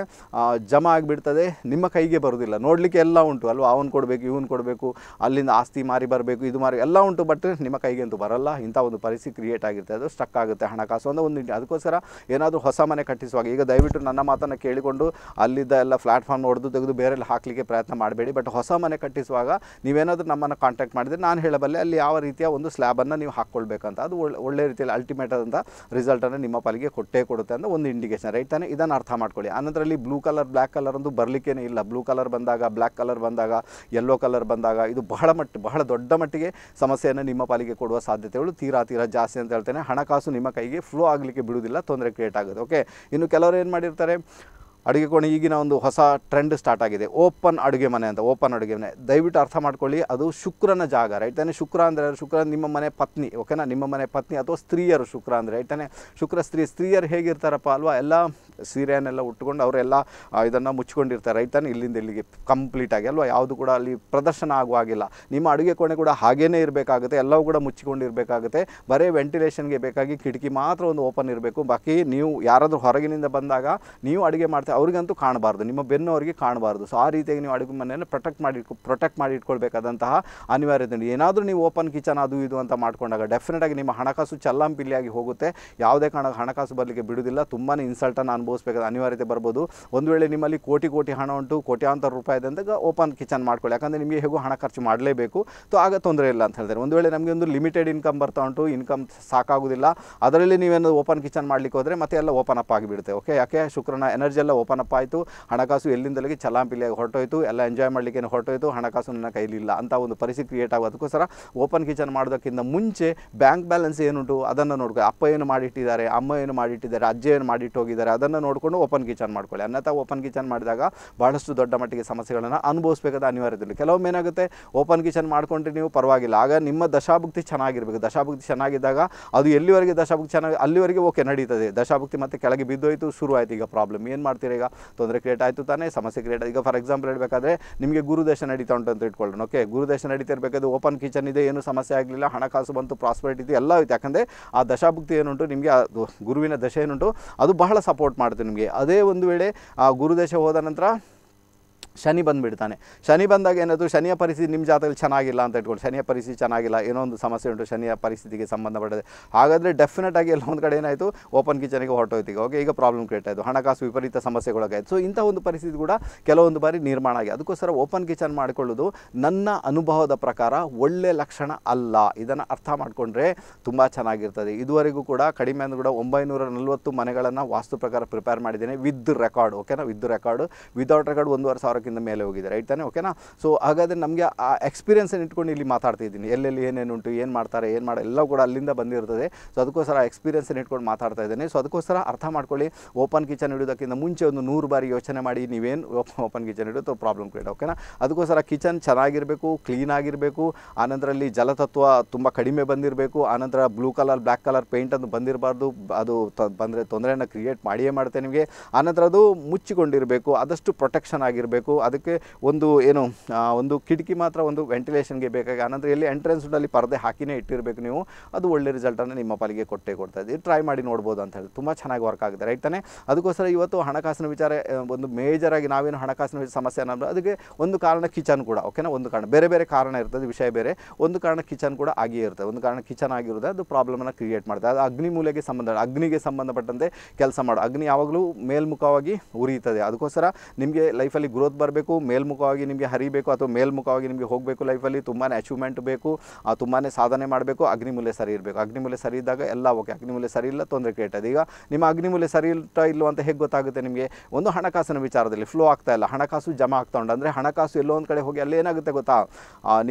ಜಮಾ ಆಗಿಬಿಡ್ತದೆ ನಿಮ್ಮ ಕೈಗೆ ಬರೋದಿಲ್ಲ ನೋಡಲಿಕ್ಕೆ ಎಲ್ಲ ಉಂಟು ಅಲ್ವಾ ಅವನು ಕೊಡಬೇಕು ಇವನು ಕೊಡಬೇಕು ಅಲ್ಲಿಂದ ಆಸ್ತಿ ಮಾರಿ ಬರಬೇಕು ಇದು ಮಾರಿ ಎಲ್ಲ ಉಂಟು ಬಟ್ ನಿಮ್ಮ ಕೈಗೆ ಅಂತೂ ಬರಲ್ಲ ಇಂಥ ಒಂದು ಪರಿಸ್ಥಿತಿ ಕ್ರಿಯೇಟ್ ಆಗಿರುತ್ತೆ ಅದು ಸ್ಟಕ್ ಆಗುತ್ತೆ ಹಣಕಾಸು ಅಂದರೆ ಒಂದು ಅದಕ್ಕೋಸ್ಕರ ಏನಾದರೂ ಹೊಸ ಮನೆ ಕಟ್ಟಿಸುವಾಗ ಈಗ ದಯವಿಟ್ಟು ನನ್ನ ಮಾತನ್ನು ಕೇಳಿಕೊಂಡು ಅಲ್ಲಿದ್ದ ಎಲ್ಲ ಪ್ಲಾಟ್ಫಾರ್ಮ್ ಹೊಡೆದು ತೆಗೆದು ಬೇರೆಲ್ಲಿ ಹಾಕಲಿಕ್ಕೆ ಪ್ರಯತ್ನ ಮಾಡಬೇಡಿ ಬಟ್ ಹೊಸ ಮನೆ ಕಟ್ಟಿಸುವಾಗ ನೀವೇನಾದರೂ ನಮ್ಮನ್ನು ಕಾಂಟ್ಯಾಕ್ಟ್ ಮಾಡಿದರೆ ನಾನು ಹೇಳಬಲ್ಲೆ ಅಲ್ಲಿ ಯಾವ ರೀತಿಯ ಒಂದು ಸ್ಲ್ಯಾಬನ್ನು ನೀವು ಹಾಕ್ಕೊಳ್ಬೇಕಂತ ಅದು ಒಳ್ಳೆ ರೀತಿಯಲ್ಲಿ ಅಲ್ಟಿಮೇಟ್ ಆದಂಥ ರಿಸಲ್ಟನ್ನು ನಿಮ್ಮ ಪಾಲಿಗೆ ಕೊಟ್ಟೇ ಕೊಡುತ್ತೆ ಅಂತ ಒಂದು ಇಂಡಿಕೇಶನ್ ರೈಟ್ ತಾನೆ ಇದನ್ನು ಅರ್ಥ ಮಾಡ್ಕೊಳ್ಳಿ ಆನಂತರಲ್ಲಿ ಬ್ಲೂ ಕಲರ್ ಬ್ಲ್ಯಾಕ್ ಕಲರ್ ಒಂದು ಬರಲಿಕ್ಕೇ ಇಲ್ಲ ಇಲ್ಲ ಬ್ಲೂ ಕಲರ್ ಬಂದಾಗ ಬ್ಲ್ಯಾಕ್ ಕಲರ್ ಬಂದಾಗ ಯೆಲ್ಲೋ ಕಲರ್ ಬಂದಾಗ ಇದು ಬಹಳ ಮಟ್ಟ ಬಹಳ ದೊಡ್ಡ ಮಟ್ಟಿಗೆ ಸಮಸ್ಯೆಯನ್ನು ನಿಮ್ಮ ಪಾಲಿಗೆ ಕೊಡುವ ಸಾಧ್ಯತೆಗಳು ತೀರಾ ತೀರಾ ಜಾಸ್ತಿ ಅಂತ ಹೇಳ್ತೇನೆ ಹಣಕಾಸು ನಿಮ್ಮ ಕೈಗೆ ಫ್ಲೋ ಆಗಲಿಕ್ಕೆ ಬಿಡುವುದಿಲ್ಲ ತೊಂದರೆ ಕ್ರಿಯೇಟ್ ಆಗುತ್ತೆ ಓಕೆ ಇನ್ನು ಕೆಲವರು ಏನು ಮಾಡಿರ್ತಾರೆ ಅಡುಗೆ ಕೋಣೆ ಈಗಿನ ಒಂದು ಹೊಸ ಟ್ರೆಂಡ್ ಸ್ಟಾರ್ಟ್ ಆಗಿದೆ ಓಪನ್ ಅಡುಗೆ ಮನೆ ಅಂತ ಓಪನ್ ಅಡುಗೆ ಮನೆ ದಯವಿಟ್ಟು ಅರ್ಥ ಮಾಡ್ಕೊಳ್ಳಿ ಅದು ಶುಕ್ರನ ಜಾಗ ರೈಟ್ ತಾನೆ ಶುಕ್ರ ಅಂದರೆ ಶುಕ್ರ ನಿಮ್ಮ ಮನೆ ಪತ್ನಿ ಓಕೆನಾ ನಿಮ್ಮ ಮನೆ ಪತ್ನಿ ಅಥವಾ ಸ್ತ್ರೀಯರು ಶುಕ್ರ ಅಂದರೆ ರೈಟ್ ತಾನೆ ಶುಕ್ರ ಸ್ತ್ರೀ ಸ್ತ್ರೀಯರು ಹೇಗಿರ್ತಾರಪ್ಪ ಅಲ್ವಾ ಎಲ್ಲ ಸೀರೆಯನ್ನೆಲ್ಲ ಉಟ್ಕೊಂಡು ಅವರೆಲ್ಲ ಇದನ್ನು ಮುಚ್ಕೊಂಡಿರ್ತಾರೆ ರೈಟ್ ತಾನೆ ಇಲ್ಲಿಂದ ಇಲ್ಲಿಗೆ ಕಂಪ್ಲೀಟಾಗಿ ಅಲ್ವಾ ಯಾವುದು ಕೂಡ ಅಲ್ಲಿ ಪ್ರದರ್ಶನ ಆಗುವಾಗಿಲ್ಲ ನಿಮ್ಮ ಅಡುಗೆ ಕೋಣೆ ಕೂಡ ಹಾಗೇ ಇರಬೇಕಾಗುತ್ತೆ ಎಲ್ಲವೂ ಕೂಡ ಮುಚ್ಚಿಕೊಂಡಿರಬೇಕಾಗುತ್ತೆ ಬರೀ ವೆಂಟಿಲೇಷನ್ಗೆ ಬೇಕಾಗಿ ಕಿಟಕಿ ಮಾತ್ರ ಒಂದು ಓಪನ್ ಇರಬೇಕು ಬಾಕಿ ನೀವು ಯಾರಾದರೂ ಹೊರಗಿನಿಂದ ಬಂದಾಗ ನೀವು ಅಡುಗೆ ಮಾಡ್ತಾ ಅವ್ರಿಗಂತೂ ಕಾಣಬಾರ್ದು ನಿಮ್ಮ ಬೆನ್ನು ಅವರಿಗೆ ಕಾಣಬಾರ್ದು ಸೊ ಆ ರೀತಿಯಾಗಿ ನೀವು ಅಡುಗೆ ಮನೆಯನ್ನು ಪ್ರೊಟೆಕ್ಟ್ ಮಾಡಿ ಪ್ರೊಟೆಕ್ಟ್ ಮಾಡಿ ಇಟ್ಕೊಳ್ಬೇಕಾದಂತಹ ಅನಿವಾರ್ಯತೆ ಏನಾದರೂ ನೀವು ಓಪನ್ ಕಿಚನ್ ಅದು ಇದು ಅಂತ ಮಾಡಿಕೊಂಡಾಗ ಡೆಫಿನೆಟಾಗಿ ನಿಮ್ಮ ಹಣಕಾಸು ಚಲ್ಲಂಪಿಲ್ಲಿಯಾಗಿ ಹೋಗುತ್ತೆ ಯಾವುದೇ ಕಾರಣ ಹಣಕಾಸು ಬರಲಿಕ್ಕೆ ಬಿಡುವುದಿಲ್ಲ ತುಂಬಾ ಇನ್ಸಲ್ಟನ್ನು ಅನುಭವಿಸಬೇಕಾದ ಅನಿವಾರ್ಯತೆ ಬರ್ಬೋದು ಒಂದು ವೇಳೆ ನಿಮ್ಮಲ್ಲಿ ಕೋಟಿ ಕೋಟಿ ಹಣ ಉಂಟು ಕೋಟ್ಯಾಂತರ ರೂಪಾಯಿ ಅಂತ ಓಪನ್ ಕಿಚನ್ ಮಾಡ್ಕೊಳ್ಳಿ ಯಾಕಂದರೆ ನಿಮಗೆ ಹೇಗೂ ಹಣ ಖರ್ಚು ಮಾಡಲೇಬೇಕು ಸೊ ಆಗ ತೊಂದರೆ ಇಲ್ಲ ಅಂತ ಹೇಳಿದರೆ ಒಂದು ವೇಳೆ ನಮಗೆ ಒಂದು ಲಿಮಿಟೆಡ್ ಇನ್ಕಮ್ ಬರ್ತಾ ಉಂಟು ಇನ್ಕಮ್ ಸಾಕಾಗೋದಿಲ್ಲ ಅದರಲ್ಲಿ ನೀವೇನು ಓಪನ್ ಕಿಚನ್ ಮಾಡಲಿಕ್ಕೆ ಹೋದರೆ ಮತ್ತೆ ಎಲ್ಲ ಓಪನ್ ಅಪ್ ಆಗಿಬಿಡುತ್ತೆ ಓಕೆ ಯಾಕೆ ಶುಕ್ರನ ಎನರ್ಜಿ ಎಲ್ಲ ಓಪನ್ ಆಯಿತು ಹಣಕಾಸು ಎಲ್ಲಿಂದಲೇ ಚಲಾಂಪಿಲಿಯಾಗಿ ಹೊರಟೋಯ್ತು ಎಲ್ಲ ಎಂಜಾಯ್ ಮಾಡಲಿಕ್ಕೆ ಹೊರಟೋಯ್ತು ಹಣಕಾಸು ನನ್ನ ಕೈಲಿಲ್ಲ ಅಂತ ಒಂದು ಪರಿಸ್ಥಿತಿ ಕ್ರಿಯೇಟ್ ಆಗೋದಕ್ಕೋಸ್ಕರ ಓಪನ್ ಕಿಚನ್ ಮಾಡೋದಕ್ಕಿಂತ ಮುಂಚೆ ಬ್ಯಾಂಕ್ ಬ್ಯಾಲೆನ್ಸ್ ಏನುಂಟು ಅದನ್ನು ನೋಡ್ಕೊಳ್ಳಿ ಅಪ್ಪ ಏನು ಮಾಡಿಟ್ಟಿದ್ದಾರೆ ಅಮ್ಮ ಏನು ಮಾಡಿಟ್ಟಿದ್ದಾರೆ ಅಜ್ಜ ಏನು ಮಾಡಿಟ್ಟು ಹೋಗಿದ್ದಾರೆ ಅದನ್ನು ನೋಡಿಕೊಂಡು ಓಪನ್ ಕಿಚನ್ ಮಾಡ್ಕೊಳ್ಳಿ ಅನ್ನತಾ ಓಪನ್ ಕಿಚನ್ ಮಾಡಿದಾಗ ಬಹಳಷ್ಟು ದೊಡ್ಡ ಮಟ್ಟಿಗೆ ಸಮಸ್ಯೆಗಳನ್ನು ಅನುಭವಿಸಬೇಕಾದ ಅನಿವಾರ್ಯತೆ ಕೆಲವೊಮ್ಮೆ ಏನಾಗುತ್ತೆ ಓಪನ್ ಕಿಚನ್ ಮಾಡ್ಕೊಂಡ್ರೆ ನೀವು ಪರವಾಗಿಲ್ಲ ಆಗ ನಿಮ್ಮ ದಶಾಭುಕ್ತಿ ಚೆನ್ನಾಗಿರಬೇಕು ದಶಾಭುಕ್ತಿ ಚೆನ್ನಾಗಿದ್ದಾಗ ಅದು ಎಲ್ಲಿವರೆಗೆ ದಶಾಭುಕ್ತಿ ಚೆನ್ನಾಗಿ ಅಲ್ಲಿವರೆಗೆ ಓಕೆ ನಡೀತದೆ ದಶಾಭುಕ್ತಿ ಮತ್ತೆ ಕೆಳಗೆ ಬಿದ್ದೋಯ್ತು ಶುರುವಾಯಿತು ಈಗ ಪ್ರಾಬ್ಲಮ್ ಏನು ಮಾಡ್ತೀರಾ ಈಗ ತೊಂದರೆ ಕ್ರಿಯೇಟ್ ಆಯಿತು ತಾನೇ ಸಮಸ್ಯೆ ಕ್ರಿಯೇಟ್ ಈಗ ಫಾರ್ ಎಕ್ಸಾಂಪಲ್ ಹೇಳಬೇಕಾದ್ರೆ ನಿಮಗೆ ಗುರುದೇಶ ನಡೀತಾ ಉಂಟು ಅಂತ ಇಟ್ಕೊಳ್ಳೋಣ ಓಕೆ ಗುರುದೇಶ ನಡೀತಾ ಇರಬೇಕಾದ್ರೆ ಓಪನ್ ಕಿಚನ್ ಇದೆ ಏನು ಸಮಸ್ಯೆ ಆಗಲಿಲ್ಲ ಹಣಕಾಸು ಬಂತು ಪ್ರಾಸ್ಪರಿಟಿ ಇದೆ ಎಲ್ಲ ಇತ್ತು ಯಾಕಂದರೆ ಆ ದಶಾಭುಕ್ತಿ ಏನುಂಟು ನಿಮಗೆ ಅದು ಗುರುವಿನ ದಶೆ ಏನುಂಟು ಅದು ಬಹಳ ಸಪೋರ್ಟ್ ಮಾಡುತ್ತೆ ನಿಮಗೆ ಅದೇ ಒಂದು ವೇಳೆ ಆ ಗುರುದೇಶ ಹೋದ ನಂತರ ಶನಿ ಬಂದುಬಿಡ್ತಾನೆ ಶನಿ ಬಂದಾಗ ಏನದು ಶನಿಯ ಪರಿಸ್ಥಿತಿ ನಿಮ್ಮ ಜಾತಕದಲ್ಲಿ ಚೆನ್ನಾಗಿಲ್ಲ ಅಂತ ಇಟ್ಕೊಂಡು ಶನಿಯ ಪರಿಸ್ಥಿತಿ ಚೆನ್ನಾಗಿಲ್ಲ ಏನೋ ಒಂದು ಸಮಸ್ಯೆ ಉಂಟು ಶನಿಯ ಪರಿಸ್ಥಿತಿಗೆ ಸಂಬಂಧಪಟ್ಟಿದೆ ಹಾಗಾದರೆ ಡೆಫಿನೆಟ್ ಆಗಿ ಎಲ್ಲ ಒಂದು ಕಡೆ ಏನಾಯಿತು ಓಪನ್ ಕಿಚನಿಗೆ ಹೊರಟೋಯ್ತು ಓಕೆ ಈಗ ಪ್ರಾಬ್ಲಮ್ ಕ್ರಿಯೇಟ್ ಆಯಿತು ಹಣಕಾಸು ವಿಪರೀತ ಸಮಸ್ಯೆಗಳಾಗಾಯಿತು ಸೊ ಇಂಥ ಒಂದು ಪರಿಸ್ಥಿತಿ ಕೂಡ ಕೆಲವೊಂದು ಬಾರಿ ನಿರ್ಮಾಣ ಆಗಿ ಅದಕ್ಕೋಸ್ಕರ ಓಪನ್ ಕಿಚನ್ ಮಾಡಿಕೊಳ್ಳೋದು ನನ್ನ ಅನುಭವದ ಪ್ರಕಾರ ಒಳ್ಳೆಯ ಲಕ್ಷಣ ಅಲ್ಲ ಇದನ್ನು ಅರ್ಥ ಮಾಡಿಕೊಂಡ್ರೆ ತುಂಬ ಚೆನ್ನಾಗಿರ್ತದೆ ಇದುವರೆಗೂ ಕೂಡ ಕಡಿಮೆ ಅಂದ್ರೂ ಕೂಡ ಒಂಬೈನೂರ ನಲ್ವತ್ತು ಮನೆಗಳನ್ನು ವಾಸ್ತು ಪ್ರಕಾರ ಪ್ರಿಪೇರ್ ಮಾಡಿದ್ದೇನೆ ವಿತ್ ರೆಕಾರ್ಡ್ ಓಕೆನಾ ವಿತ್ ರೆಕಾರ್ಡ್ ವಿದೌಟ್ ರೆಕಾರ್ಡ್ ಒಂದುವರೆ ಸಾವಿರಕ್ಕೆ ಮೇಲೆ ಹೋಗಿದೆ ರೈಟ್ ತಾನೆ ಓಕೆನಾ ಸೊ ಹಾಗಾದರೆ ನಮಗೆ ಆ ಎಕ್ಸ್ಪೀರಿಯನ್ಸನ್ನು ಇಟ್ಕೊಂಡು ಇಲ್ಲಿ ಮಾತಾಡ್ತಾ ಇದ್ದೀನಿ ಎಲ್ಲೆಲ್ಲಿ ಏನೇನು ಉಂಟು ಏನು ಮಾಡ್ತಾರೆ ಏನು ಮಾಡ ಎಲ್ಲ ಕೂಡ ಅಲ್ಲಿಂದ ಬಂದಿರ್ತದೆ ಸೊ ಅದಕ್ಕೋಸ್ಕರ ಎಕ್ಸ್ಪೀರಿಯನ್ಸನ್ನು ಇಟ್ಕೊಂಡು ಮಾತಾಡ್ತಾ ಇದ್ದೇನೆ ಸೊ ಅದಕ್ಕೋಸ್ಕರ ಅರ್ಥ ಮಾಡ್ಕೊಳ್ಳಿ ಓಪನ್ ಕಿಚನ್ ಇಡೋದಕ್ಕಿಂತ ಮುಂಚೆ ಒಂದು ನೂರು ಬಾರಿ ಯೋಚನೆ ಮಾಡಿ ನೀವೇನು ಓಪನ್ ಕಿಚನ್ ಇಡೋದು ಪ್ರಾಬ್ಲಮ್ ಕ್ರಿಯೇಟ್ ಓಕೆನಾ ಅದಕ್ಕೋಸ್ಕರ ಕಿಚನ್ ಚೆನ್ನಾಗಿರಬೇಕು ಕ್ಲೀನ್ ಆಗಿರಬೇಕು ಆನಂತರಲ್ಲಿ ಜಲತತ್ವ ತುಂಬ ಕಡಿಮೆ ಬಂದಿರಬೇಕು ಆನಂತರ blue colour black colour paint ಅಂತ ಬಂದಿರಬಾರ್ದು ಅದು ಬಂದರೆ ತೊಂದರೆಯನ್ನು ಕ್ರಿಯೇಟ್ ಮಾಡಿಯೇ ಮಾಡುತ್ತೆ ನಿಮಗೆ ಆನಂತರ ಅದು ಮುಚ್ಚಿಕೊಂಡಿರಬೇಕು ಆದಷ್ಟು ಪ್ರೊಟೆಕ್ಷನ್ ಆಗಿರಬೇಕು ಅದಕ್ಕೆ ಒಂದು ಏನು ಒಂದು ಕಿಟಕಿ ಮಾತ್ರ ಒಂದು ವೆಂಟಿಲೇಷನ್ಗೆ ಬೇಕಾಗಿ ಆನಂತರ ಇಲ್ಲಿ ಅಲ್ಲಿ ಪರದೆ ಹಾಕಿನೇ ಇಟ್ಟಿರಬೇಕು ನೀವು ಅದು ಒಳ್ಳೆ ಅನ್ನು ನಿಮ್ಮ ಪಾಲಿಗೆ ಕೊಟ್ಟೇ ಕೊಡ್ತಾ ಇದ್ದೀವಿ ಟ್ರೈ ಮಾಡಿ ನೋಡ್ಬೋದು ಅಂತ ಹೇಳಿ ತುಂಬ ಚೆನ್ನಾಗಿ ವರ್ಕ್ ಆಗುತ್ತೆ ರೈಟ್ ತಾನೆ ಅದಕ್ಕೋಸ್ಕರ ಇವತ್ತು ಹಣಕಾಸಿನ ವಿಚಾರ ಒಂದು ಮೇಜರಾಗಿ ನಾವೇನು ಹಣಕಾಸಿನ ಸಮಸ್ಯೆ ಅನ್ನೋದು ಅದಕ್ಕೆ ಒಂದು ಕಾರಣ ಕಿಚನ್ ಕೂಡ ಓಕೆನಾ ಒಂದು ಕಾರಣ ಬೇರೆ ಬೇರೆ ಕಾರಣ ಇರ್ತದೆ ವಿಷಯ ಬೇರೆ ಒಂದು ಕಾರಣ ಕಿಚನ್ ಕೂಡ ಆಗಿಯೇ ಇರ್ತದೆ ಒಂದು ಕಾರಣ ಕಿಚನ್ ಆಗಿರುತ್ತೆ ಅದು ಪ್ರಾಬ್ಲಮನ್ನು ಕ್ರಿಯೇಟ್ ಮಾಡ್ತದೆ ಅದು ಅಗ್ನಿ ಮೂಲೆಗೆ ಸಂಬಂಧ ಅಗ್ನಿಗೆ ಸಂಬಂಧಪಟ್ಟಂತೆ ಕೆಲಸ ಮಾಡೋ ಅಗ್ನಿ ಯಾವಾಗಲೂ ಮೇಲ್ಮುಖವಾಗಿ ಉರಿಯುತ್ತದೆ ಅದಕ್ಕೋಸ್ಕರ ನಿಮಗೆ ಲೈಫಲ್ಲಿ ಗ್ರೋತ್ ಬರ್ ಬರಬೇಕು ಮೇಲ್ಮುಖವಾಗಿ ನಿಮಗೆ ಹರಿಬೇಕು ಅಥವಾ ಮೇಲ್ಮುಖವಾಗಿ ನಿಮಗೆ ಹೋಗಬೇಕು ಲೈಫಲ್ಲಿ ತುಂಬಾ ಅಚೀವ್ಮೆಂಟ್ ಬೇಕು ತುಂಬಾ ಸಾಧನೆ ಮಾಡಬೇಕು ಅಗ್ನಿಮೂಲೆ ಸರಿ ಇರಬೇಕು ಅಗ್ನಿಮೂಲೆ ಸರಿ ಇದ್ದಾಗ ಎಲ್ಲ ಓಕೆ ಅಗ್ನಿಮೂಲೆ ಸರಿ ಇಲ್ಲ ತೊಂದರೆ ಕೇಳ್ತದೆ ಈಗ ನಿಮ್ಮ ಅಗ್ನಿಮೂಲೆ ಸರಿ ಇಲ್ಲ ಇಲ್ಲವಂತ ಅಂತ ಹೇಗೆ ಗೊತ್ತಾಗುತ್ತೆ ನಿಮಗೆ ಒಂದು ಹಣಕಾಸಿನ ವಿಚಾರದಲ್ಲಿ ಫ್ಲೋ ಆಗ್ತಾ ಇಲ್ಲ ಹಣಕಾಸು ಜಮಾ ಆಗ್ತಾ ಉಂಟು ಅಂದರೆ ಹಣಕಾಸು ಎಲ್ಲೋ ಒಂದು ಕಡೆ ಹೋಗಿ ಅಲ್ಲಿ ಏನಾಗುತ್ತೆ ಗೊತ್ತಾ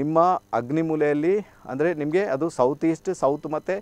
ನಿಮ್ಮ ಅಗ್ನಿಮೂಲೆಯಲ್ಲಿ ಅಂದರೆ ನಿಮಗೆ ಅದು ಸೌತ್ ಈಸ್ಟ್ ಸೌತ್ ಮತ್ತು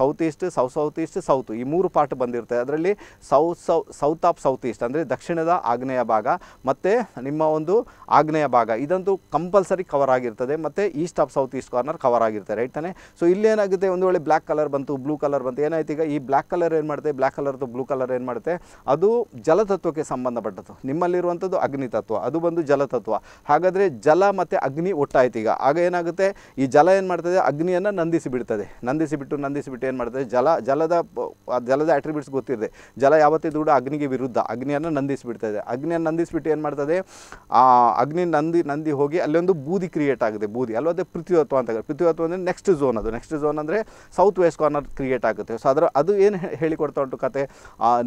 south east south south east south ಈ ಮೂರು ಪಾರ್ಟ್ ಬಂದಿರುತ್ತೆ ಅದರಲ್ಲಿ south south of south east ಅಂದರೆ ದಕ್ಷಿಣದ ಆಗ್ನೇಯ ಭಾಗ ಮತ್ತು ನಿಮ್ಮ ಒಂದು ಆಗ್ನೇಯ ಭಾಗ ಇದಂತೂ ಕಂಪಲ್ಸರಿ ಕವರ್ ಆಗಿರ್ತದೆ ಮತ್ತು east of south east corner cover ಆಗಿರ್ತಾರೆ ರೈಟ್ ತಾನೆ ಸೊ ಇಲ್ಲೇನಾಗುತ್ತೆ ಒಂದು ವೇಳೆ ಬ್ಲ್ಯಾಕ್ ಕಲರ್ ಬಂತು ಬ್ಲೂ ಕಲರ್ ಬಂತು ಏನಾಯ್ತು ಈಗ ಈ ಬ್ಲ್ಯಾಕ್ ಕಲರ್ ಏನು ಮಾಡುತ್ತೆ ಬ್ಲ್ಯಾಕ್ ಕಲರ್ದು ಬ್ಲೂ ಕಲರ್ ಏನು ಮಾಡುತ್ತೆ ಅದು ಜಲತತ್ವಕ್ಕೆ ಸಂಬಂಧಪಟ್ಟದ್ದು ನಿಮ್ಮಲ್ಲಿರುವಂಥದ್ದು ಅಗ್ನಿ ತತ್ವ ಅದು ಬಂದು ಜಲತತ್ವ ಹಾಗಾದರೆ ಜಲ ಮತ್ತು ಅಗ್ನಿ ಒಟ್ಟಾಯ್ತು ಈಗ ಆಗ ಏನಾಗುತ್ತೆ ಈ ಜಲ ಏನು ಮಾಡ್ತದೆ ಅಗ್ನಿಯನ್ನು ನಂದಿಸಿ ಬಿಡ್ತದೆ ನಂದಿಸಿ ಬಿಟ್ಟು ನಂದಿಸಿಬಿಟ್ಟು ಏನು ಮಾಡ್ತದೆ ಜಲ ಜಲದ ಜಲದ ಆಟ್ರಿಬ್ಯೂಟ್ಸ್ ಗೊತ್ತಿದೆ ಜಲ ಯಾವತ್ತೂ ಕೂಡ ಅಗ್ನಿಗೆ ವಿರುದ್ಧ ಅಗ್ನಿಯನ್ನು ನಂದಿಸಿಬಿಡ್ತದೆ ಅಗ್ನಿಯನ್ನು ನಂದಿಸಿಬಿಟ್ಟು ಏನು ಮಾಡ್ತದೆ ಆ ಅಗ್ನಿ ನಂದಿ ನಂದಿ ಹೋಗಿ ಅಲ್ಲೊಂದು ಬೂದಿ ಕ್ರಿಯೇಟ್ ಆಗಿದೆ ಬೂದಿ ಅಲ್ಲದೆ ಅದೇ ಪೃಥ್ವಿತ್ವ ಅಂತ ಪೃಥ್ವಿತ್ವ ಅಂದರೆ ನೆಕ್ಸ್ಟ್ ಝೋನ್ ಅದು ನೆಕ್ಸ್ಟ್ ಝೋನ್ ಅಂದರೆ ಸೌತ್ ವೆಸ್ಟ್ ಕಾರ್ನರ್ ಕ್ರಿಯೇಟ್ ಆಗುತ್ತೆ ಸೊ ಅದರ ಅದು ಏನು ಹೇಳಿಕೊಡ್ತಾ ಉಂಟು ಕತೆ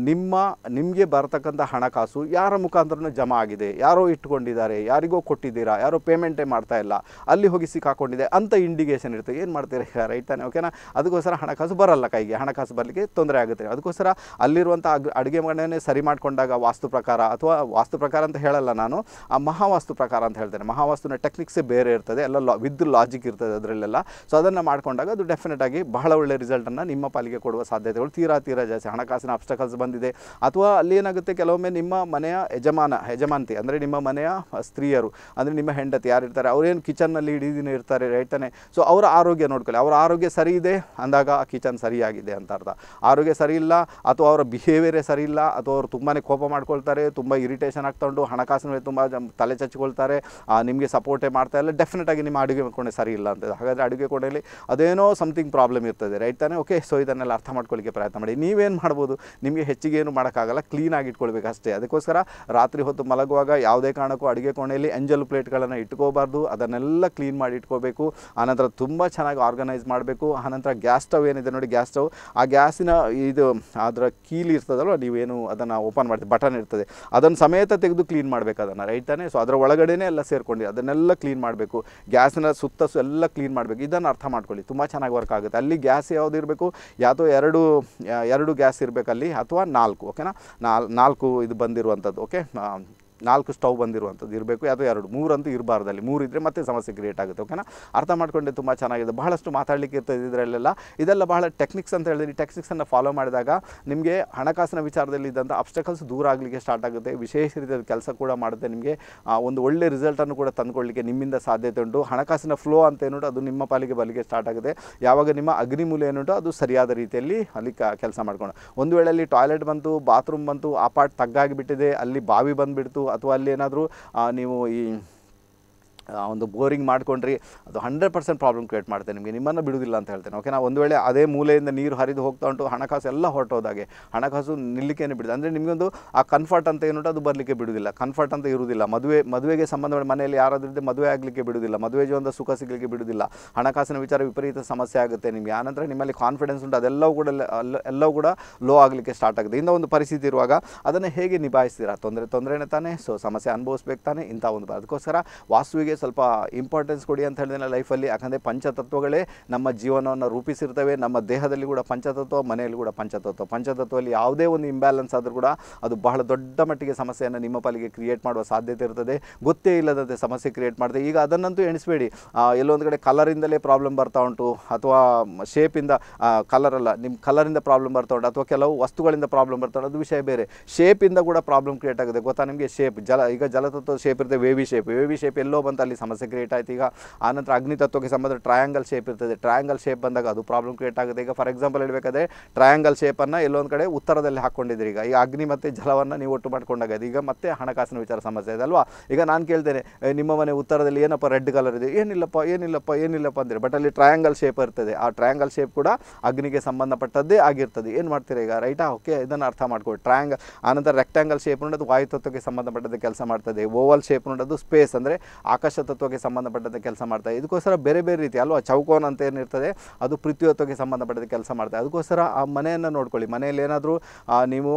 ನಿಮ್ಮ ನಿಮಗೆ ಬರತಕ್ಕಂಥ ಹಣಕಾಸು ಯಾರ ಮುಖಾಂತರ ಜಮಾ ಆಗಿದೆ ಯಾರೋ ಇಟ್ಕೊಂಡಿದ್ದಾರೆ ಯಾರಿಗೋ ಕೊಟ್ಟಿದ್ದೀರಾ ಯಾರೋ ಪೇಮೆಂಟೇ ಮಾಡ್ತಾ ಇಲ್ಲ ಅಲ್ಲಿ ಹೋಗಿ ಸಿಕ್ಕಾಕೊಂಡಿದೆ ಅಂತ ಇಂಡಿಕೇಷನ್ ಇರ್ತದೆ ಏನು ಮಾಡ್ತೀರಾ ರೈಟ್ ತಾನೆ ಓಕೆನಾ ಅದಕ್ಕೋಸ್ಕರ ಹಣಕಾಸು ಬರಲ್ಲ ಕೈಗೆ ಹಣಕಾಸು ಬರಲಿಕ್ಕೆ ತೊಂದರೆ ಆಗುತ್ತೆ ಅದಕ್ಕೋಸ್ಕರ ಅಲ್ಲಿರುವಂಥ ಅಡುಗೆ ಮನೆಯನ್ನೇ ಸರಿ ಮಾಡಿಕೊಂಡಾಗ ವಾಸ್ತು ಪ್ರಕಾರ ಅಥವಾ ವಾಸ್ತು ಪ್ರಕಾರ ಅಂತ ಹೇಳಲ್ಲ ನಾನು ನಾನು ಆ ಮಹಾವಾಸ್ತು ಪ್ರಕಾರ ಅಂತ ಹೇಳ್ತೇನೆ ಮಹಾವಾಸ್ತುನ ಟೆಕ್ನಿಕ್ಸೇ ಬೇರೆ ಇರ್ತದೆ ಎಲ್ಲ ಲಾ ವಿದ್ ಲಾಜಿಕ್ ಇರ್ತದೆ ಅದರಲ್ಲೆಲ್ಲ ಸೊ ಅದನ್ನು ಮಾಡ್ಕೊಂಡಾಗ ಅದು ಡೆಫಿನೆಟ್ ಆಗಿ ಬಹಳ ಒಳ್ಳೆ ರಿಸಲ್ಟನ್ನು ನಿಮ್ಮ ಪಾಲಿಗೆ ಕೊಡುವ ಸಾಧ್ಯತೆಗಳು ತೀರಾ ತೀರಾ ಜಾಸ್ತಿ ಹಣಕಾಸಿನ ಅಬ್ಸ್ಟಕಲ್ಸ್ ಬಂದಿದೆ ಅಥವಾ ಅಲ್ಲಿ ಏನಾಗುತ್ತೆ ಕೆಲವೊಮ್ಮೆ ನಿಮ್ಮ ಮನೆಯ ಯಜಮಾನ ಯಜಮಾಂತಿ ಅಂದರೆ ನಿಮ್ಮ ಮನೆಯ ಸ್ತ್ರೀಯರು ಅಂದರೆ ನಿಮ್ಮ ಹೆಂಡತಿ ಇರ್ತಾರೆ ಅವರೇನು ಕಿಚನ್ನಲ್ಲಿ ಇಡೀ ದಿನ ಇರ್ತಾರೆ ರೈಟನೆ ಸೊ ಅವರ ಆರೋಗ್ಯ ನೋಡ್ಕೊಳ್ಳಿ ಅವರ ಆರೋಗ್ಯ ಸರಿ ಇದೆ ಅಂದಾಗ ಆ ಕಿಚನ್ ಸರಿಯಾಗಿದೆ ಅಂತ ಅರ್ಥ ಆರೋಗ್ಯ ಸರಿ ಇಲ್ಲ ಅಥವಾ ಅವರ ಬಿಹೇವಿಯರೇ ಸರಿ ಇಲ್ಲ ಅಥವಾ ಅವರು ತುಂಬಾ ಕೋಪ ಮಾಡ್ಕೊಳ್ತಾರೆ ತುಂಬ ಇರಿಟೇಷನ್ ಆಗ್ತೊಂಡು ಹಣಕಾಸಿನ ತುಂಬ ತಲೆ ಚಚ್ಕೊಳ್ತಾರೆ ನಿಮಗೆ ಸಪೋರ್ಟೇ ಮಾಡ್ತಾ ಇಲ್ಲ ಡೆಫಿನೆಟಾಗಿ ನಿಮ್ಮ ಅಡುಗೆ ಕೋಣೆ ಸರಿ ಇಲ್ಲ ಅಂತ ಹಾಗಾದರೆ ಅಡುಗೆ ಕೋಣೆಯಲ್ಲಿ ಅದೇನೋ ಸಮಥಿಂಗ್ ಪ್ರಾಬ್ಲಮ್ ಇರ್ತದೆ ರೈಟ್ ತಾನೇ ಓಕೆ ಸೊ ಇದನ್ನೆಲ್ಲ ಅರ್ಥ ಮಾಡ್ಕೊಳ್ಳಿಕ್ಕೆ ಪ್ರಯತ್ನ ಮಾಡಿ ನೀವೇನು ಮಾಡ್ಬೋದು ನಿಮಗೆ ಹೆಚ್ಚಿಗೆ ಏನು ಮಾಡೋಕ್ಕಾಗಲ್ಲ ಕ್ಲೀನಾಗಿ ಇಟ್ಕೊಳ್ಬೇಕು ಅಷ್ಟೇ ಅದಕ್ಕೋಸ್ಕರ ರಾತ್ರಿ ಹೊತ್ತು ಮಲಗುವಾಗ ಯಾವುದೇ ಕಾರಣಕ್ಕೂ ಅಡುಗೆ ಕೋಣೆಯಲ್ಲಿ ಎಂಜಲ್ ಪ್ಲೇಟ್ಗಳನ್ನು ಇಟ್ಕೋಬಾರ್ದು ಅದನ್ನೆಲ್ಲ ಕ್ಲೀನ್ ಮಾಡಿ ಇಟ್ಕೋಬೇಕು ಆನಂತರ ತುಂಬ ಚೆನ್ನಾಗಿ ಆರ್ಗನೈಸ್ ಮಾಡಬೇಕು ಆನಂತರ ಗ್ಯಾಸ್ ಸ್ಟವ್ ಏನಿದೆ ನೋಡಿ ಗ್ಯಾಸ್ ಸ್ಟವ್ ಆ ಗ್ಯಾಸಿನ ಇದು ಅದರ ಕೀಲಿ ಇರ್ತದಲ್ವ ನೀವೇನು ಅದನ್ನು ಓಪನ್ ಮಾಡ್ತೀವಿ ಬಟನ್ ಇರ್ತದೆ ಅದನ್ನು ಸಮೇತ ತೆಗೆದು ಕ್ಲೀನ್ ಮಾಡಬೇಕಾದ್ರೆ ಅದನ್ನು ರೈಟ್ ಸೊ ಅದರ ಒಳಗಡೆನೇ ಎಲ್ಲ ಸೇರ್ಕೊಂಡು ಅದನ್ನೆಲ್ಲ ಕ್ಲೀನ್ ಮಾಡಬೇಕು ಗ್ಯಾಸ್ನ ಸುತ್ತ ಎಲ್ಲ ಕ್ಲೀನ್ ಮಾಡಬೇಕು ಇದನ್ನು ಅರ್ಥ ಮಾಡ್ಕೊಳ್ಳಿ ತುಂಬ ಚೆನ್ನಾಗಿ ವರ್ಕ್ ಆಗುತ್ತೆ ಅಲ್ಲಿ ಗ್ಯಾಸ್ ಯಾವುದು ಇರಬೇಕು ಯಾವುದೋ ಎರಡು ಎರಡು ಗ್ಯಾಸ್ ಇರಬೇಕಲ್ಲಿ ಅಥವಾ ನಾಲ್ಕು ಓಕೆನಾ ನಾಲ್ಕು ಇದು ಬಂದಿರುವಂಥದ್ದು ಓಕೆ ನಾಲ್ಕು ಸ್ಟವ್ ಬಂದಿರುವಂಥದ್ದು ಇರಬೇಕು ಅದು ಎರಡು ಮೂರಂತೂ ಇರಬಾರ್ದು ಅಲ್ಲಿ ಮೂರು ಇದ್ದರೆ ಮತ್ತೆ ಸಮಸ್ಯೆ ಕ್ರಿಯೇಟ್ ಆಗುತ್ತೆ ಓಕೆನಾ ಅರ್ಥ ಮಾಡಿಕೊಂಡೆ ತುಂಬ ಚೆನ್ನಾಗಿದೆ ಬಹಳಷ್ಟು ಮಾತಾಡಲಿಕ್ಕೆ ಇರ್ತದೆ ಇದರಲ್ಲೆಲ್ಲ ಇದೆಲ್ಲ ಬಹಳ ಟೆಕ್ನಿಕ್ಸ್ ಅಂತ ಹೇಳಿದ್ರೆ ಟೆಕ್ನಿಕ್ಸನ್ನು ಫಾಲೋ ಮಾಡಿದಾಗ ನಿಮಗೆ ಹಣಕಾಸಿನ ವಿಚಾರದಲ್ಲಿ ಇದ್ದಂಥ ಅಬ್ಸ್ಟಕಲ್ಸ್ ದೂರ ಆಗಲಿಕ್ಕೆ ಸ್ಟಾರ್ಟ್ ಆಗುತ್ತೆ ವಿಶೇಷ ರೀತಿಯಲ್ಲಿ ಕೆಲಸ ಕೂಡ ಮಾಡುತ್ತೆ ನಿಮಗೆ ಒಂದು ಒಳ್ಳೆ ರಿಸಲ್ಟನ್ನು ಕೂಡ ತಂದುಕೊಳ್ಳಲಿಕ್ಕೆ ನಿಮ್ಮಿಂದ ಸಾಧ್ಯತೆ ಉಂಟು ಹಣಕಾಸಿನ ಫ್ಲೋ ಅಂತ ಏನುಂಟು ಅದು ನಿಮ್ಮ ಪಾಲಿಗೆ ಬಲಿಗೆ ಸ್ಟಾರ್ಟ್ ಆಗುತ್ತೆ ಯಾವಾಗ ನಿಮ್ಮ ಅಗ್ನಿಮೂಲೆ ಏನುಂಟು ಅದು ಸರಿಯಾದ ರೀತಿಯಲ್ಲಿ ಅಲ್ಲಿ ಕೆಲಸ ಮಾಡ್ಕೊಂಡು ಒಂದು ವೇಳೆ ಅಲ್ಲಿ ಟಾಯ್ಲೆಟ್ ಬಂತು ಬಾತ್ರೂಮ್ ಬಂತು ಆ ಪಾರ್ಟ್ ತಗ್ಗಾಗಿಬಿಟ್ಟಿದೆ ಅಲ್ಲಿ ಬಾವಿ ಬಂದುಬಿಡ್ತು ಅಥವಾ ಅಲ್ಲಿ ಏನಾದರೂ ನೀವು ಈ ಒಂದು ಬೋರಿಂಗ್ ಮಾಡ್ಕೊಂಡ್ರಿ ಅದು ಹಂಡ್ರೆಡ್ ಪರ್ಸೆಂಟ್ ಪ್ರಾಬ್ಲಮ್ ಕ್ರಿಯೇಟ್ ಮಾಡ್ತೇನೆ ನಿಮಗೆ ನಿಮ್ಮನ್ನು ಬಿಡುವುದಿಲ್ಲ ಅಂತ ಹೇಳ್ತೇನೆ ಓಕೆ ನಾವು ಒಂದು ವೇಳೆ ಅದೇ ಮೂಲೆಯಿಂದ ನೀರು ಹರಿದು ಹೋಗ್ತಾ ಉಂಟು ಹಣಕಾಸು ಎಲ್ಲ ಹೊರಟೋದಾಗೆ ಹಣಕಾಸು ನಿಲ್ಲಕ್ಕೇನೆ ಬಿಡುತ್ತೆ ಅಂದರೆ ನಿಮಗೊಂದು ಆ ಕನ್ಫರ್ಟ್ ಅಂತ ಏನುಂಟು ಅದು ಬರಲಿಕ್ಕೆ ಬಿಡುವುದಿಲ್ಲ ಕನ್ಫರ್ಟ್ ಅಂತ ಇರುವುದಿಲ್ಲ ಮದುವೆ ಮದುವೆಗೆ ಸಂಬಂಧ ಮನೆಯಲ್ಲಿ ಯಾರಾದ್ರಿಂದ ಮದುವೆ ಆಗಲಿಕ್ಕೆ ಬಿಡುವುದಿಲ್ಲ ಮದುವೆ ಜೀವನದ ಸುಖ ಸಿಗಲಿಕ್ಕೆ ಬಿಡುವುದಿಲ್ಲ ಹಣಕಾಸಿನ ವಿಚಾರ ವಿಪರೀತ ಸಮಸ್ಯೆ ಆಗುತ್ತೆ ನಿಮಗೆ ಆನಂತರ ನಿಮ್ಮಲ್ಲಿ ಕಾನ್ಫಿಡೆನ್ಸ್ ಉಂಟು ಅದೆಲ್ಲವೂ ಕೂಡ ಎಲ್ಲವೂ ಕೂಡ ಲೋ ಆಗಲಿಕ್ಕೆ ಸ್ಟಾರ್ಟ್ ಆಗುತ್ತೆ ಇಂಥ ಒಂದು ಪರಿಸ್ಥಿತಿ ಇರುವಾಗ ಅದನ್ನು ಹೇಗೆ ನಿಭಾಯಿಸ್ತೀರಾ ತೊಂದರೆ ತೊಂದರೆನೇ ತಾನೇ ಸೊ ಸಮಸ್ಯೆ ಅನುಭವಿಸ್ಬೇಕು ತಾನೇ ಇಂಥ ಒಂದು ಅದಕ್ಕೋಸ್ಕರ ವಾಸುವಿಗೆ ಸ್ವಲ್ಪ ಇಂಪಾರ್ಟೆನ್ಸ್ ಕೊಡಿ ಅಂತ ಹೇಳಿದ್ರೆ ಲೈಫಲ್ಲಿ ಯಾಕಂದರೆ ಪಂಚತತ್ವಗಳೇ ನಮ್ಮ ಜೀವನವನ್ನು ರೂಪಿಸಿರ್ತವೆ ನಮ್ಮ ದೇಹದಲ್ಲಿ ಕೂಡ ಪಂಚತತ್ವ ಮನೆಯಲ್ಲಿ ಕೂಡ ಪಂಚತತ್ವ ಪಂಚತತ್ವದಲ್ಲಿ ಯಾವುದೇ ಒಂದು ಇಂಬ್ಯಾಲೆನ್ಸ್ ಆದರೂ ಕೂಡ ಅದು ಬಹಳ ದೊಡ್ಡ ಮಟ್ಟಿಗೆ ಸಮಸ್ಯೆಯನ್ನು ನಿಮ್ಮ ಪಾಲಿಗೆ ಕ್ರಿಯೇಟ್ ಮಾಡುವ ಸಾಧ್ಯತೆ ಇರ್ತದೆ ಗೊತ್ತೇ ಇಲ್ಲದಂತೆ ಸಮಸ್ಯೆ ಕ್ರಿಯೇಟ್ ಮಾಡಿದೆ ಈಗ ಅದನ್ನಂತೂ ಎಣಿಸಬೇಡಿ ಎಲ್ಲೊಂದು ಕಡೆ ಕಲರಿಂದಲೇ ಪ್ರಾಬ್ಲಮ್ ಬರ್ತಾ ಉಂಟು ಅಥವಾ ಶೇಪಿಂದ ಅಲ್ಲ ನಿಮ್ಮ ಕಲರಿಂದ ಪ್ರಾಬ್ಲಮ್ ಬರ್ತಾ ಉಂಟು ಅಥವಾ ಕೆಲವು ವಸ್ತುಗಳಿಂದ ಪ್ರಾಬ್ಲಮ್ ಬರ್ತಾ ಉಂಟು ಅದು ವಿಷಯ ಬೇರೆ ಶೇಪಿಂದ ಕೂಡ ಪ್ರಾಬ್ಲಮ್ ಕ್ರಿಯೇಟ್ ಆಗುತ್ತೆ ಗೊತ್ತಾ ನಿಮಗೆ ಶೇಪ್ ಜಲ ಈಗ ಜಲತತ್ವ ಶೇಪ್ ಇರುತ್ತೆ ವೇವಿ ಶೇಪ್ ವೇವಿ ಶೇಪ್ ಎಲ್ಲೋ ಬಂತ ಅಲ್ಲಿ ಸಮಸ್ಯೆ ಕ್ರಿಯೇಟ್ ಆಯ್ತು ಈಗ ಆನಂತರ ತತ್ವಕ್ಕೆ ಸಂಬಂಧ ಟ್ರಯಾಂಗಲ್ ಶೇಪ್ ಇರ್ತದೆ ಟ್ರಯಾಂಗಲ್ ಶೇಪ್ ಬಂದಾಗ ಅದು ಪ್ರಾಬ್ಲಮ್ ಕ್ರಿಯೇಟ್ ಆಗುತ್ತೆ ಈಗ ಫಾರ್ ಎಕ್ಸಾಂಪಲ್ ಹೇಳಬೇಕಾದ್ರೆ ಟ್ರಯಾಂಗಲ್ ಶೇಪನ್ನು ಎಲ್ಲೊಂದು ಕಡೆ ಉತ್ತರದಲ್ಲಿ ಹಾಕ್ಕೊಂಡಿದ್ದೀರಿ ಈಗ ಈಗ ಅಗ್ನಿ ಮತ್ತು ಜಲವನ್ನು ನೀವು ಒಟ್ಟು ಅದು ಈಗ ಮತ್ತೆ ಹಣಕಾಸಿನ ವಿಚಾರ ಸಮಸ್ಯೆ ಇದೆ ಅಲ್ವಾ ಈಗ ನಾನು ಕೇಳ್ತೇನೆ ನಿಮ್ಮ ಮನೆ ಉತ್ತರದಲ್ಲಿ ಏನಪ್ಪ ರೆಡ್ ಕಲರ್ ಇದೆ ಏನಿಲ್ಲಪ್ಪ ಏನಿಲ್ಲಪ್ಪ ಏನಿಲ್ಲಪ್ಪ ಅಂದ್ರೆ ಬಟ್ ಅಲ್ಲಿ ಟ್ರಯಾಂಗಲ್ ಶೇಪ್ ಇರ್ತದೆ ಆ ಟ್ರಯಾಂಗಲ್ ಶೇಪ್ ಕೂಡ ಅಗ್ನಿಗೆ ಸಂಬಂಧಪಟ್ಟದ್ದೇ ಆಗಿರ್ತದೆ ಏನು ಮಾಡ್ತೀರಾ ಈಗ ರೈಟಾ ಓಕೆ ಇದನ್ನು ಅರ್ಥ ಮಾಡ್ಕೊಳ್ಳಿ ಟ್ರಯಾಂಗಲ್ ಆನಂತರ ರೆಕ್ಟ್ಯಾಂಗಲ್ ಶೇಪ್ ನೋಡೋದು ತತ್ವಕ್ಕೆ ಸಂಬಂಧಪಟ್ಟದ್ದು ಕೆಲಸ ಮಾಡ್ತದೆ ಓವಲ್ ಶೇಪ್ ನೋಡೋದು ಸ್ಪೇಸ್ ಅಂದರೆ ಆಕಾಶ ಆಕಾಶತತ್ವಕ್ಕೆ ಸಂಬಂಧಪಟ್ಟಂತೆ ಕೆಲಸ ಮಾಡ್ತಾ ಇದಕ್ಕೋಸ್ಕರ ಬೇರೆ ಬೇರೆ ರೀತಿ ಅಲ್ವಾ ಚೌಕೋನ್ ಅಂತ ಏನಿರ್ತದೆ ಅದು ಪೃಥ್ವಿತ್ವಕ್ಕೆ ಸಂಬಂಧಪಟ್ಟಂತೆ ಕೆಲಸ ಮಾಡ್ತಾ ಅದಕ್ಕೋಸ್ಕರ ಆ ಮನೆಯನ್ನು ನೋಡ್ಕೊಳ್ಳಿ ಮನೆಯಲ್ಲಿ ಏನಾದರೂ ನೀವು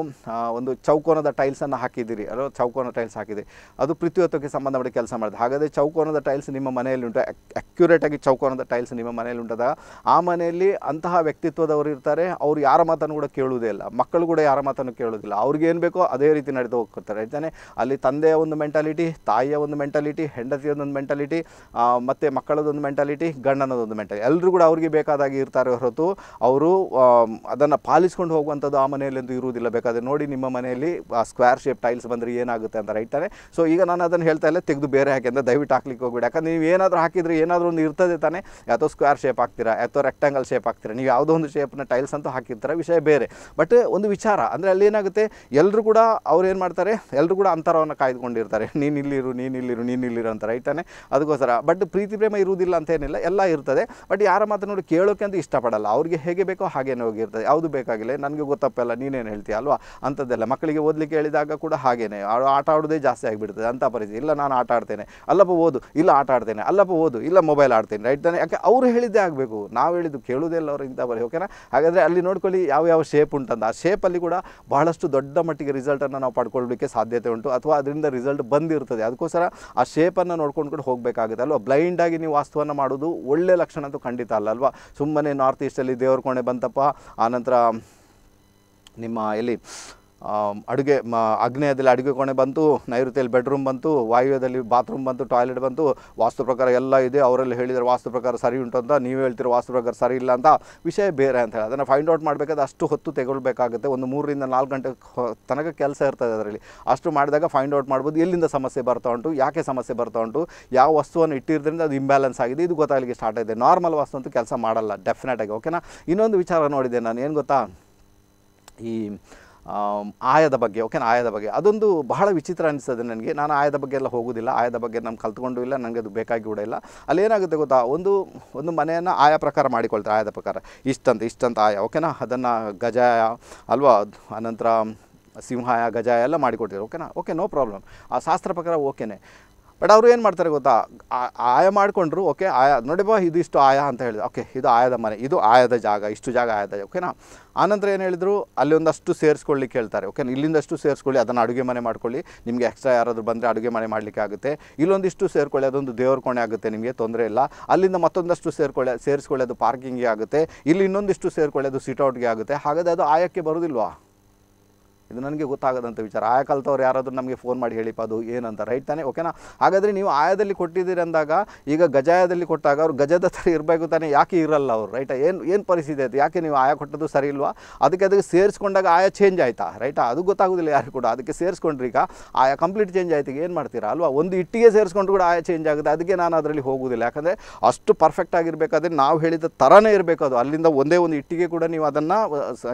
ಒಂದು ಚೌಕೋನದ ಟೈಲ್ಸನ್ನು ಹಾಕಿದ್ದೀರಿ ಅಲ್ವಾ ಚೌಕೋನ ಟೈಲ್ಸ್ ಹಾಕಿದೆ ಅದು ಪೃಥ್ವಿತ್ವಕ್ಕೆ ಸಂಬಂಧಪಟ್ಟ ಕೆಲಸ ಮಾಡಿದೆ ಹಾಗಾದರೆ ಚೌಕೋನದ ಟೈಲ್ಸ್ ನಿಮ್ಮ ಮನೆಯಲ್ಲಿ ಉಂಟು ಅಕ್ಯುರೇಟಾಗಿ ಚೌಕೋನದ ಟೈಲ್ಸ್ ನಿಮ್ಮ ಮನೆಯಲ್ಲಿ ಉಂಟದ ಆ ಮನೆಯಲ್ಲಿ ಅಂತಹ ವ್ಯಕ್ತಿತ್ವದವರು ಇರ್ತಾರೆ ಅವ್ರು ಯಾರ ಮಾತನ್ನು ಕೂಡ ಕೇಳುವುದೇ ಇಲ್ಲ ಮಕ್ಕಳು ಕೂಡ ಯಾರ ಮಾತನ್ನು ಕೇಳೋದಿಲ್ಲ ಅವ್ರಿಗೆ ಏನು ಬೇಕೋ ಅದೇ ರೀತಿ ನಡೆದು ಹೋಗ್ತಾರೆ ಅಲ್ಲಿ ತಂದೆಯ ಒಂದು ಮೆಂಟಾಲಿಟಿ ತಾಯಿಯ ಒಂದು ಮೆಂಟಾಲಿಟಿ ಹೆಂಡತಿಯ ಒಂದು ಒಂದು ಮೆಂಟಾಲಿಟಿ ಮತ್ತು ಮಕ್ಕಳದೊಂದು ಮೆಂಟಾಲಿಟಿ ಗಂಡನದೊಂದು ಮೆಂಟಾಲಿಟಿ ಎಲ್ಲರೂ ಕೂಡ ಅವ್ರಿಗೆ ಬೇಕಾದಾಗಿ ಇರ್ತಾರೆ ಹೊರತು ಅವರು ಅದನ್ನು ಪಾಲಿಸ್ಕೊಂಡು ಹೋಗುವಂಥದ್ದು ಆ ಮನೆಯಲ್ಲಂತೂ ಇರುವುದಿಲ್ಲ ಬೇಕಾದರೆ ನೋಡಿ ನಿಮ್ಮ ಮನೆಯಲ್ಲಿ ಆ ಸ್ಕ್ವೇರ್ ಶೇಪ್ ಟೈಲ್ಸ್ ಬಂದರೆ ಏನಾಗುತ್ತೆ ಅಂತ ರೈತಾರೆ ಸೊ ಈಗ ನಾನು ಅದನ್ನು ಹೇಳ್ತಾ ಇಲ್ಲ ತೆಗೆದು ಬೇರೆ ಹಾಕಿ ಅಂತ ದಯವಿಟ್ಟು ಹಾಕ್ಲಿಕ್ಕೆ ಹೋಗ್ಬಿಡಿ ಯಾಕಂದರೆ ನೀವು ಏನಾದರೂ ಹಾಕಿದರೆ ಏನಾದರೂ ಒಂದು ಇರ್ತದೆ ತಾನೆ ಯಾತೋ ಸ್ಕ್ವೇರ್ ಶೇಪ್ ಹಾಕ್ತೀರಾ ಅಥವಾ ರೆಕ್ಟಾಂಗಲ್ ಶೇಪ್ ಹಾಕ್ತೀರಾ ನೀವು ಯಾವುದೋ ಒಂದು ಶೇಪ್ನ ಟೈಲ್ಸ್ ಅಂತೂ ಹಾಕಿರ್ತಾರೆ ವಿಷಯ ಬೇರೆ ಬಟ್ ಒಂದು ವಿಚಾರ ಅಂದರೆ ಅಲ್ಲಿ ಏನಾಗುತ್ತೆ ಎಲ್ಲರೂ ಕೂಡ ಅವ್ರು ಏನು ಮಾಡ್ತಾರೆ ಎಲ್ಲರೂ ಕೂಡ ಅಂತರವನ್ನು ಕಾಯ್ದುಕೊಂಡಿರ್ತಾರೆ ನೀನು ಇಲ್ಲಿರು ನೀನು ಇಲ್ಲಿರು ನೀನು ಇಲ್ಲಿರು ಅಂತ ರೈಟ್ ಇರ್ತಾನೆ ಅದಕ್ಕೋಸ್ಕರ ಬಟ್ ಪ್ರೀತಿ ಪ್ರೇಮ ಇರುವುದಿಲ್ಲ ಅಂತ ಏನಿಲ್ಲ ಎಲ್ಲ ಇರ್ತದೆ ಬಟ್ ಯಾರ ನೋಡಿ ಕೇಳೋಕೆ ಅಂತ ಇಷ್ಟಪಡಲ್ಲ ಅವ್ರಿಗೆ ಹೇಗೆ ಬೇಕೋ ಹಾಗೇನೆ ಹೋಗಿರ್ತದೆ ಯಾವುದು ಬೇಕಾಗಿಲ್ಲ ನನಗೆ ಗೊತ್ತಪ್ಪಲ್ಲ ನೀನೇನು ಹೇಳ್ತೀಯ ಅಲ್ವಾ ಅಂಥದ್ದೆಲ್ಲ ಮಕ್ಕಳಿಗೆ ಓದಲಿಕ್ಕೆ ಹೇಳಿದಾಗ ಕೂಡ ಹಾಗೇನೆ ಆಟ ಆಡೋದೇ ಜಾಸ್ತಿ ಆಗಿಬಿಡ್ತದೆ ಅಂತ ಪರಿಸ್ಥಿತಿ ಇಲ್ಲ ನಾನು ಆಟ ಆಡ್ತೇನೆ ಅಲ್ಲಪ್ಪ ಓದು ಇಲ್ಲ ಆಟ ಆಡ್ತೇನೆ ಅಲ್ಲಪ್ಪ ಓದು ಇಲ್ಲ ಮೊಬೈಲ್ ಆಡ್ತೇನೆ ರೈಟ್ ತಾನೆ ಯಾಕೆ ಅವರು ಹೇಳಿದ್ದೇ ಆಗಬೇಕು ನಾವು ಹೇಳಿದ್ದು ಇಲ್ಲ ಅವರು ಇಂಥ ಬರೀ ಓಕೆನಾ ಹಾಗಾದರೆ ಅಲ್ಲಿ ನೋಡ್ಕೊಳ್ಳಿ ಯಾವ ಯಾವ ಶೇಪ್ ಉಂಟಂತ ಆ ಶೇಪಲ್ಲಿ ಕೂಡ ಬಹಳಷ್ಟು ದೊಡ್ಡ ಮಟ್ಟಿಗೆ ರಿಸಲ್ಟನ್ನು ನಾವು ಪಡ್ಕೊಳ್ಲಿಕ್ಕೆ ಸಾಧ್ಯತೆ ಉಂಟು ಅಥವಾ ಅದರಿಂದ ರಿಸಲ್ಟ್ ಬಂದಿರ್ತದೆ ಅದಕ್ಕೋಸ್ಕರ ಆ ಶೇಪನ್ನು ನೋಡ್ಕೊಂಡು ಕೂಡ ಹೋಗಬೇಕಾಗುತ್ತೆ ಅಲ್ವಾ ಬ್ಲೈಂಡಾಗಿ ನೀವು ವಾಸ್ತುವನ್ನು ಮಾಡೋದು ಒಳ್ಳೆ ಲಕ್ಷಣ ಅಂತೂ ಖಂಡಿತ ಅಲ್ಲ ಅಲ್ವಾ ಸುಮ್ಮನೆ ನಾರ್ತ್ ಈಸ್ಟಲ್ಲಿ ದೇವ್ರ ಕೋಣೆ ಬಂತಪ್ಪ ಆನಂತರ ನಿಮ್ಮ ಎಲ್ಲಿ ಅಡುಗೆ ಮ ಅಡುಗೆ ಕೋಣೆ ಬಂತು ನೈಋತ್ಯದಲ್ಲಿ ಬೆಡ್ರೂಮ್ ಬಂತು ವಾಯುವ್ಯದಲ್ಲಿ ಬಾತ್ರೂಮ್ ಬಂತು ಟಾಯ್ಲೆಟ್ ಬಂತು ವಾಸ್ತು ಪ್ರಕಾರ ಎಲ್ಲ ಇದೆ ಅವರಲ್ಲಿ ಹೇಳಿದರೆ ವಾಸ್ತು ಪ್ರಕಾರ ಸರಿ ಉಂಟು ಅಂತ ನೀವು ಹೇಳ್ತಿರೋ ವಾಸ್ತು ಪ್ರಕಾರ ಸರಿ ಇಲ್ಲ ಅಂತ ವಿಷಯ ಬೇರೆ ಅಂತ ಹೇಳಿ ಅದನ್ನು ಫೈಂಡ್ ಔಟ್ ಮಾಡಬೇಕಾದ್ರೆ ಅಷ್ಟು ಹೊತ್ತು ತೆಗೊಳ್ಬೇಕಾಗುತ್ತೆ ಒಂದು ಮೂರರಿಂದ ನಾಲ್ಕು ಗಂಟೆ ತನಕ ಕೆಲಸ ಇರ್ತದೆ ಅದರಲ್ಲಿ ಅಷ್ಟು ಮಾಡಿದಾಗ ಫೈಂಡ್ ಔಟ್ ಮಾಡ್ಬೋದು ಎಲ್ಲಿಂದ ಸಮಸ್ಯೆ ಬರ್ತಾ ಉಂಟು ಯಾಕೆ ಸಮಸ್ಯೆ ಬರ್ತಾ ಉಂಟು ಯಾವ ವಸ್ತುವನ್ನು ಇಟ್ಟಿರೋದ್ರಿಂದ ಅದು ಇಂಬ್ಯಾಲೆನ್ಸ್ ಆಗಿದೆ ಇದು ಗೊತ್ತಾಗಲಿಕ್ಕೆ ಸ್ಟಾರ್ಟ್ ಆಗಿದೆ ನಾರ್ಮಲ್ ವಸ್ತು ಅಂತೂ ಕೆಲಸ ಮಾಡಲ್ಲ ಡೆಫಿನೆಟಾಗಿ ಓಕೆನಾ ಇನ್ನೊಂದು ವಿಚಾರ ನೋಡಿದೆ ನಾನು ಏನು ಗೊತ್ತಾ ಈ ಆಯದ ಬಗ್ಗೆ ಓಕೆನಾ ಆಯದ ಬಗ್ಗೆ ಅದೊಂದು ಬಹಳ ವಿಚಿತ್ರ ಅನಿಸ್ತದೆ ನನಗೆ ನಾನು ಆಯದ ಬಗ್ಗೆ ಎಲ್ಲ ಹೋಗೋದಿಲ್ಲ ಆಯದ ಬಗ್ಗೆ ನಮ್ಮ ಕಲ್ತ್ಕೊಂಡು ಇಲ್ಲ ನನಗೆ ಅದು ಬೇಕಾಗಿ ಕೂಡ ಇಲ್ಲ ಅಲ್ಲಿ ಏನಾಗುತ್ತೆ ಗೊತ್ತಾ ಒಂದು ಒಂದು ಮನೆಯನ್ನು ಆಯಾ ಪ್ರಕಾರ ಮಾಡಿಕೊಳ್ತಾರೆ ಆಯದ ಪ್ರಕಾರ ಇಷ್ಟಂತ ಇಷ್ಟಂತ ಆಯ ಓಕೆನಾ ಅದನ್ನು ಗಜಾಯ ಅಲ್ವಾ ಅನಂತರ ಸಿಂಹಾಯ ಗಜಾಯ ಎಲ್ಲ ಮಾಡಿಕೊಡ್ತೀವಿ ಓಕೆನಾ ಓಕೆ ನೋ ಪ್ರಾಬ್ಲಮ್ ಆ ಶಾಸ್ತ್ರ ಪ್ರಕಾರ ಓಕೆನೇ ಬಟ್ ಅವರು ಏನು ಮಾಡ್ತಾರೆ ಗೊತ್ತಾ ಆಯ ಮಾಡಿಕೊಂಡ್ರು ಓಕೆ ಆಯ ಬಾ ಇದು ಇಷ್ಟು ಆಯ ಅಂತ ಹೇಳಿದ್ರು ಓಕೆ ಇದು ಆಯದ ಮನೆ ಇದು ಆಯದ ಜಾಗ ಇಷ್ಟು ಜಾಗ ಆಯದ ಓಕೆನಾ ಆನಂತರ ಏನು ಹೇಳಿದ್ರು ಅಲ್ಲಿ ಒಂದಷ್ಟು ಸೇರಿಸ್ಕೊಳ್ಳಿಕ್ಕೆ ಹೇಳ್ತಾರೆ ಓಕೆ ಇಲ್ಲಿಂದಷ್ಟು ಸೇರಿಸ್ಕೊಳ್ಳಿ ಅದನ್ನು ಅಡುಗೆ ಮನೆ ಮಾಡ್ಕೊಳ್ಳಿ ನಿಮಗೆ ಎಕ್ಸ್ಟ್ರಾ ಯಾರಾದರೂ ಬಂದರೆ ಅಡುಗೆ ಮನೆ ಮಾಡಲಿಕ್ಕೆ ಆಗುತ್ತೆ ಇಲ್ಲೊಂದಿಷ್ಟು ಸೇರಿಕೊಳ್ಳಿ ಅದೊಂದು ದೇವ್ರ ಕೋಣೆ ಆಗುತ್ತೆ ನಿಮಗೆ ತೊಂದರೆ ಇಲ್ಲ ಅಲ್ಲಿಂದ ಮತ್ತೊಂದಷ್ಟು ಸೇರಿಕೊಳ್ಳಿ ಸೇರಿಸ್ಕೊಳ್ಳೋದು ಅದು ಆಗುತ್ತೆ ಇಲ್ಲಿ ಇನ್ನೊಂದಿಷ್ಟು ಸೇರಿಕೊಳ್ಳೋದು ಸಿಟೌಟ್ಗೆ ಆಗುತ್ತೆ ಹಾಗಾದರೆ ಅದು ಆಯಕ್ಕೆ ಬರೋದಿಲ್ವಾ ಇದು ನನಗೆ ಗೊತ್ತಾಗದಂಥ ವಿಚಾರ ಆಯಾ ಕಲ್ತವ್ರು ಯಾರಾದರೂ ನಮಗೆ ಫೋನ್ ಮಾಡಿ ಹೇಳಿಪ್ಪ ಅದು ಏನಂತ ರೈಟ್ ತಾನೇ ಓಕೆನಾ ಹಾಗಾದರೆ ನೀವು ಆಯದಲ್ಲಿ ಕೊಟ್ಟಿದ್ದೀರಿ ಅಂದಾಗ ಈಗ ಗಜಾಯದಲ್ಲಿ ಕೊಟ್ಟಾಗ ಅವ್ರು ಗಜದ ಥರ ಇರಬೇಕು ತಾನೇ ಯಾಕೆ ಇರಲ್ಲ ಅವರು ರೈಟಾ ಏನು ಏನು ಪರಿಸ್ಥಿತಿ ಆಯಿತು ಯಾಕೆ ನೀವು ಆಯಾ ಕೊಟ್ಟದ್ದು ಸರಿ ಇಲ್ವಾ ಅದಕ್ಕೆ ಅದಕ್ಕೆ ಸೇರಿಸ್ಕೊಂಡಾಗ ಆಯ ಚೇಂಜ್ ಆಯಿತಾ ರೈಟಾ ಅದು ಗೊತ್ತಾಗೋದಿಲ್ಲ ಯಾರು ಕೂಡ ಅದಕ್ಕೆ ಸೇರಿಸ್ಕೊಂಡ್ರೆ ಈಗ ಆಯ ಕಂಪ್ಲೀಟ್ ಚೇಂಜ್ ಆಯ್ತು ಏನು ಮಾಡ್ತೀರಾ ಅಲ್ವಾ ಒಂದು ಇಟ್ಟಿಗೆ ಸೇರಿಸ್ಕೊಂಡು ಕೂಡ ಆಯಾ ಚೇಂಜ್ ಆಗುತ್ತೆ ಅದಕ್ಕೆ ನಾನು ಅದರಲ್ಲಿ ಹೋಗೋದಿಲ್ಲ ಯಾಕಂದರೆ ಅಷ್ಟು ಪರ್ಫೆಕ್ಟ್ ಆಗಿರಬೇಕಾದ್ರೆ ನಾವು ಹೇಳಿದ ಥರನೇ ಇರಬೇಕು ಅದು ಅಲ್ಲಿಂದ ಒಂದೇ ಒಂದು ಇಟ್ಟಿಗೆ ಕೂಡ ನೀವು ಅದನ್ನು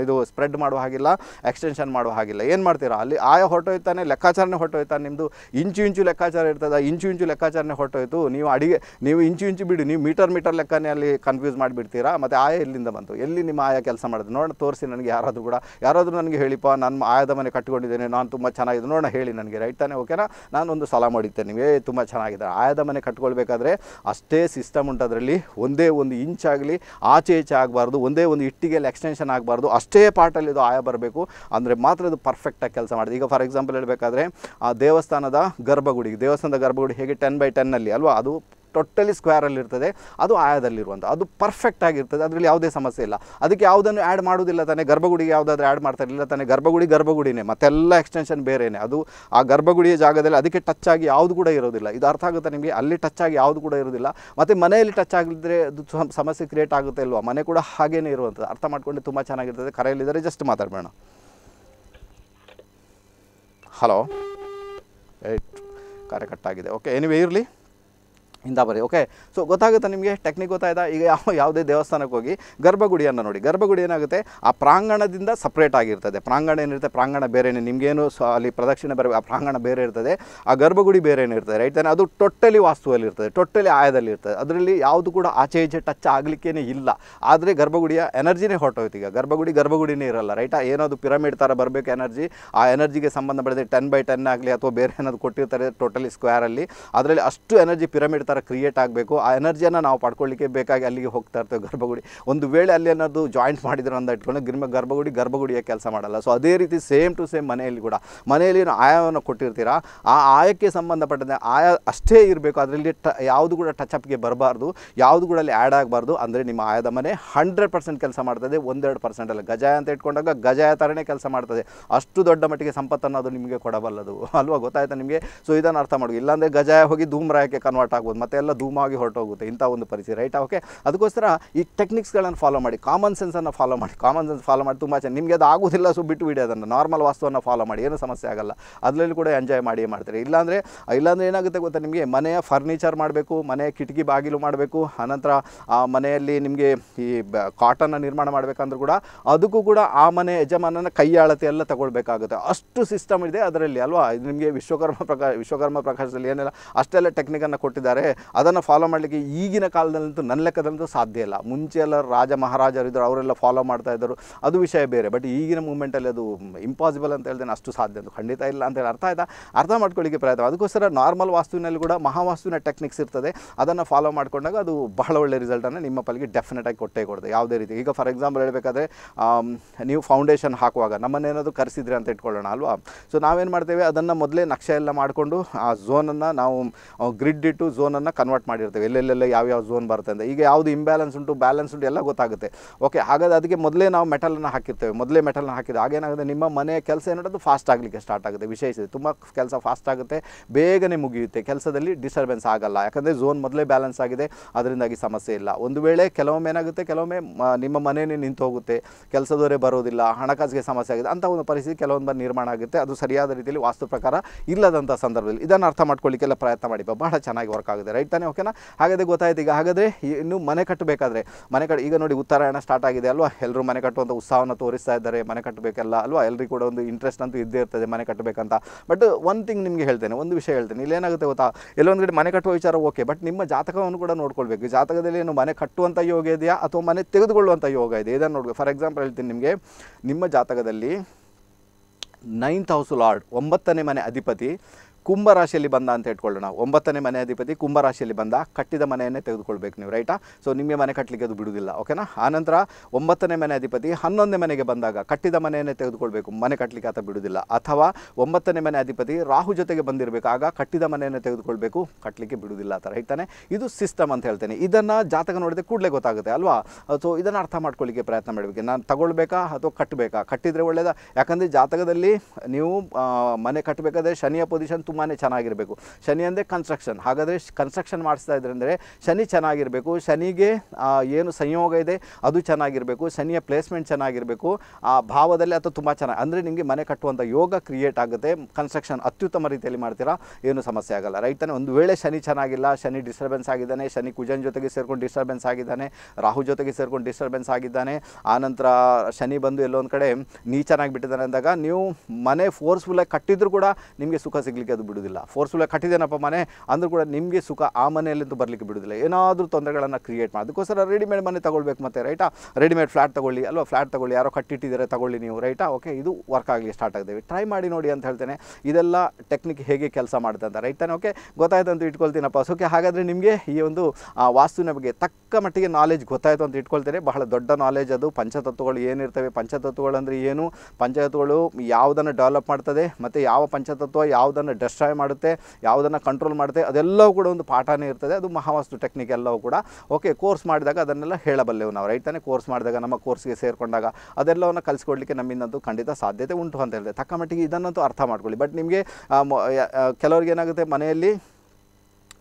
ಇದು ಸ್ಪ್ರೆಡ್ ಮಾಡುವ ಹಾಗಿಲ್ಲ ಎಕ್ಸ್ಟೆನ್ಷನ್ ಮಾಡುವ ಹಾಗೆ ಹಾಗಿಲ್ಲ ಏನು ಮಾಡ್ತೀರಾ ಅಲ್ಲಿ ಆಯ ಹೊರಟೋಯ್ತಾನೆ ಲೆಕ್ಕಾಚಾರನೇ ಹೊರಟೋಯ್ತಾನೆ ನಿಮ್ಮದು ಇಂಚು ಇಂಚು ಲೆಕ್ಕಾಚಾರ ಇರ್ತದೆ ಇಂಚು ಇಂಚು ಲೆಕ್ಕಾಚಾರನೆ ಹೊಟ್ಟೋಯ್ತು ನೀವು ಅಡಿಗೆ ನೀವು ಇಂಚು ಇಂಚು ಬಿಡಿ ನೀವು ಮೀಟರ್ ಮೀಟರ್ ಲೆಕ್ಕನೇ ಅಲ್ಲಿ ಕನ್ಫ್ಯೂಸ್ ಮಾಡಿಬಿಡ್ತೀರಾ ಮತ್ತು ಆಯ ಎಲ್ಲಿಂದ ಬಂತು ಎಲ್ಲಿ ನಿಮ್ಮ ಆಯ ಕೆಲಸ ಮಾಡೋದು ನೋಡೋಣ ತೋರಿಸಿ ನನಗೆ ಯಾರಾದರೂ ಕೂಡ ಯಾರಾದರೂ ನನಗೆ ಹೇಳಿಪ್ಪ ನನ್ನ ಆಯದ ಮನೆ ಕಟ್ಟಿಕೊಂಡಿದ್ದೇನೆ ನಾನು ತುಂಬ ಚೆನ್ನಾಗಿದೆ ನೋಡೋಣ ಹೇಳಿ ನನಗೆ ರೈಟ್ ತಾನೆ ಓಕೆನಾ ನಾನೊಂದು ಸಲ ಮಾಡಿರ್ತೇನೆ ನೀವು ತುಂಬಾ ತುಂಬ ಚೆನ್ನಾಗಿದೆ ಆಯದ ಮನೆ ಕಟ್ಕೊಳ್ಬೇಕಾದ್ರೆ ಅಷ್ಟೇ ಸಿಸ್ಟಮ್ ಉಂಟು ಅದರಲ್ಲಿ ಒಂದೇ ಒಂದು ಇಂಚಾಗಲಿ ಆಚೆ ಈಚೆ ಆಗಬಾರ್ದು ಒಂದೇ ಒಂದು ಇಟ್ಟಿಗೆಯಲ್ಲಿ ಎಕ್ಸ್ಟೆನ್ಷನ್ ಆಗಬಾರ್ದು ಅಷ್ಟೇ ಪಾರ್ಟಲ್ಲಿ ಇದು ಆಯ ಬರಬೇಕು ಅಂದರೆ ಮಾತ್ರ ಅದು ಪರ್ಫೆಕ್ಟಾಗಿ ಕೆಲಸ ಮಾಡಿದೆ ಈಗ ಫಾರ್ ಎಕ್ಸಾಂಪಲ್ ಹೇಳಬೇಕಾದ್ರೆ ಆ ದೇವಸ್ಥಾನದ ಗರ್ಭಗುಡಿ ದೇವಸ್ಥಾನದ ಗರ್ಭಗುಡಿ ಹೇಗೆ ಟೆನ್ ಬೈ ಟೆನ್ನಲ್ಲಿ ಅಲ್ವಾ ಅದು ಟೋಟಲಿ ಸ್ಕ್ವೇರಲ್ಲಿರ್ತದೆ ಅದು ಆಯದಲ್ಲಿರುವಂಥ ಅದು ಪರ್ಫೆಕ್ಟ್ ಅದರಲ್ಲಿ ಯಾವುದೇ ಸಮಸ್ಯೆ ಇಲ್ಲ ಅದಕ್ಕೆ ಯಾವುದನ್ನು ಆ್ಯಡ್ ಮಾಡೋದಿಲ್ಲ ತಾನೇ ಗರ್ಭಗುಡಿಗೆ ಯಾವುದಾದ್ರೂ ಆ್ಯಡ್ ಮಾಡ್ತಾ ಇರಲಿಲ್ಲ ತಾನೇ ಗರ್ಭಗುಡಿ ಗರ್ಭಗುಡಿನೇ ಮತ್ತೆಲ್ಲ ಎಕ್ಸ್ಟೆನ್ಷನ್ ಬೇರೆನೇ ಅದು ಆ ಗರ್ಭಗುಡಿಯ ಜಾಗದಲ್ಲಿ ಅದಕ್ಕೆ ಟಚ್ ಆಗಿ ಯಾವುದು ಕೂಡ ಇರೋದಿಲ್ಲ ಇದು ಅರ್ಥ ಆಗುತ್ತೆ ನಿಮಗೆ ಅಲ್ಲಿ ಟಚ್ ಆಗಿ ಯಾವುದು ಕೂಡ ಇರೋದಿಲ್ಲ ಮತ್ತೆ ಮನೆಯಲ್ಲಿ ಟಚ್ ಆಗಿದ್ರೆ ಅದು ಸಮಸ್ಯೆ ಕ್ರಿಯೇಟ್ ಆಗುತ್ತೆ ಅಲ್ವಾ ಮನೆ ಕೂಡ ಹಾಗೇನೇ ಇರುವಂಥದ್ದು ಅರ್ಥ ಮಾಡ್ಕೊಂಡು ತುಂಬ ಚೆನ್ನಾಗಿರ್ತದೆ ಕರೆಯಲ್ಲಿದ್ದರೆ ಜಸ್ಟ್ ಮಾತಾಡಬೇಡ ಹಲೋ ಏಟ್ ಕಾರ್ಯ ಕಟ್ಟಾಗಿದೆ ಓಕೆ ಎನಿವೇ ಇರಲಿ ಇಂದ ಬರಿ ಓಕೆ ಸೊ ಗೊತ್ತಾಗುತ್ತೆ ನಿಮಗೆ ಟೆಕ್ನಿಕ್ ಗೊತ್ತಾಯ್ತಾ ಈಗ ಯಾವ ಯಾವುದೇ ದೇವಸ್ಥಾನಕ್ಕೆ ಹೋಗಿ ಗರ್ಭಗುಡಿಯನ್ನು ನೋಡಿ ಗರ್ಭಗುಡಿ ಏನಾಗುತ್ತೆ ಆ ಪ್ರಾಂಗಣದಿಂದ ಸಪ್ರೇಟ್ ಆಗಿರ್ತದೆ ಪ್ರಾಂಗಣ ಏನಿರುತ್ತೆ ಪ್ರಾಂಗಣ ಬೇರೆನೇ ನಿಮಗೇನು ಸೊ ಅಲ್ಲಿ ಪ್ರದಕ್ಷಿಣೆ ಬರ ಆ ಪ್ರಾಂಗಣ ಬೇರೆ ಇರ್ತದೆ ಆ ಗರ್ಭಗುಡಿ ಬೇರೆನೇ ಇರ್ತದೆ ರೈಟ್ ತಾನೆ ಅದು ಟೊಟ್ಟಲಿ ವಾಸ್ತುವಲ್ಲಿ ಇರ್ತದೆ ಟೊಟ್ಟಲಿ ಆಯದಲ್ಲಿ ಇರ್ತದೆ ಅದರಲ್ಲಿ ಯಾವುದು ಕೂಡ ಆಚೆ ಈಚೆ ಟಚ್ ಆಗಲಿಕ್ಕೇ ಇಲ್ಲ ಆದರೆ ಗರ್ಭಗುಡಿಯ ಎನರ್ಜಿನೇ ಹೊರಟೋಯ್ತು ಈಗ ಗರ್ಭಗುಡಿ ಗರ್ಭಗುಡಿನೇ ಇರಲ್ಲ ರೈಟಾ ಏನಾದರೂ ಪಿರಮಿಡ್ ಥರ ಬರಬೇಕು ಎನರ್ಜಿ ಆ ಎನರ್ಜಿಗೆ ಸಂಬಂಧಪಡದೆ ಟೆನ್ ಬೈ ಟೆನ್ ಆಗಲಿ ಅಥವಾ ಬೇರೆ ಏನಾದರೂ ಕೊಟ್ಟಿರ್ತಾರೆ ಟೋಟಲಿ ಸ್ಕ್ವೇರಲ್ಲಿ ಅದರಲ್ಲಿ ಅಷ್ಟು ಎನರ್ಜಿ ಪಿರಮಿಡ್ ಥರ ಕ್ರಿಯೇಟ್ ಆಗಬೇಕು ಆ ಎನರ್ಜಿಯನ್ನು ನಾವು ಪಡ್ಕೊಳ್ಳಿಕ್ಕೆ ಬೇಕಾಗಿ ಅಲ್ಲಿಗೆ ಹೋಗ್ತಾ ಇರ್ತೇವೆ ಗರ್ಭಗುಡಿ ಒಂದು ವೇಳೆ ಅಲ್ಲಿ ಏನಾದ್ರು ಜಾಯಿಂಟ್ ಮಾಡಿದ್ರು ಅಂತ ಇಟ್ಕೊಂಡು ಗಿರ್ಮ ಗರ್ಭಗುಡಿ ಗರ್ಭಗುಡಿಯ ಕೆಲಸ ಮಾಡಲ್ಲ ಸೊ ಅದೇ ರೀತಿ ಸೇಮ್ ಟು ಸೇಮ್ ಮನೆಯಲ್ಲಿ ಕೂಡ ಮನೆಯಲ್ಲಿ ಆಯವನ್ನು ಕೊಟ್ಟಿರ್ತೀರಾ ಆ ಆಯಕ್ಕೆ ಸಂಬಂಧಪಟ್ಟಂತೆ ಆಯ ಅಷ್ಟೇ ಇರಬೇಕು ಅದರಲ್ಲಿ ಟ ಯಾವುದು ಕೂಡ ಟಚ್ ಅಪ್ಗೆ ಬರಬಾರ್ದು ಯಾವುದು ಕೂಡ ಅಲ್ಲಿ ಆ್ಯಡ್ ಆಗಬಾರ್ದು ಅಂದರೆ ನಿಮ್ಮ ಆಯದ ಮನೆ ಹಂಡ್ರೆಡ್ ಪರ್ಸೆಂಟ್ ಕೆಲಸ ಮಾಡ್ತದೆ ಒಂದೆರಡು ಪರ್ಸೆಂಟ್ ಅಲ್ಲ ಗಜಾಯ ಅಂತ ಇಟ್ಕೊಂಡಾಗ ಗಜಾಯ ಥರನೇ ಕೆಲಸ ಮಾಡ್ತದೆ ಅಷ್ಟು ದೊಡ್ಡ ಮಟ್ಟಿಗೆ ಸಂಪತ್ತನ್ನು ಅದು ನಿಮಗೆ ಕೊಡಬಲ್ಲದು ಅಲ್ವಾ ಗೊತ್ತಾಯ್ತಾ ನಿಮಗೆ ಸೊ ಇದನ್ನು ಅರ್ಥ ಮಾಡೋದು ಇಲ್ಲಾಂದರೆ ಗಜಾಯ ಹೋಗಿ ಧೂಮ್ರಾಯಕ್ಕೆ ಕನ್ವರ್ಟ್ ಆಗ್ಬೋದು ಮತ್ತೆ ಎಲ್ಲ ಧೂಮಾಗಿ ಹೊರಟೋಗುತ್ತೆ ಇಂಥ ಒಂದು ಪರಿಸ್ಥಿತಿ ರೈಟ್ ಓಕೆ ಅದಕ್ಕೋಸ್ಕರ ಈ ಟೆಕ್ನಿಕ್ಸ್ಗಳನ್ನು ಫಾಲೋ ಮಾಡಿ ಕಾಮನ್ ಸೆನ್ಸನ್ನು ಫಾಲೋ ಮಾಡಿ ಕಾಮನ್ ಸೆನ್ಸ್ ಫಾಲೋ ಮಾಡಿ ತುಂಬ ಚೆನ್ನಾಗಿ ನಿಮಗೆ ಅದು ಆಗೋದಿಲ್ಲ ಸೊ ಬಿಟ್ಟು ಬಿಡಿ ಅದನ್ನು ನಾರ್ಮಲ್ ವಾಸ್ತುವನ್ನು ಫಾಲೋ ಮಾಡಿ ಏನು ಸಮಸ್ಯೆ ಆಗಲ್ಲ ಅದರಲ್ಲಿ ಕೂಡ ಎಂಜಾಯ್ ಮಾಡಿ ಮಾಡ್ತಾರೆ ಇಲ್ಲಾಂದರೆ ಇಲ್ಲಾಂದರೆ ಏನಾಗುತ್ತೆ ಗೊತ್ತಾ ನಿಮಗೆ ಮನೆಯ ಫರ್ನಿಚರ್ ಮಾಡಬೇಕು ಮನೆಯ ಕಿಟಕಿ ಬಾಗಿಲು ಮಾಡಬೇಕು ಅನಂತರ ಆ ಮನೆಯಲ್ಲಿ ನಿಮಗೆ ಈ ಕಾಟನ್ನ ನಿರ್ಮಾಣ ಮಾಡಬೇಕಂದ್ರೂ ಕೂಡ ಅದಕ್ಕೂ ಕೂಡ ಆ ಮನೆ ಯಜಮಾನನ ಕೈ ಅಳತೆ ಎಲ್ಲ ತಗೊಳ್ಬೇಕಾಗುತ್ತೆ ಅಷ್ಟು ಸಿಸ್ಟಮ್ ಇದೆ ಅದರಲ್ಲಿ ಅಲ್ವಾ ನಿಮಗೆ ವಿಶ್ವಕರ್ಮ ಪ್ರಕಾಶ ವಿಶ್ವಕರ್ಮ ಪ್ರಕಾಶದಲ್ಲಿ ಏನೆಲ್ಲ ಅಷ್ಟೆಲ್ಲ ಟೆಕ್ನಿಕನ್ನು ಕೊಟ್ಟಿದ್ದಾರೆ ಅದನ್ನು ಫಾಲೋ ಮಾಡಲಿಕ್ಕೆ ಈಗಿನ ಕಾಲದಲ್ಲಂತೂ ನನ್ನ ಲೆಕ್ಕದಲ್ಲಂತೂ ಸಾಧ್ಯ ಇಲ್ಲ ಮುಂಚೆ ಎಲ್ಲ ರಾಜ ಮಹಾರಾಜರು ಇದ್ದರು ಅವರೆಲ್ಲ ಫಾಲೋ ಮಾಡ್ತಾ ಇದ್ದರು ಅದು ವಿಷಯ ಬೇರೆ ಬಟ್ ಈಗಿನ ಮೂಮೆಂಟಲ್ಲಿ ಅದು ಇಂಪಾಸಿಬಲ್ ಅಂತ ಹೇಳ್ದೇನೆ ಅಷ್ಟು ಸಾಧ್ಯ ಅಂತ ಖಂಡಿತ ಇಲ್ಲ ಅಂತೇಳಿ ಅರ್ಥ ಆಯ್ತಾ ಅರ್ಥ ಮಾಡ್ಕೊಳ್ಳಿಕ್ಕೆ ಪ್ರಯತ್ನ ಅದಕ್ಕೋಸ್ಕರ ನಾರ್ಮಲ್ ವಾಸ್ತುವಿನಲ್ಲಿ ಕೂಡ ಮಹಾವಾಸ್ತುವಿನ ಟೆಕ್ನಿಕ್ಸ್ ಇರ್ತದೆ ಅದನ್ನು ಫಾಲೋ ಮಾಡಿಕೊಂಡಾಗ ಅದು ಬಹಳ ಒಳ್ಳೆ ರಿಸಲ್ಟನ್ನು ನಿಮ್ಮ ಡೆಫಿನೆಟ್ ಆಗಿ ಕೊಟ್ಟೇ ಕೊಡುತ್ತೆ ಯಾವುದೇ ರೀತಿ ಈಗ ಫಾರ್ ಎಕ್ಸಾಂಪಲ್ ಹೇಳಬೇಕಾದ್ರೆ ನೀವು ಫೌಂಡೇಶನ್ ಹಾಕುವಾಗ ನಮ್ಮನ್ನೇನಾದರೂ ಕರೆಸಿದ್ರೆ ಅಂತ ಇಟ್ಕೊಳ್ಳೋಣ ಅಲ್ವಾ ಸೊ ನಾವೇನು ಮಾಡ್ತೇವೆ ಅದನ್ನು ಮೊದಲೇ ನಕ್ಷೆ ಎಲ್ಲ ಮಾಡಿಕೊಂಡು ಆ ಝೋನನ್ನು ನಾವು ಗ್ರಿಡ್ ಇಟ್ಟು ಝೋನನ್ನು ಕನ್ವರ್ಟ್ ಮಾಡಿರ್ತೇವೆ ಎಲ್ಲೆಲ್ಲೆಲ್ಲ ಯಾವ್ಯಾವ ಝೋನ್ ಬರುತ್ತೆ ಅಂತ ಈಗ ಯಾವುದು ಇಂಬ್ಯಾಲೆನ್ಸ್ ಉಂಟು ಬ್ಯಾಲೆನ್ಸ್ ಉಂಟು ಎಲ್ಲ ಗೊತ್ತಾಗುತ್ತೆ ಓಕೆ ಹಾಗಾದ್ರೆ ಅದಕ್ಕೆ ಮೊದಲೇ ನಾವು ಮೆಟಲನ್ನು ಹಾಕಿರ್ತೇವೆ ಮೊದಲೇ ಮೆಟಲ್ನ ಹಾಕಿದ್ರೆ ಹಾಗೇನಾಗುತ್ತೆ ನಿಮ್ಮ ಮನೆಯ ಕೆಲಸ ಏನಾಡೋದು ಫಾಸ್ಟ್ ಆಗಲಿಕ್ಕೆ ಸ್ಟಾರ್ಟ್ ಆಗುತ್ತೆ ವಿಶೇಷ ತುಂಬ ಕೆಲಸ ಫಾಸ್ಟ್ ಆಗುತ್ತೆ ಬೇಗನೆ ಮುಗಿಯುತ್ತೆ ಕೆಲಸದಲ್ಲಿ ಡಿಸ್ಟರ್ಬೆನ್ಸ್ ಆಗಲ್ಲ ಯಾಕಂದರೆ ಝೋನ್ ಮೊದಲೇ ಬ್ಯಾಲೆನ್ಸ್ ಆಗಿದೆ ಅದರಿಂದಾಗಿ ಸಮಸ್ಯೆ ಇಲ್ಲ ಒಂದು ವೇಳೆ ಕೆಲವೊಮ್ಮೆ ಏನಾಗುತ್ತೆ ಕೆಲವೊಮ್ಮೆ ನಿಮ್ಮ ಮನೆಯೇ ನಿಂತು ಹೋಗುತ್ತೆ ಕೆಲಸದವರೇ ಬರೋದಿಲ್ಲ ಹಣಕಾಸಿಗೆ ಸಮಸ್ಯೆ ಆಗಿದೆ ಅಂತ ಒಂದು ಪರಿಸ್ಥಿತಿ ಕೆಲವೊಂದು ಬಾರಿ ನಿರ್ಮಾಣ ಆಗುತ್ತೆ ಅದು ಸರಿಯಾದ ರೀತಿಯಲ್ಲಿ ವಾಸ್ತು ಪ್ರಕಾರ ಇಲ್ಲದಂಥ ಸಂದರ್ಭದಲ್ಲಿ ಇದನ್ನು ಅರ್ಥ ಮಾಡ್ಕೊಳ್ಳಿಕ್ಕೆಲ್ಲ ಪ್ರಯತ್ನ ಮಾಡಿ ಬಹಳ ಚೆನ್ನಾಗಿ ವರ್ಕ್ ಆಗುತ್ತೆ ರೈಟ್ ತಾನೆ ಓಕೆನಾ ಹಾಗಾದ್ರೆ ಗೊತ್ತಾಯ್ತು ಈಗ ಹಾಗಾದರೆ ಇನ್ನು ಮನೆ ಕಟ್ಟಬೇಕಾದ್ರೆ ಮನೆ ಕಟ್ಟ ಈಗ ನೋಡಿ ಉತ್ತರಾಯಣ ಸ್ಟಾರ್ಟ್ ಆಗಿದೆ ಅಲ್ವಾ ಎಲ್ಲರೂ ಮನೆ ಕಟ್ಟುವಂಥ ಉತ್ಸಾಹವನ್ನು ತೋರಿಸ್ತಾ ಇದ್ದಾರೆ ಮನೆ ಕಟ್ಟಬೇಕಲ್ಲ ಅಲ್ವಾ ಎಲ್ಲರಿಗೂ ಕೂಡ ಒಂದು ಇಂಟ್ರೆಸ್ಟ್ ಅಂತೂ ಇದ್ದೇ ಇರ್ತದೆ ಮನೆ ಕಟ್ಟಬೇಕಂತ ಬಟ್ ಒಂದು ಥಿಂಗ್ ನಿಮಗೆ ಹೇಳ್ತೇನೆ ಒಂದು ವಿಷಯ ಹೇಳ್ತೇನೆ ಇಲ್ಲೇನಾಗುತ್ತೆ ಗೊತ್ತಾ ಎಲ್ಲೊಂದು ಕಡೆ ಮನೆ ಕಟ್ಟುವ ವಿಚಾರ ಓಕೆ ಬಟ್ ನಿಮ್ಮ ಜಾತಕವನ್ನು ಕೂಡ ನೋಡ್ಕೊಳ್ಬೇಕು ಜಾತಕದಲ್ಲಿ ಏನು ಮನೆ ಕಟ್ಟುವಂಥ ಯೋಗ ಇದೆಯಾ ಅಥವಾ ಮನೆ ತೆಗೆದುಕೊಳ್ಳುವಂಥ ಯೋಗ ಇದೆ ಇದನ್ನು ನೋಡಿ ಫಾರ್ ಎಕ್ಸಾಂಪಲ್ ಹೇಳ್ತೀನಿ ನಿಮಗೆ ನಿಮ್ಮ ಜಾತಕದಲ್ಲಿ ನೈನ್ತ್ ಹೌಸ್ ಲಾರ್ಡ್ ಒಂಬತ್ತನೇ ಮನೆ ಅಧಿಪತಿ ಕುಂಭರಾಶಿಯಲ್ಲಿ ಬಂದ ಅಂತ ಹೇಳ್ಕೊಳ್ಳೋಣ ಒಂಬತ್ತನೇ ಮನೆ ಅಧಿಪತಿ ಕುಂಭರಾಶಿಯಲ್ಲಿ ಬಂದ ಕಟ್ಟಿದ ಮನೆಯನ್ನೇ ತೆಗೆದುಕೊಳ್ಬೇಕು ನೀವು ರೈಟಾ ಸೊ ನಿಮಗೆ ಮನೆ ಕಟ್ಟಲಿಕ್ಕೆ ಅದು ಬಿಡುವುದಿಲ್ಲ ಓಕೆನಾ ಆನಂತರ ಒಂಬತ್ತನೇ ಮನೆ ಅಧಿಪತಿ ಹನ್ನೊಂದನೇ ಮನೆಗೆ ಬಂದಾಗ ಕಟ್ಟಿದ ಮನೆಯನ್ನೇ ತೆಗೆದುಕೊಳ್ಬೇಕು ಮನೆ ಕಟ್ಟಲಿಕ್ಕೆ ಆತ ಬಿಡುವುದಿಲ್ಲ ಅಥವಾ ಒಂಬತ್ತನೇ ಮನೆ ಅಧಿಪತಿ ರಾಹು ಜೊತೆಗೆ ಆಗ ಕಟ್ಟಿದ ಮನೆಯನ್ನು ತೆಗೆದುಕೊಳ್ಬೇಕು ಕಟ್ಟಲಿಕ್ಕೆ ಬಿಡುವುದಿಲ್ಲ ಆ ರೈಟ್ ಹೇಳ್ತಾನೆ ಇದು ಸಿಸ್ಟಮ್ ಅಂತ ಹೇಳ್ತೇನೆ ಇದನ್ನು ಜಾತಕ ನೋಡಿದ್ರೆ ಕೂಡಲೇ ಗೊತ್ತಾಗುತ್ತೆ ಅಲ್ವಾ ಸೊ ಇದನ್ನು ಅರ್ಥ ಮಾಡ್ಕೊಳ್ಳಿಕ್ಕೆ ಪ್ರಯತ್ನ ಮಾಡಬೇಕು ನಾನು ತಗೊಳ್ಬೇಕಾ ಅಥವಾ ಕಟ್ಟಬೇಕಾ ಕಟ್ಟಿದರೆ ಒಳ್ಳೆಯದ ಯಾಕಂದರೆ ಜಾತಕದಲ್ಲಿ ನೀವು ಮನೆ ಕಟ್ಟಬೇಕಾದ್ರೆ ಶನಿಯ ಪೊಸಿಷನ್ ತುಂಬಾ ಚೆನ್ನಾಗಿರಬೇಕು ಶನಿ ಅಂದರೆ ಕನ್ಸ್ಟ್ರಕ್ಷನ್ ಹಾಗಾದರೆ ಕನ್ಸ್ಟ್ರಕ್ಷನ್ ಮಾಡಿಸ್ತಾ ಇದ್ದರೆ ಶನಿ ಚೆನ್ನಾಗಿರಬೇಕು ಶನಿಗೆ ಏನು ಸಂಯೋಗ ಇದೆ ಅದು ಚೆನ್ನಾಗಿರಬೇಕು ಶನಿಯ ಪ್ಲೇಸ್ಮೆಂಟ್ ಚೆನ್ನಾಗಿರಬೇಕು ಆ ಭಾವದಲ್ಲಿ ಅಥವಾ ತುಂಬ ಚೆನ್ನಾಗಿ ಅಂದರೆ ನಿಮಗೆ ಮನೆ ಕಟ್ಟುವಂಥ ಯೋಗ ಕ್ರಿಯೇಟ್ ಆಗುತ್ತೆ ಕನ್ಸ್ಟ್ರಕ್ಷನ್ ಅತ್ಯುತ್ತಮ ರೀತಿಯಲ್ಲಿ ಮಾಡ್ತೀರಾ ಏನು ಸಮಸ್ಯೆ ಆಗಲ್ಲ ರೈಟ್ ಒಂದು ವೇಳೆ ಶನಿ ಚೆನ್ನಾಗಿಲ್ಲ ಶನಿ ಡಿಸ್ಟರ್ಬೆನ್ಸ್ ಆಗಿದ್ದಾನೆ ಶನಿ ಕುಜನ್ ಜೊತೆಗೆ ಸೇರ್ಕೊಂಡು ಡಿಸ್ಟರ್ಬೆನ್ಸ್ ಆಗಿದ್ದಾನೆ ರಾಹು ಜೊತೆಗೆ ಸೇರ್ಕೊಂಡು ಡಿಸ್ಟರ್ಬೆನ್ಸ್ ಆಗಿದ್ದಾನೆ ಆನಂತರ ಶನಿ ಬಂದು ಎಲ್ಲೊಂದು ಕಡೆ ನೀ ಚೆನ್ನಾಗಿ ಬಿಟ್ಟಿದ್ದಾನೆ ಅಂದಾಗ ನೀವು ಮನೆ ಫೋರ್ಸ್ಫುಲ್ಲಾಗಿ ಕಟ್ಟಿದ್ರು ಕೂಡ ನಿಮಗೆ ಸುಖ ಸಿಗಲಿಕ್ಕೆ ಬಿಡುವುದಿಲ್ಲ ಬಿಡೋದಿಲ್ಲ ಫೋರ್ಸ್ಫುಲ್ಲಾಗಿ ಕಟ್ಟಿದೇನಪ್ಪ ಮನೆ ಅಂದರೂ ಕೂಡ ನಿಮಗೆ ಸುಖ ಆ ಮನೆಯಲ್ಲಂತೂ ಬರಲಿಕ್ಕೆ ಬಿಡುವುದಿಲ್ಲ ಏನಾದರೂ ತೊಂದರೆಗಳನ್ನು ಕ್ರಿಯೇಟ್ ಮಾಡಿ ಅದಕ್ಕೋಸ್ಕರ ರೆಡಿಮೇಡ್ ಮನೆ ತಗೊಳ್ಬೇಕು ಮತ್ತೆ ರೈಟಾ ರೆಡಿಮೇಡ್ ಫ್ಲಾಟ್ ತಗೊಳ್ಳಿ ಅಲ್ವಾ ಫ್ಲಾಟ್ ತಗೊಳ್ಳಿ ಯಾರೋ ಕಟ್ಟಿಟ್ಟಿದ್ದರೆ ತಗೊಳ್ಳಿ ನೀವು ರೈಟಾ ಓಕೆ ಇದು ವರ್ಕ್ ಆಗಲಿ ಸ್ಟಾರ್ಟ್ ಆಗ್ತೇವೆ ಟ್ರೈ ಮಾಡಿ ನೋಡಿ ಅಂತ ಹೇಳ್ತೇನೆ ಇದೆಲ್ಲ ಟೆಕ್ನಿಕ್ ಹೇಗೆ ಕೆಲಸ ಮಾಡುತ್ತೆ ಅಂತ ರೈಟ್ ಓಕೆ ಗೊತ್ತಾಯ್ತು ಅಂತ ಇಟ್ಕೊಳ್ತೀನಪ್ಪ ಸೊಕೆ ಹಾಗಾದರೆ ನಿಮಗೆ ಈ ಒಂದು ವಾಸ್ತುವಿನ ಬಗ್ಗೆ ತಕ್ಕ ಮಟ್ಟಿಗೆ ನಾಲೆಜ್ ಗೊತ್ತಾಯಿತು ಅಂತ ಇಟ್ಕೊಳ್ತೇನೆ ಬಹಳ ದೊಡ್ಡ ನಾಲೆಜ್ ಅದು ಪಂಚತತ್ವಗಳು ಏನಿರ್ತವೆ ಪಂಚತತ್ವಗಳು ಅಂದರೆ ಏನು ಪಂಚತತ್ವಗಳು ಯಾವುದನ್ನು ಡೆವಲಪ್ ಮಾಡ್ತದೆ ಮತ್ತು ಯಾವ ಪಂಚತತ್ವ ಯಾವುದನ್ನು ಟ್ರೈ ಮಾಡುತ್ತೆ ಯಾವುದನ್ನು ಕಂಟ್ರೋಲ್ ಮಾಡುತ್ತೆ ಅದೆಲ್ಲವೂ ಕೂಡ ಒಂದು ಪಾಠನೇ ಇರ್ತದೆ ಅದು ಮಹಾವಾಸ್ತು ಟೆಕ್ನಿಕ್ ಎಲ್ಲವೂ ಕೂಡ ಓಕೆ ಕೋರ್ಸ್ ಮಾಡಿದಾಗ ಅದನ್ನೆಲ್ಲ ಹೇಳಬಲ್ಲೆವು ನಾವು ರೈಟ್ ತಾನೇ ಕೋರ್ಸ್ ಮಾಡಿದಾಗ ನಮ್ಮ ಕೋರ್ಸ್ಗೆ ಸೇರಿಕೊಂಡಾಗ ಅದೆಲ್ಲವನ್ನು ಕಲಿಸ್ಕೊಡ್ಲಿಕ್ಕೆ ನಮ್ಮಿಂದಂತೂ ಖಂಡಿತ ಸಾಧ್ಯತೆ ಉಂಟು ಅಂತ ಹೇಳಿದೆ ತಕ್ಕ ಮಟ್ಟಿಗೆ ಇದನ್ನಂತೂ ಅರ್ಥ ಮಾಡ್ಕೊಳ್ಳಿ ಬಟ್ ನಿಮಗೆ ಕೆಲವ್ರಿಗೆ ಏನಾಗುತ್ತೆ ಮನೆಯಲ್ಲಿ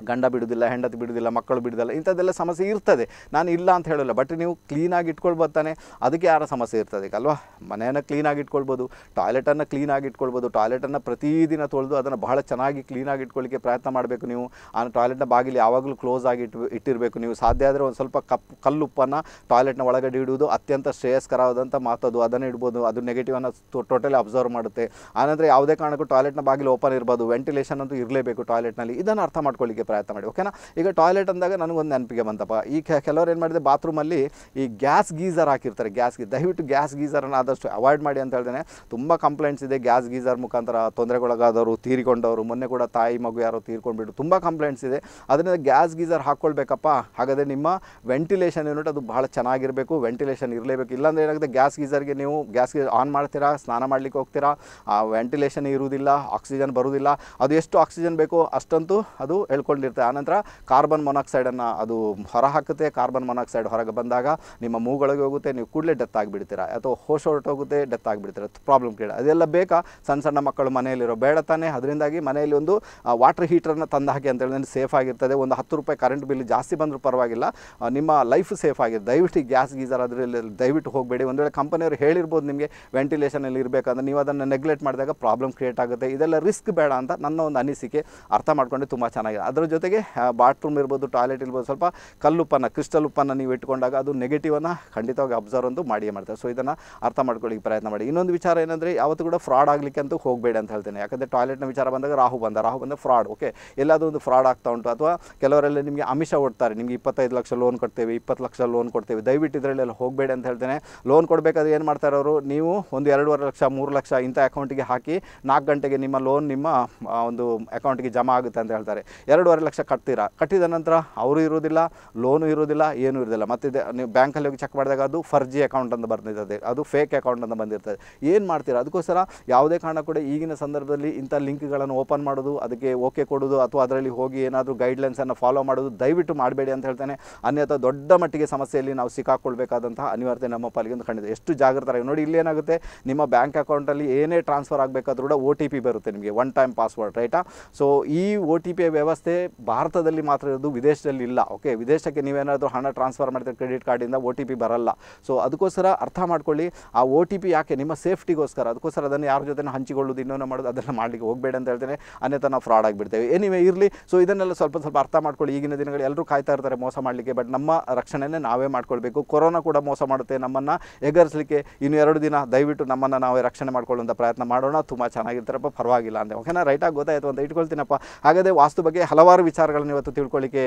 ಗಂಡ ಬಿಡುವುದಿಲ್ಲ ಹೆಂಡತಿ ಬಿಡುವುದಿಲ್ಲ ಮಕ್ಕಳು ಬಿಡುವುದಿಲ್ಲ ಇಂಥದ್ದೆಲ್ಲ ಸಮಸ್ಯೆ ಇರ್ತದೆ ನಾನು ಇಲ್ಲ ಅಂತ ಹೇಳಲ್ಲ ಬಟ್ ನೀವು ಕ್ಲೀನಾಗಿ ಇಟ್ಕೊಳ್ಬೋದು ಅದಕ್ಕೆ ಯಾರ ಸಮಸ್ಯೆ ಇರ್ತದೆ ಅಲ್ವಾ ಮನೆಯನ್ನು ಕ್ಲೀನಾಗಿ ಇಟ್ಕೊಳ್ಬೋದು ಟಾಯ್ಲೆಟನ್ನು ಕ್ಲೀನಾಗಿ ಇಟ್ಕೊಳ್ಬೋದು ಟಾಯ್ಲೆಟನ್ನು ಪ್ರತಿದಿನ ತೊಳೆದು ಅದನ್ನು ಬಹಳ ಚೆನ್ನಾಗಿ ಕ್ಲೀನಾಗಿ ಇಟ್ಕೊಳ್ಳಿಕ್ಕೆ ಪ್ರಯತ್ನ ಮಾಡಬೇಕು ನೀವು ಆ ಟಾಯ್ಲೆಟ್ನ ಬಾಗಿಲು ಯಾವಾಗಲೂ ಕ್ಲೋಸ್ ಆಗಿ ಇಟ್ಟು ಇಟ್ಟಿರಬೇಕು ನೀವು ಸಾಧ್ಯ ಆದರೆ ಒಂದು ಸ್ವಲ್ಪ ಕಪ್ ಕಲ್ಲುಪ್ಪನ್ನು ಟಾಯ್ಲೆಟ್ನ ಒಳಗಡೆ ಇಡುವುದು ಅತ್ಯಂತ ಶ್ರೇಯಸ್ಕರವಾದಂಥ ಮಾತದು ಅದನ್ನು ಇಡ್ಬೋದು ಅದು ನೆಗೆಟಿವನ್ನು ಟೋಟಲಿ ಅಬ್ಸರ್ವ್ ಮಾಡುತ್ತೆ ಆನಂತರ ಯಾವುದೇ ಕಾರಣಕ್ಕೂ ಟಾಯ್ಲೆಟ್ನ ಬಾಗಿಲು ಓಪನ್ ಇರ್ಬೋದು ವೆಂಟಿಲೇಷನ್ ಅಂತೂ ಇರಲೇಬೇಕು ಟಾಯ್ಲೆಟ್ನಲ್ಲಿ ಇದನ್ನು ಅರ್ಥ ಮಾಡ್ಕೊಳ್ಳಿಕ್ಕೆ ಪ್ರಯತ್ನ ಮಾಡಿ ಓಕೆನಾ ಈಗ ಟಾಯ್ಲೆಟ್ ಅಂದಾಗ ನನಗೊಂದು ನೆನಪಿಗೆ ಬಂತಪ್ಪ ಈ ಕೆಲವರು ಏನು ಮಾಡಿದೆ ಬಾತ್ರೂಮಲ್ಲಿ ಈ ಗ್ಯಾಸ್ ಗೀಸರ್ ಹಾಕಿರ್ತಾರೆ ಗ್ಯಾಸ್ಗೆ ದಯವಿಟ್ಟು ಗ್ಯಾಸ್ ಗೀಸರನ್ನು ಆದಷ್ಟು ಅವಾಯ್ಡ್ ಮಾಡಿ ಅಂತ ಹೇಳ್ತೇನೆ ತುಂಬ ಕಂಪ್ಲೇಂಟ್ಸ್ ಇದೆ ಗ್ಯಾಸ್ ಗೀಸರ್ ಮುಖಾಂತರ ತೊಂದರೆಗೊಳಗಾದವರು ತೀರಿಕೊಂಡವರು ಮೊನ್ನೆ ಕೂಡ ತಾಯಿ ಮಗು ಯಾರೋ ತೀರ್ಕೊಂಡ್ಬಿಟ್ಟು ತುಂಬ ಕಂಪ್ಲೇಂಟ್ಸ್ ಇದೆ ಅದರಿಂದ ಗ್ಯಾಸ್ ಗೀಸರ್ ಹಾಕ್ಕೊಳ್ಬೇಕಪ್ಪ ಹಾಗಾದರೆ ನಿಮ್ಮ ವೆಂಟಿಲೇಷನ್ ಯೂನಿಟ್ ಅದು ಭಾಳ ಚೆನ್ನಾಗಿರಬೇಕು ವೆಂಟಿಲೇಷನ್ ಇರಲೇಬೇಕು ಇಲ್ಲಾಂದ್ರೆ ಏನಾಗುತ್ತೆ ಗ್ಯಾಸ್ ಗೀಸರ್ಗೆ ನೀವು ಗ್ಯಾಸ್ ಗೀಸರ್ ಆನ್ ಮಾಡ್ತೀರಾ ಸ್ನಾನ ಮಾಡಲಿಕ್ಕೆ ಹೋಗ್ತೀರಾ ಆ ವೆಂಟಿಲೇಷನ್ ಇರುವುದಿಲ್ಲ ಆಕ್ಸಿಜನ್ ಬರುವುದಿಲ್ಲ ಅದು ಎಷ್ಟು ಆಕ್ಸಿಜನ್ ಬೇಕೋ ಅಷ್ಟಂತೂ ಅದು ಹೇಳ್ಕೊಂಡು ಆ ಆನಂತರ ಕಾರ್ಬನ್ ಮೊನಾಕ್ಸೈಡನ್ನು ಅದು ಹೊರಹಾಕುತ್ತೆ ಕಾರ್ಬನ್ ಮೊನಾಕ್ಸೈಡ್ ಹೊರಗೆ ಬಂದಾಗ ನಿಮ್ಮ ಮೂಗಳಿಗೆ ಹೋಗುತ್ತೆ ನೀವು ಕೂಡಲೇ ಡೆತ್ ಆಗಿಬಿಡ್ತೀರಾ ಅಥವಾ ಹೋಶ್ ಹೊರಟೋಗುತ್ತೆ ಡೆತ್ ಆಗಿಬಿಡ್ತೀರಾ ಪ್ರಾಬ್ಲಮ್ ಕ್ರಿಯೇಟ್ ಅದೆಲ್ಲ ಬೇಕಾ ಸಣ್ಣ ಸಣ್ಣ ಮಕ್ಕಳು ಮನೆಯಲ್ಲಿರೋ ಬೇಡ ತಾನೇ ಅದರಿಂದಾಗಿ ಮನೆಯಲ್ಲಿ ಒಂದು ವಾಟರ್ ಹೀಟರನ್ನು ತಂದ ಹಾಕಿ ಅಂತ ಹೇಳಿದ್ರೆ ಸೇಫ್ ಆಗಿರ್ತದೆ ಒಂದು ಹತ್ತು ರೂಪಾಯಿ ಕರೆಂಟ್ ಬಿಲ್ ಜಾಸ್ತಿ ಬಂದರೂ ಪರವಾಗಿಲ್ಲ ನಿಮ್ಮ ಲೈಫ್ ಸೇಫ್ ಆಗಿದೆ ದಯವಿಟ್ಟು ಗ್ಯಾಸ್ ಗೀಸರ್ ಅದರಲ್ಲಿ ದಯವಿಟ್ಟು ಹೋಗಬೇಡಿ ಒಂದು ವೇಳೆ ಕಂಪನಿಯವರು ಹೇಳಿರ್ಬೋದು ನಿಮಗೆ ವೆಂಟಿಲೇಷನಲ್ಲಿ ಇರಬೇಕಂದ್ರೆ ನೀವು ಅದನ್ನು ನೆಗ್ಲೆಕ್ಟ್ ಮಾಡಿದಾಗ ಪ್ರಾಬ್ಲಮ್ ಕ್ರಿಯೇಟ್ ಆಗುತ್ತೆ ಇದೆಲ್ಲ ರಿಸ್ಕ್ ಬೇಡ ಅಂತ ನನ್ನ ಒಂದು ಅನಿಸಿಕೆ ಅರ್ಥ ಮಾಡ್ಕೊಂಡು ತುಂಬ ಚೆನ್ನಾಗಿದೆ ಅದರ ಅದರ ಜೊತೆಗೆ ಬಾತ್ರೂಮ್ ಇರ್ಬೋದು ಟಾಯ್ಲೆಟ್ ಇರ್ಬೋದು ಸ್ವಲ್ಪ ಕಲ್ಲು ಉಪ್ಪನ್ನು ಕ್ರಿಸ್ಟಲ್ ಉಪ್ಪನ್ನು ನೀವು ಇಟ್ಕೊಂಡಾಗ ಅದು ನೆಗೆಟಿವನ್ನು ಖಂಡಿತವಾಗಿ ಅಬ್ಸರ್ವ್ ಒಂದು ಮಾಡಿಯೇ ಮಾಡ್ತಾರೆ ಸೊ ಇದನ್ನು ಅರ್ಥ ಮಾಡ್ಕೊಳ್ಳಿಕ್ಕೆ ಪ್ರಯತ್ನ ಮಾಡಿ ಇನ್ನೊಂದು ವಿಚಾರ ಏನಂದರೆ ಯಾವತ್ತೂ ಕೂಡ ಫ್ರಾಡ್ ಆಗಲಿಕ್ಕೆ ಅಂತೂ ಹೋಗಬೇಡಿ ಅಂತ ಹೇಳ್ತೇನೆ ಯಾಕಂದರೆ ಟಾಯ್ಲೆಟ್ನ ವಿಚಾರ ಬಂದಾಗ ರಾಹು ಬಂದ ರಾಹು ಬಂದ ಫ್ರಾಡ್ ಓಕೆ ಎಲ್ಲಾದರೂ ಒಂದು ಫ್ರಾಡ್ ಆಗ್ತಾ ಉಂಟು ಅಥವಾ ಕೆಲವರೆಲ್ಲ ನಿಮಗೆ ಅಮಿಷ ಒಡ್ತಾರೆ ನಿಮಗೆ ಇಪ್ಪತ್ತೈದು ಲಕ್ಷ ಲೋನ್ ಕೊಡ್ತೇವೆ ಇಪ್ಪತ್ತು ಲಕ್ಷ ಲೋನ್ ಕೊಡ್ತೇವೆ ದಯವಿಟ್ಟು ಎಲ್ಲ ಹೋಗಬೇಡಿ ಅಂತ ಹೇಳ್ತೇನೆ ಲೋನ್ ಕೊಡಬೇಕಾದ್ರೆ ಏನು ಮಾಡ್ತಾರೆ ಅವರು ನೀವು ಒಂದು ಎರಡೂವರೆ ಲಕ್ಷ ಮೂರು ಲಕ್ಷ ಇಂಥ ಅಕೌಂಟಿಗೆ ಹಾಕಿ ನಾಲ್ಕು ಗಂಟೆಗೆ ನಿಮ್ಮ ಲೋನ್ ನಿಮ್ಮ ಒಂದು ಅಕೌಂಟಿಗೆ ಜಮಾ ಆಗುತ್ತೆ ಅಂತ ಹೇಳ್ತಾರೆ ಎರಡು ಎರಡೂವರೆ ಲಕ್ಷ ಕಟ್ತೀರಾ ಕಟ್ಟಿದ ನಂತರ ಅವರು ಇರೋದಿಲ್ಲ ಲೋನು ಇರೋದಿಲ್ಲ ಏನೂ ಇರೋದಿಲ್ಲ ಮತ್ತು ನೀವು ಬ್ಯಾಂಕಲ್ಲಿ ಹೋಗಿ ಚೆಕ್ ಮಾಡಿದಾಗ ಅದು ಫರ್ಜಿ ಅಕೌಂಟ್ ಅಂತ ಬಂದಿರ್ತದೆ ಅದು ಫೇಕ್ ಅಕೌಂಟ್ ಅಂತ ಬಂದಿರ್ತದೆ ಏನು ಮಾಡ್ತೀರಾ ಅದಕ್ಕೋಸ್ಕರ ಯಾವುದೇ ಕಾರಣ ಕೂಡ ಈಗಿನ ಸಂದರ್ಭದಲ್ಲಿ ಇಂಥ ಲಿಂಕ್ಗಳನ್ನು ಓಪನ್ ಮಾಡೋದು ಅದಕ್ಕೆ ಓಕೆ ಕೊಡೋದು ಅಥವಾ ಅದರಲ್ಲಿ ಹೋಗಿ ಏನಾದರೂ ಗೈಡ್ಲೈನ್ಸನ್ನು ಫಾಲೋ ಮಾಡೋದು ದಯವಿಟ್ಟು ಮಾಡಬೇಡಿ ಅಂತ ಹೇಳ್ತೇನೆ ಅನ್ಯಥ ದೊಡ್ಡ ಮಟ್ಟಿಗೆ ಸಮಸ್ಯೆಯಲ್ಲಿ ನಾವು ಸಿಕ್ಕಾಕೊಳ್ಬೇಕಾದಂತಹ ಅನಿವಾರ್ಯತೆ ನಮ್ಮ ಪಾಲಿಗೆ ಒಂದು ಕಂಡಿದೆ ಎಷ್ಟು ಜಾಗೃತರಾಗಿ ನೋಡಿ ಇಲ್ಲಿ ಏನಾಗುತ್ತೆ ನಿಮ್ಮ ಬ್ಯಾಂಕ್ ಅಕೌಂಟಲ್ಲಿ ಏನೇ ಟ್ರಾನ್ಸ್ಫರ್ ಆಗಬೇಕಾದ್ರೂ ಕೂಡ ಒ ಟಿ ಪಿ ಬರುತ್ತೆ ನಿಮಗೆ ಒನ್ ಟೈಮ್ ಪಾಸ್ವರ್ಡ್ ರೈಟಾ ಸೊ ಈ ಒ ಟಿ ಪಿಯ ವ್ಯವಸ್ಥೆ ಭಾರತದಲ್ಲಿ ಮಾತ್ರ ಇರೋದು ವಿದೇಶದಲ್ಲಿ ಇಲ್ಲ ಓಕೆ ವಿದೇಶಕ್ಕೆ ನೀವೇನಾದರೂ ಹಣ ಟ್ರಾನ್ಸ್ಫರ್ ಮಾಡ್ತೀರಿ ಕ್ರೆಡಿಟ್ ಕಾರ್ಡಿಂದ ಓ ಟಿ ಪಿ ಬರಲ್ಲ ಸೊ ಅದಕ್ಕೋಸ್ಕರ ಅರ್ಥ ಮಾಡ್ಕೊಳ್ಳಿ ಆ ಓ ಟಿ ಪಿ ಯಾಕೆ ನಿಮ್ಮ ಸೇಫ್ಟಿಗೋಸ್ಕರ ಅದಕ್ಕೋಸ್ಕರ ಅದನ್ನು ಯಾರ ಜೊತೆ ಹಂಚಿಕೊಳ್ಳೋದು ಇನ್ನೊಂದು ಮಾಡೋದು ಅದನ್ನು ಮಾಡಲಿಕ್ಕೆ ಹೋಗಬೇಡ ಅಂತ ಹೇಳ್ತೇನೆ ಅನ್ಯಥ ನಾವು ಫ್ರಾಡ್ ಆಗಿಬಿಡ್ತೇವೆ ಏನಿವೆ ಇರಲಿ ಸೊ ಇದನ್ನೆಲ್ಲ ಸ್ವಲ್ಪ ಸ್ವಲ್ಪ ಅರ್ಥ ಮಾಡ್ಕೊಳ್ಳಿ ಈಗಿನ ದಿನಗಳು ಎಲ್ಲರೂ ಕಾಯ್ತಾ ಇರ್ತಾರೆ ಮೋಸ ಮಾಡಲಿಕ್ಕೆ ಬಟ್ ನಮ್ಮ ರಕ್ಷಣೆನೇ ನಾವೇ ಮಾಡ್ಕೊಳ್ಬೇಕು ಕೊರೋನಾ ಕೂಡ ಮೋಸ ಮಾಡುತ್ತೆ ನಮ್ಮನ್ನು ಎಗರಿಸಲಿಕ್ಕೆ ಇನ್ನು ಎರಡು ದಿನ ದಯವಿಟ್ಟು ನಮ್ಮನ್ನು ನಾವೇ ರಕ್ಷಣೆ ಮಾಡ್ಕೊಳ್ಳುವಂಥ ಪ್ರಯತ್ನ ಮಾಡೋಣ ತುಂಬ ಚೆನ್ನಾಗಿರ್ತಾರಪ್ಪ ಪರವಾಗಿಲ್ಲ ಅಂತ ಓಕೆನಾ ರೈಟಾಗಿ ಗೊತ್ತಾಯಿತು ಅಂತ ಇಟ್ಕೊಳ್ತೀನಪ್ಪ ಹಾಗಾದರೆ ವಾಸ್ತು ಬಗ್ಗೆ ಹಲವಾರು ಹಲವಾರು ವಿಚಾರಗಳನ್ನು ಇವತ್ತು ತಿಳ್ಕೊಳ್ಳಿಕ್ಕೆ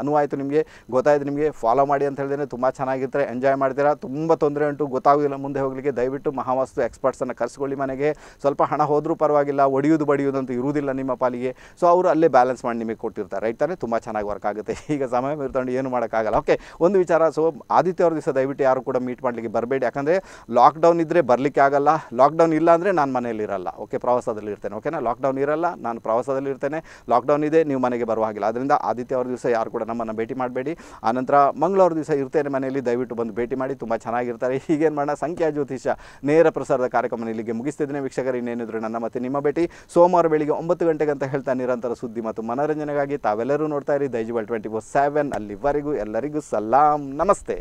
ಅನುವಾಯಿತು ನಿಮಗೆ ಗೊತ್ತಾಯಿತು ನಿಮಗೆ ಫಾಲೋ ಮಾಡಿ ಅಂತ ಹೇಳಿದ್ರೆ ತುಂಬ ಚೆನ್ನಾಗಿರ್ತಾರೆ ಎಂಜಾಯ್ ಮಾಡ್ತೀರಾ ತುಂಬ ತೊಂದರೆ ಉಂಟು ಗೊತ್ತಾಗೋದಿಲ್ಲ ಮುಂದೆ ಹೋಗಲಿಕ್ಕೆ ದಯವಿಟ್ಟು ಮಹಾವಾಸ್ತು ಎಕ್ಸ್ಪರ್ಟ್ಸನ್ನು ಕರೆಸ್ಕೊಳ್ಳಿ ಮನೆಗೆ ಸ್ವಲ್ಪ ಹಣ ಹೋದರೂ ಪರವಾಗಿಲ್ಲ ಒಡಿಯೋದು ಬಡಿಯೋದು ಅಂತ ಇರುವುದಿಲ್ಲ ನಿಮ್ಮ ಪಾಲಿಗೆ ಸೊ ಅವರು ಅಲ್ಲೇ ಬ್ಯಾಲೆನ್ಸ್ ಮಾಡಿ ನಿಮಗೆ ಕೊಟ್ಟಿರ್ತಾರೆ ರೈಟ್ ತಾನೇ ತುಂಬ ಚೆನ್ನಾಗಿ ವರ್ಕ್ ಆಗುತ್ತೆ ಈಗ ಸಮಯ ಇರ್ತಾಂಡು ಏನು ಮಾಡೋಕ್ಕಾಗಲ್ಲ ಓಕೆ ಒಂದು ವಿಚಾರ ಸೊ ಆದಿತ್ಯವಾರ ದಿವಸ ದಯವಿಟ್ಟು ಯಾರು ಕೂಡ ಮೀಟ್ ಮಾಡಲಿಕ್ಕೆ ಬರಬೇಡಿ ಯಾಕಂದರೆ ಲಾಕ್ಡೌನ್ ಇದ್ದರೆ ಬರಲಿಕ್ಕೆ ಆಗಲ್ಲ ಲಾಕ್ಡೌನ್ ಇಲ್ಲ ಅಂದರೆ ನಾನು ಮನೆಯಲ್ಲಿರಲ್ಲ ಓಕೆ ಪ್ರವಾಸದಲ್ಲಿ ಇರ್ತೇನೆ ಓಕೆನಾ ಲಾಕ್ಡೌನ್ ಇರಲ್ಲ ನಾನು ಪ್ರವಾಸದಲ್ಲಿ ಇರ್ತೇನೆ ಲಾಕ್ಡೌನ್ ಇದೆ ನೀವು ಮನೆಗೆ ಬರುವ ಹಾಗಿಲ್ಲ ಅದರಿಂದ ಆದಿತ್ಯ ದಿವಸ ಯಾರು ಕೂಡ ನಮ್ಮನ್ನು ಭೇಟಿ ಮಾಡಬೇಡಿ ಆನಂತರ ಮಂಗಳವಾರ ದಿವಸ ಇರ್ತೇನೆ ಮನೆಯಲ್ಲಿ ದಯವಿಟ್ಟು ಬಂದು ಭೇಟಿ ಮಾಡಿ ತುಂಬ ಚೆನ್ನಾಗಿರ್ತಾರೆ ಹೀಗೇನು ಮಾಡೋಣ ಸಂಖ್ಯಾ ಜ್ಯೋತಿಷ ನೇರ ಪ್ರಸಾರದ ಕಾರ್ಯಕ್ರಮ ಇಲ್ಲಿಗೆ ಮುಗಿಸ್ತಿದ್ದೇನೆ ವೀಕ್ಷಕರು ಇನ್ನೇನಿದ್ರು ನನ್ನ ಮತ್ತೆ ನಿಮ್ಮ ಭೇಟಿ ಸೋಮವಾರ ಬೆಳಿಗ್ಗೆ ಒಂಬತ್ತು ಗಂಟೆಗೆ ಅಂತ ಹೇಳ್ತಾ ನಿರಂತರ ಸುದ್ದಿ ಮತ್ತು ಮನೋರಂಜನೆಗಾಗಿ ತಾವೆಲ್ಲರೂ ನೋಡ್ತಾ ಇರಿ ದೈಜಿಬಲ್ ಟ್ವೆಂಟಿ ಫೋರ್ ಸೆವೆನ್ ಅಲ್ಲಿವರೆಗೂ ಎಲ್ಲರಿಗೂ ಸಲಾಂ ನಮಸ್ತೆ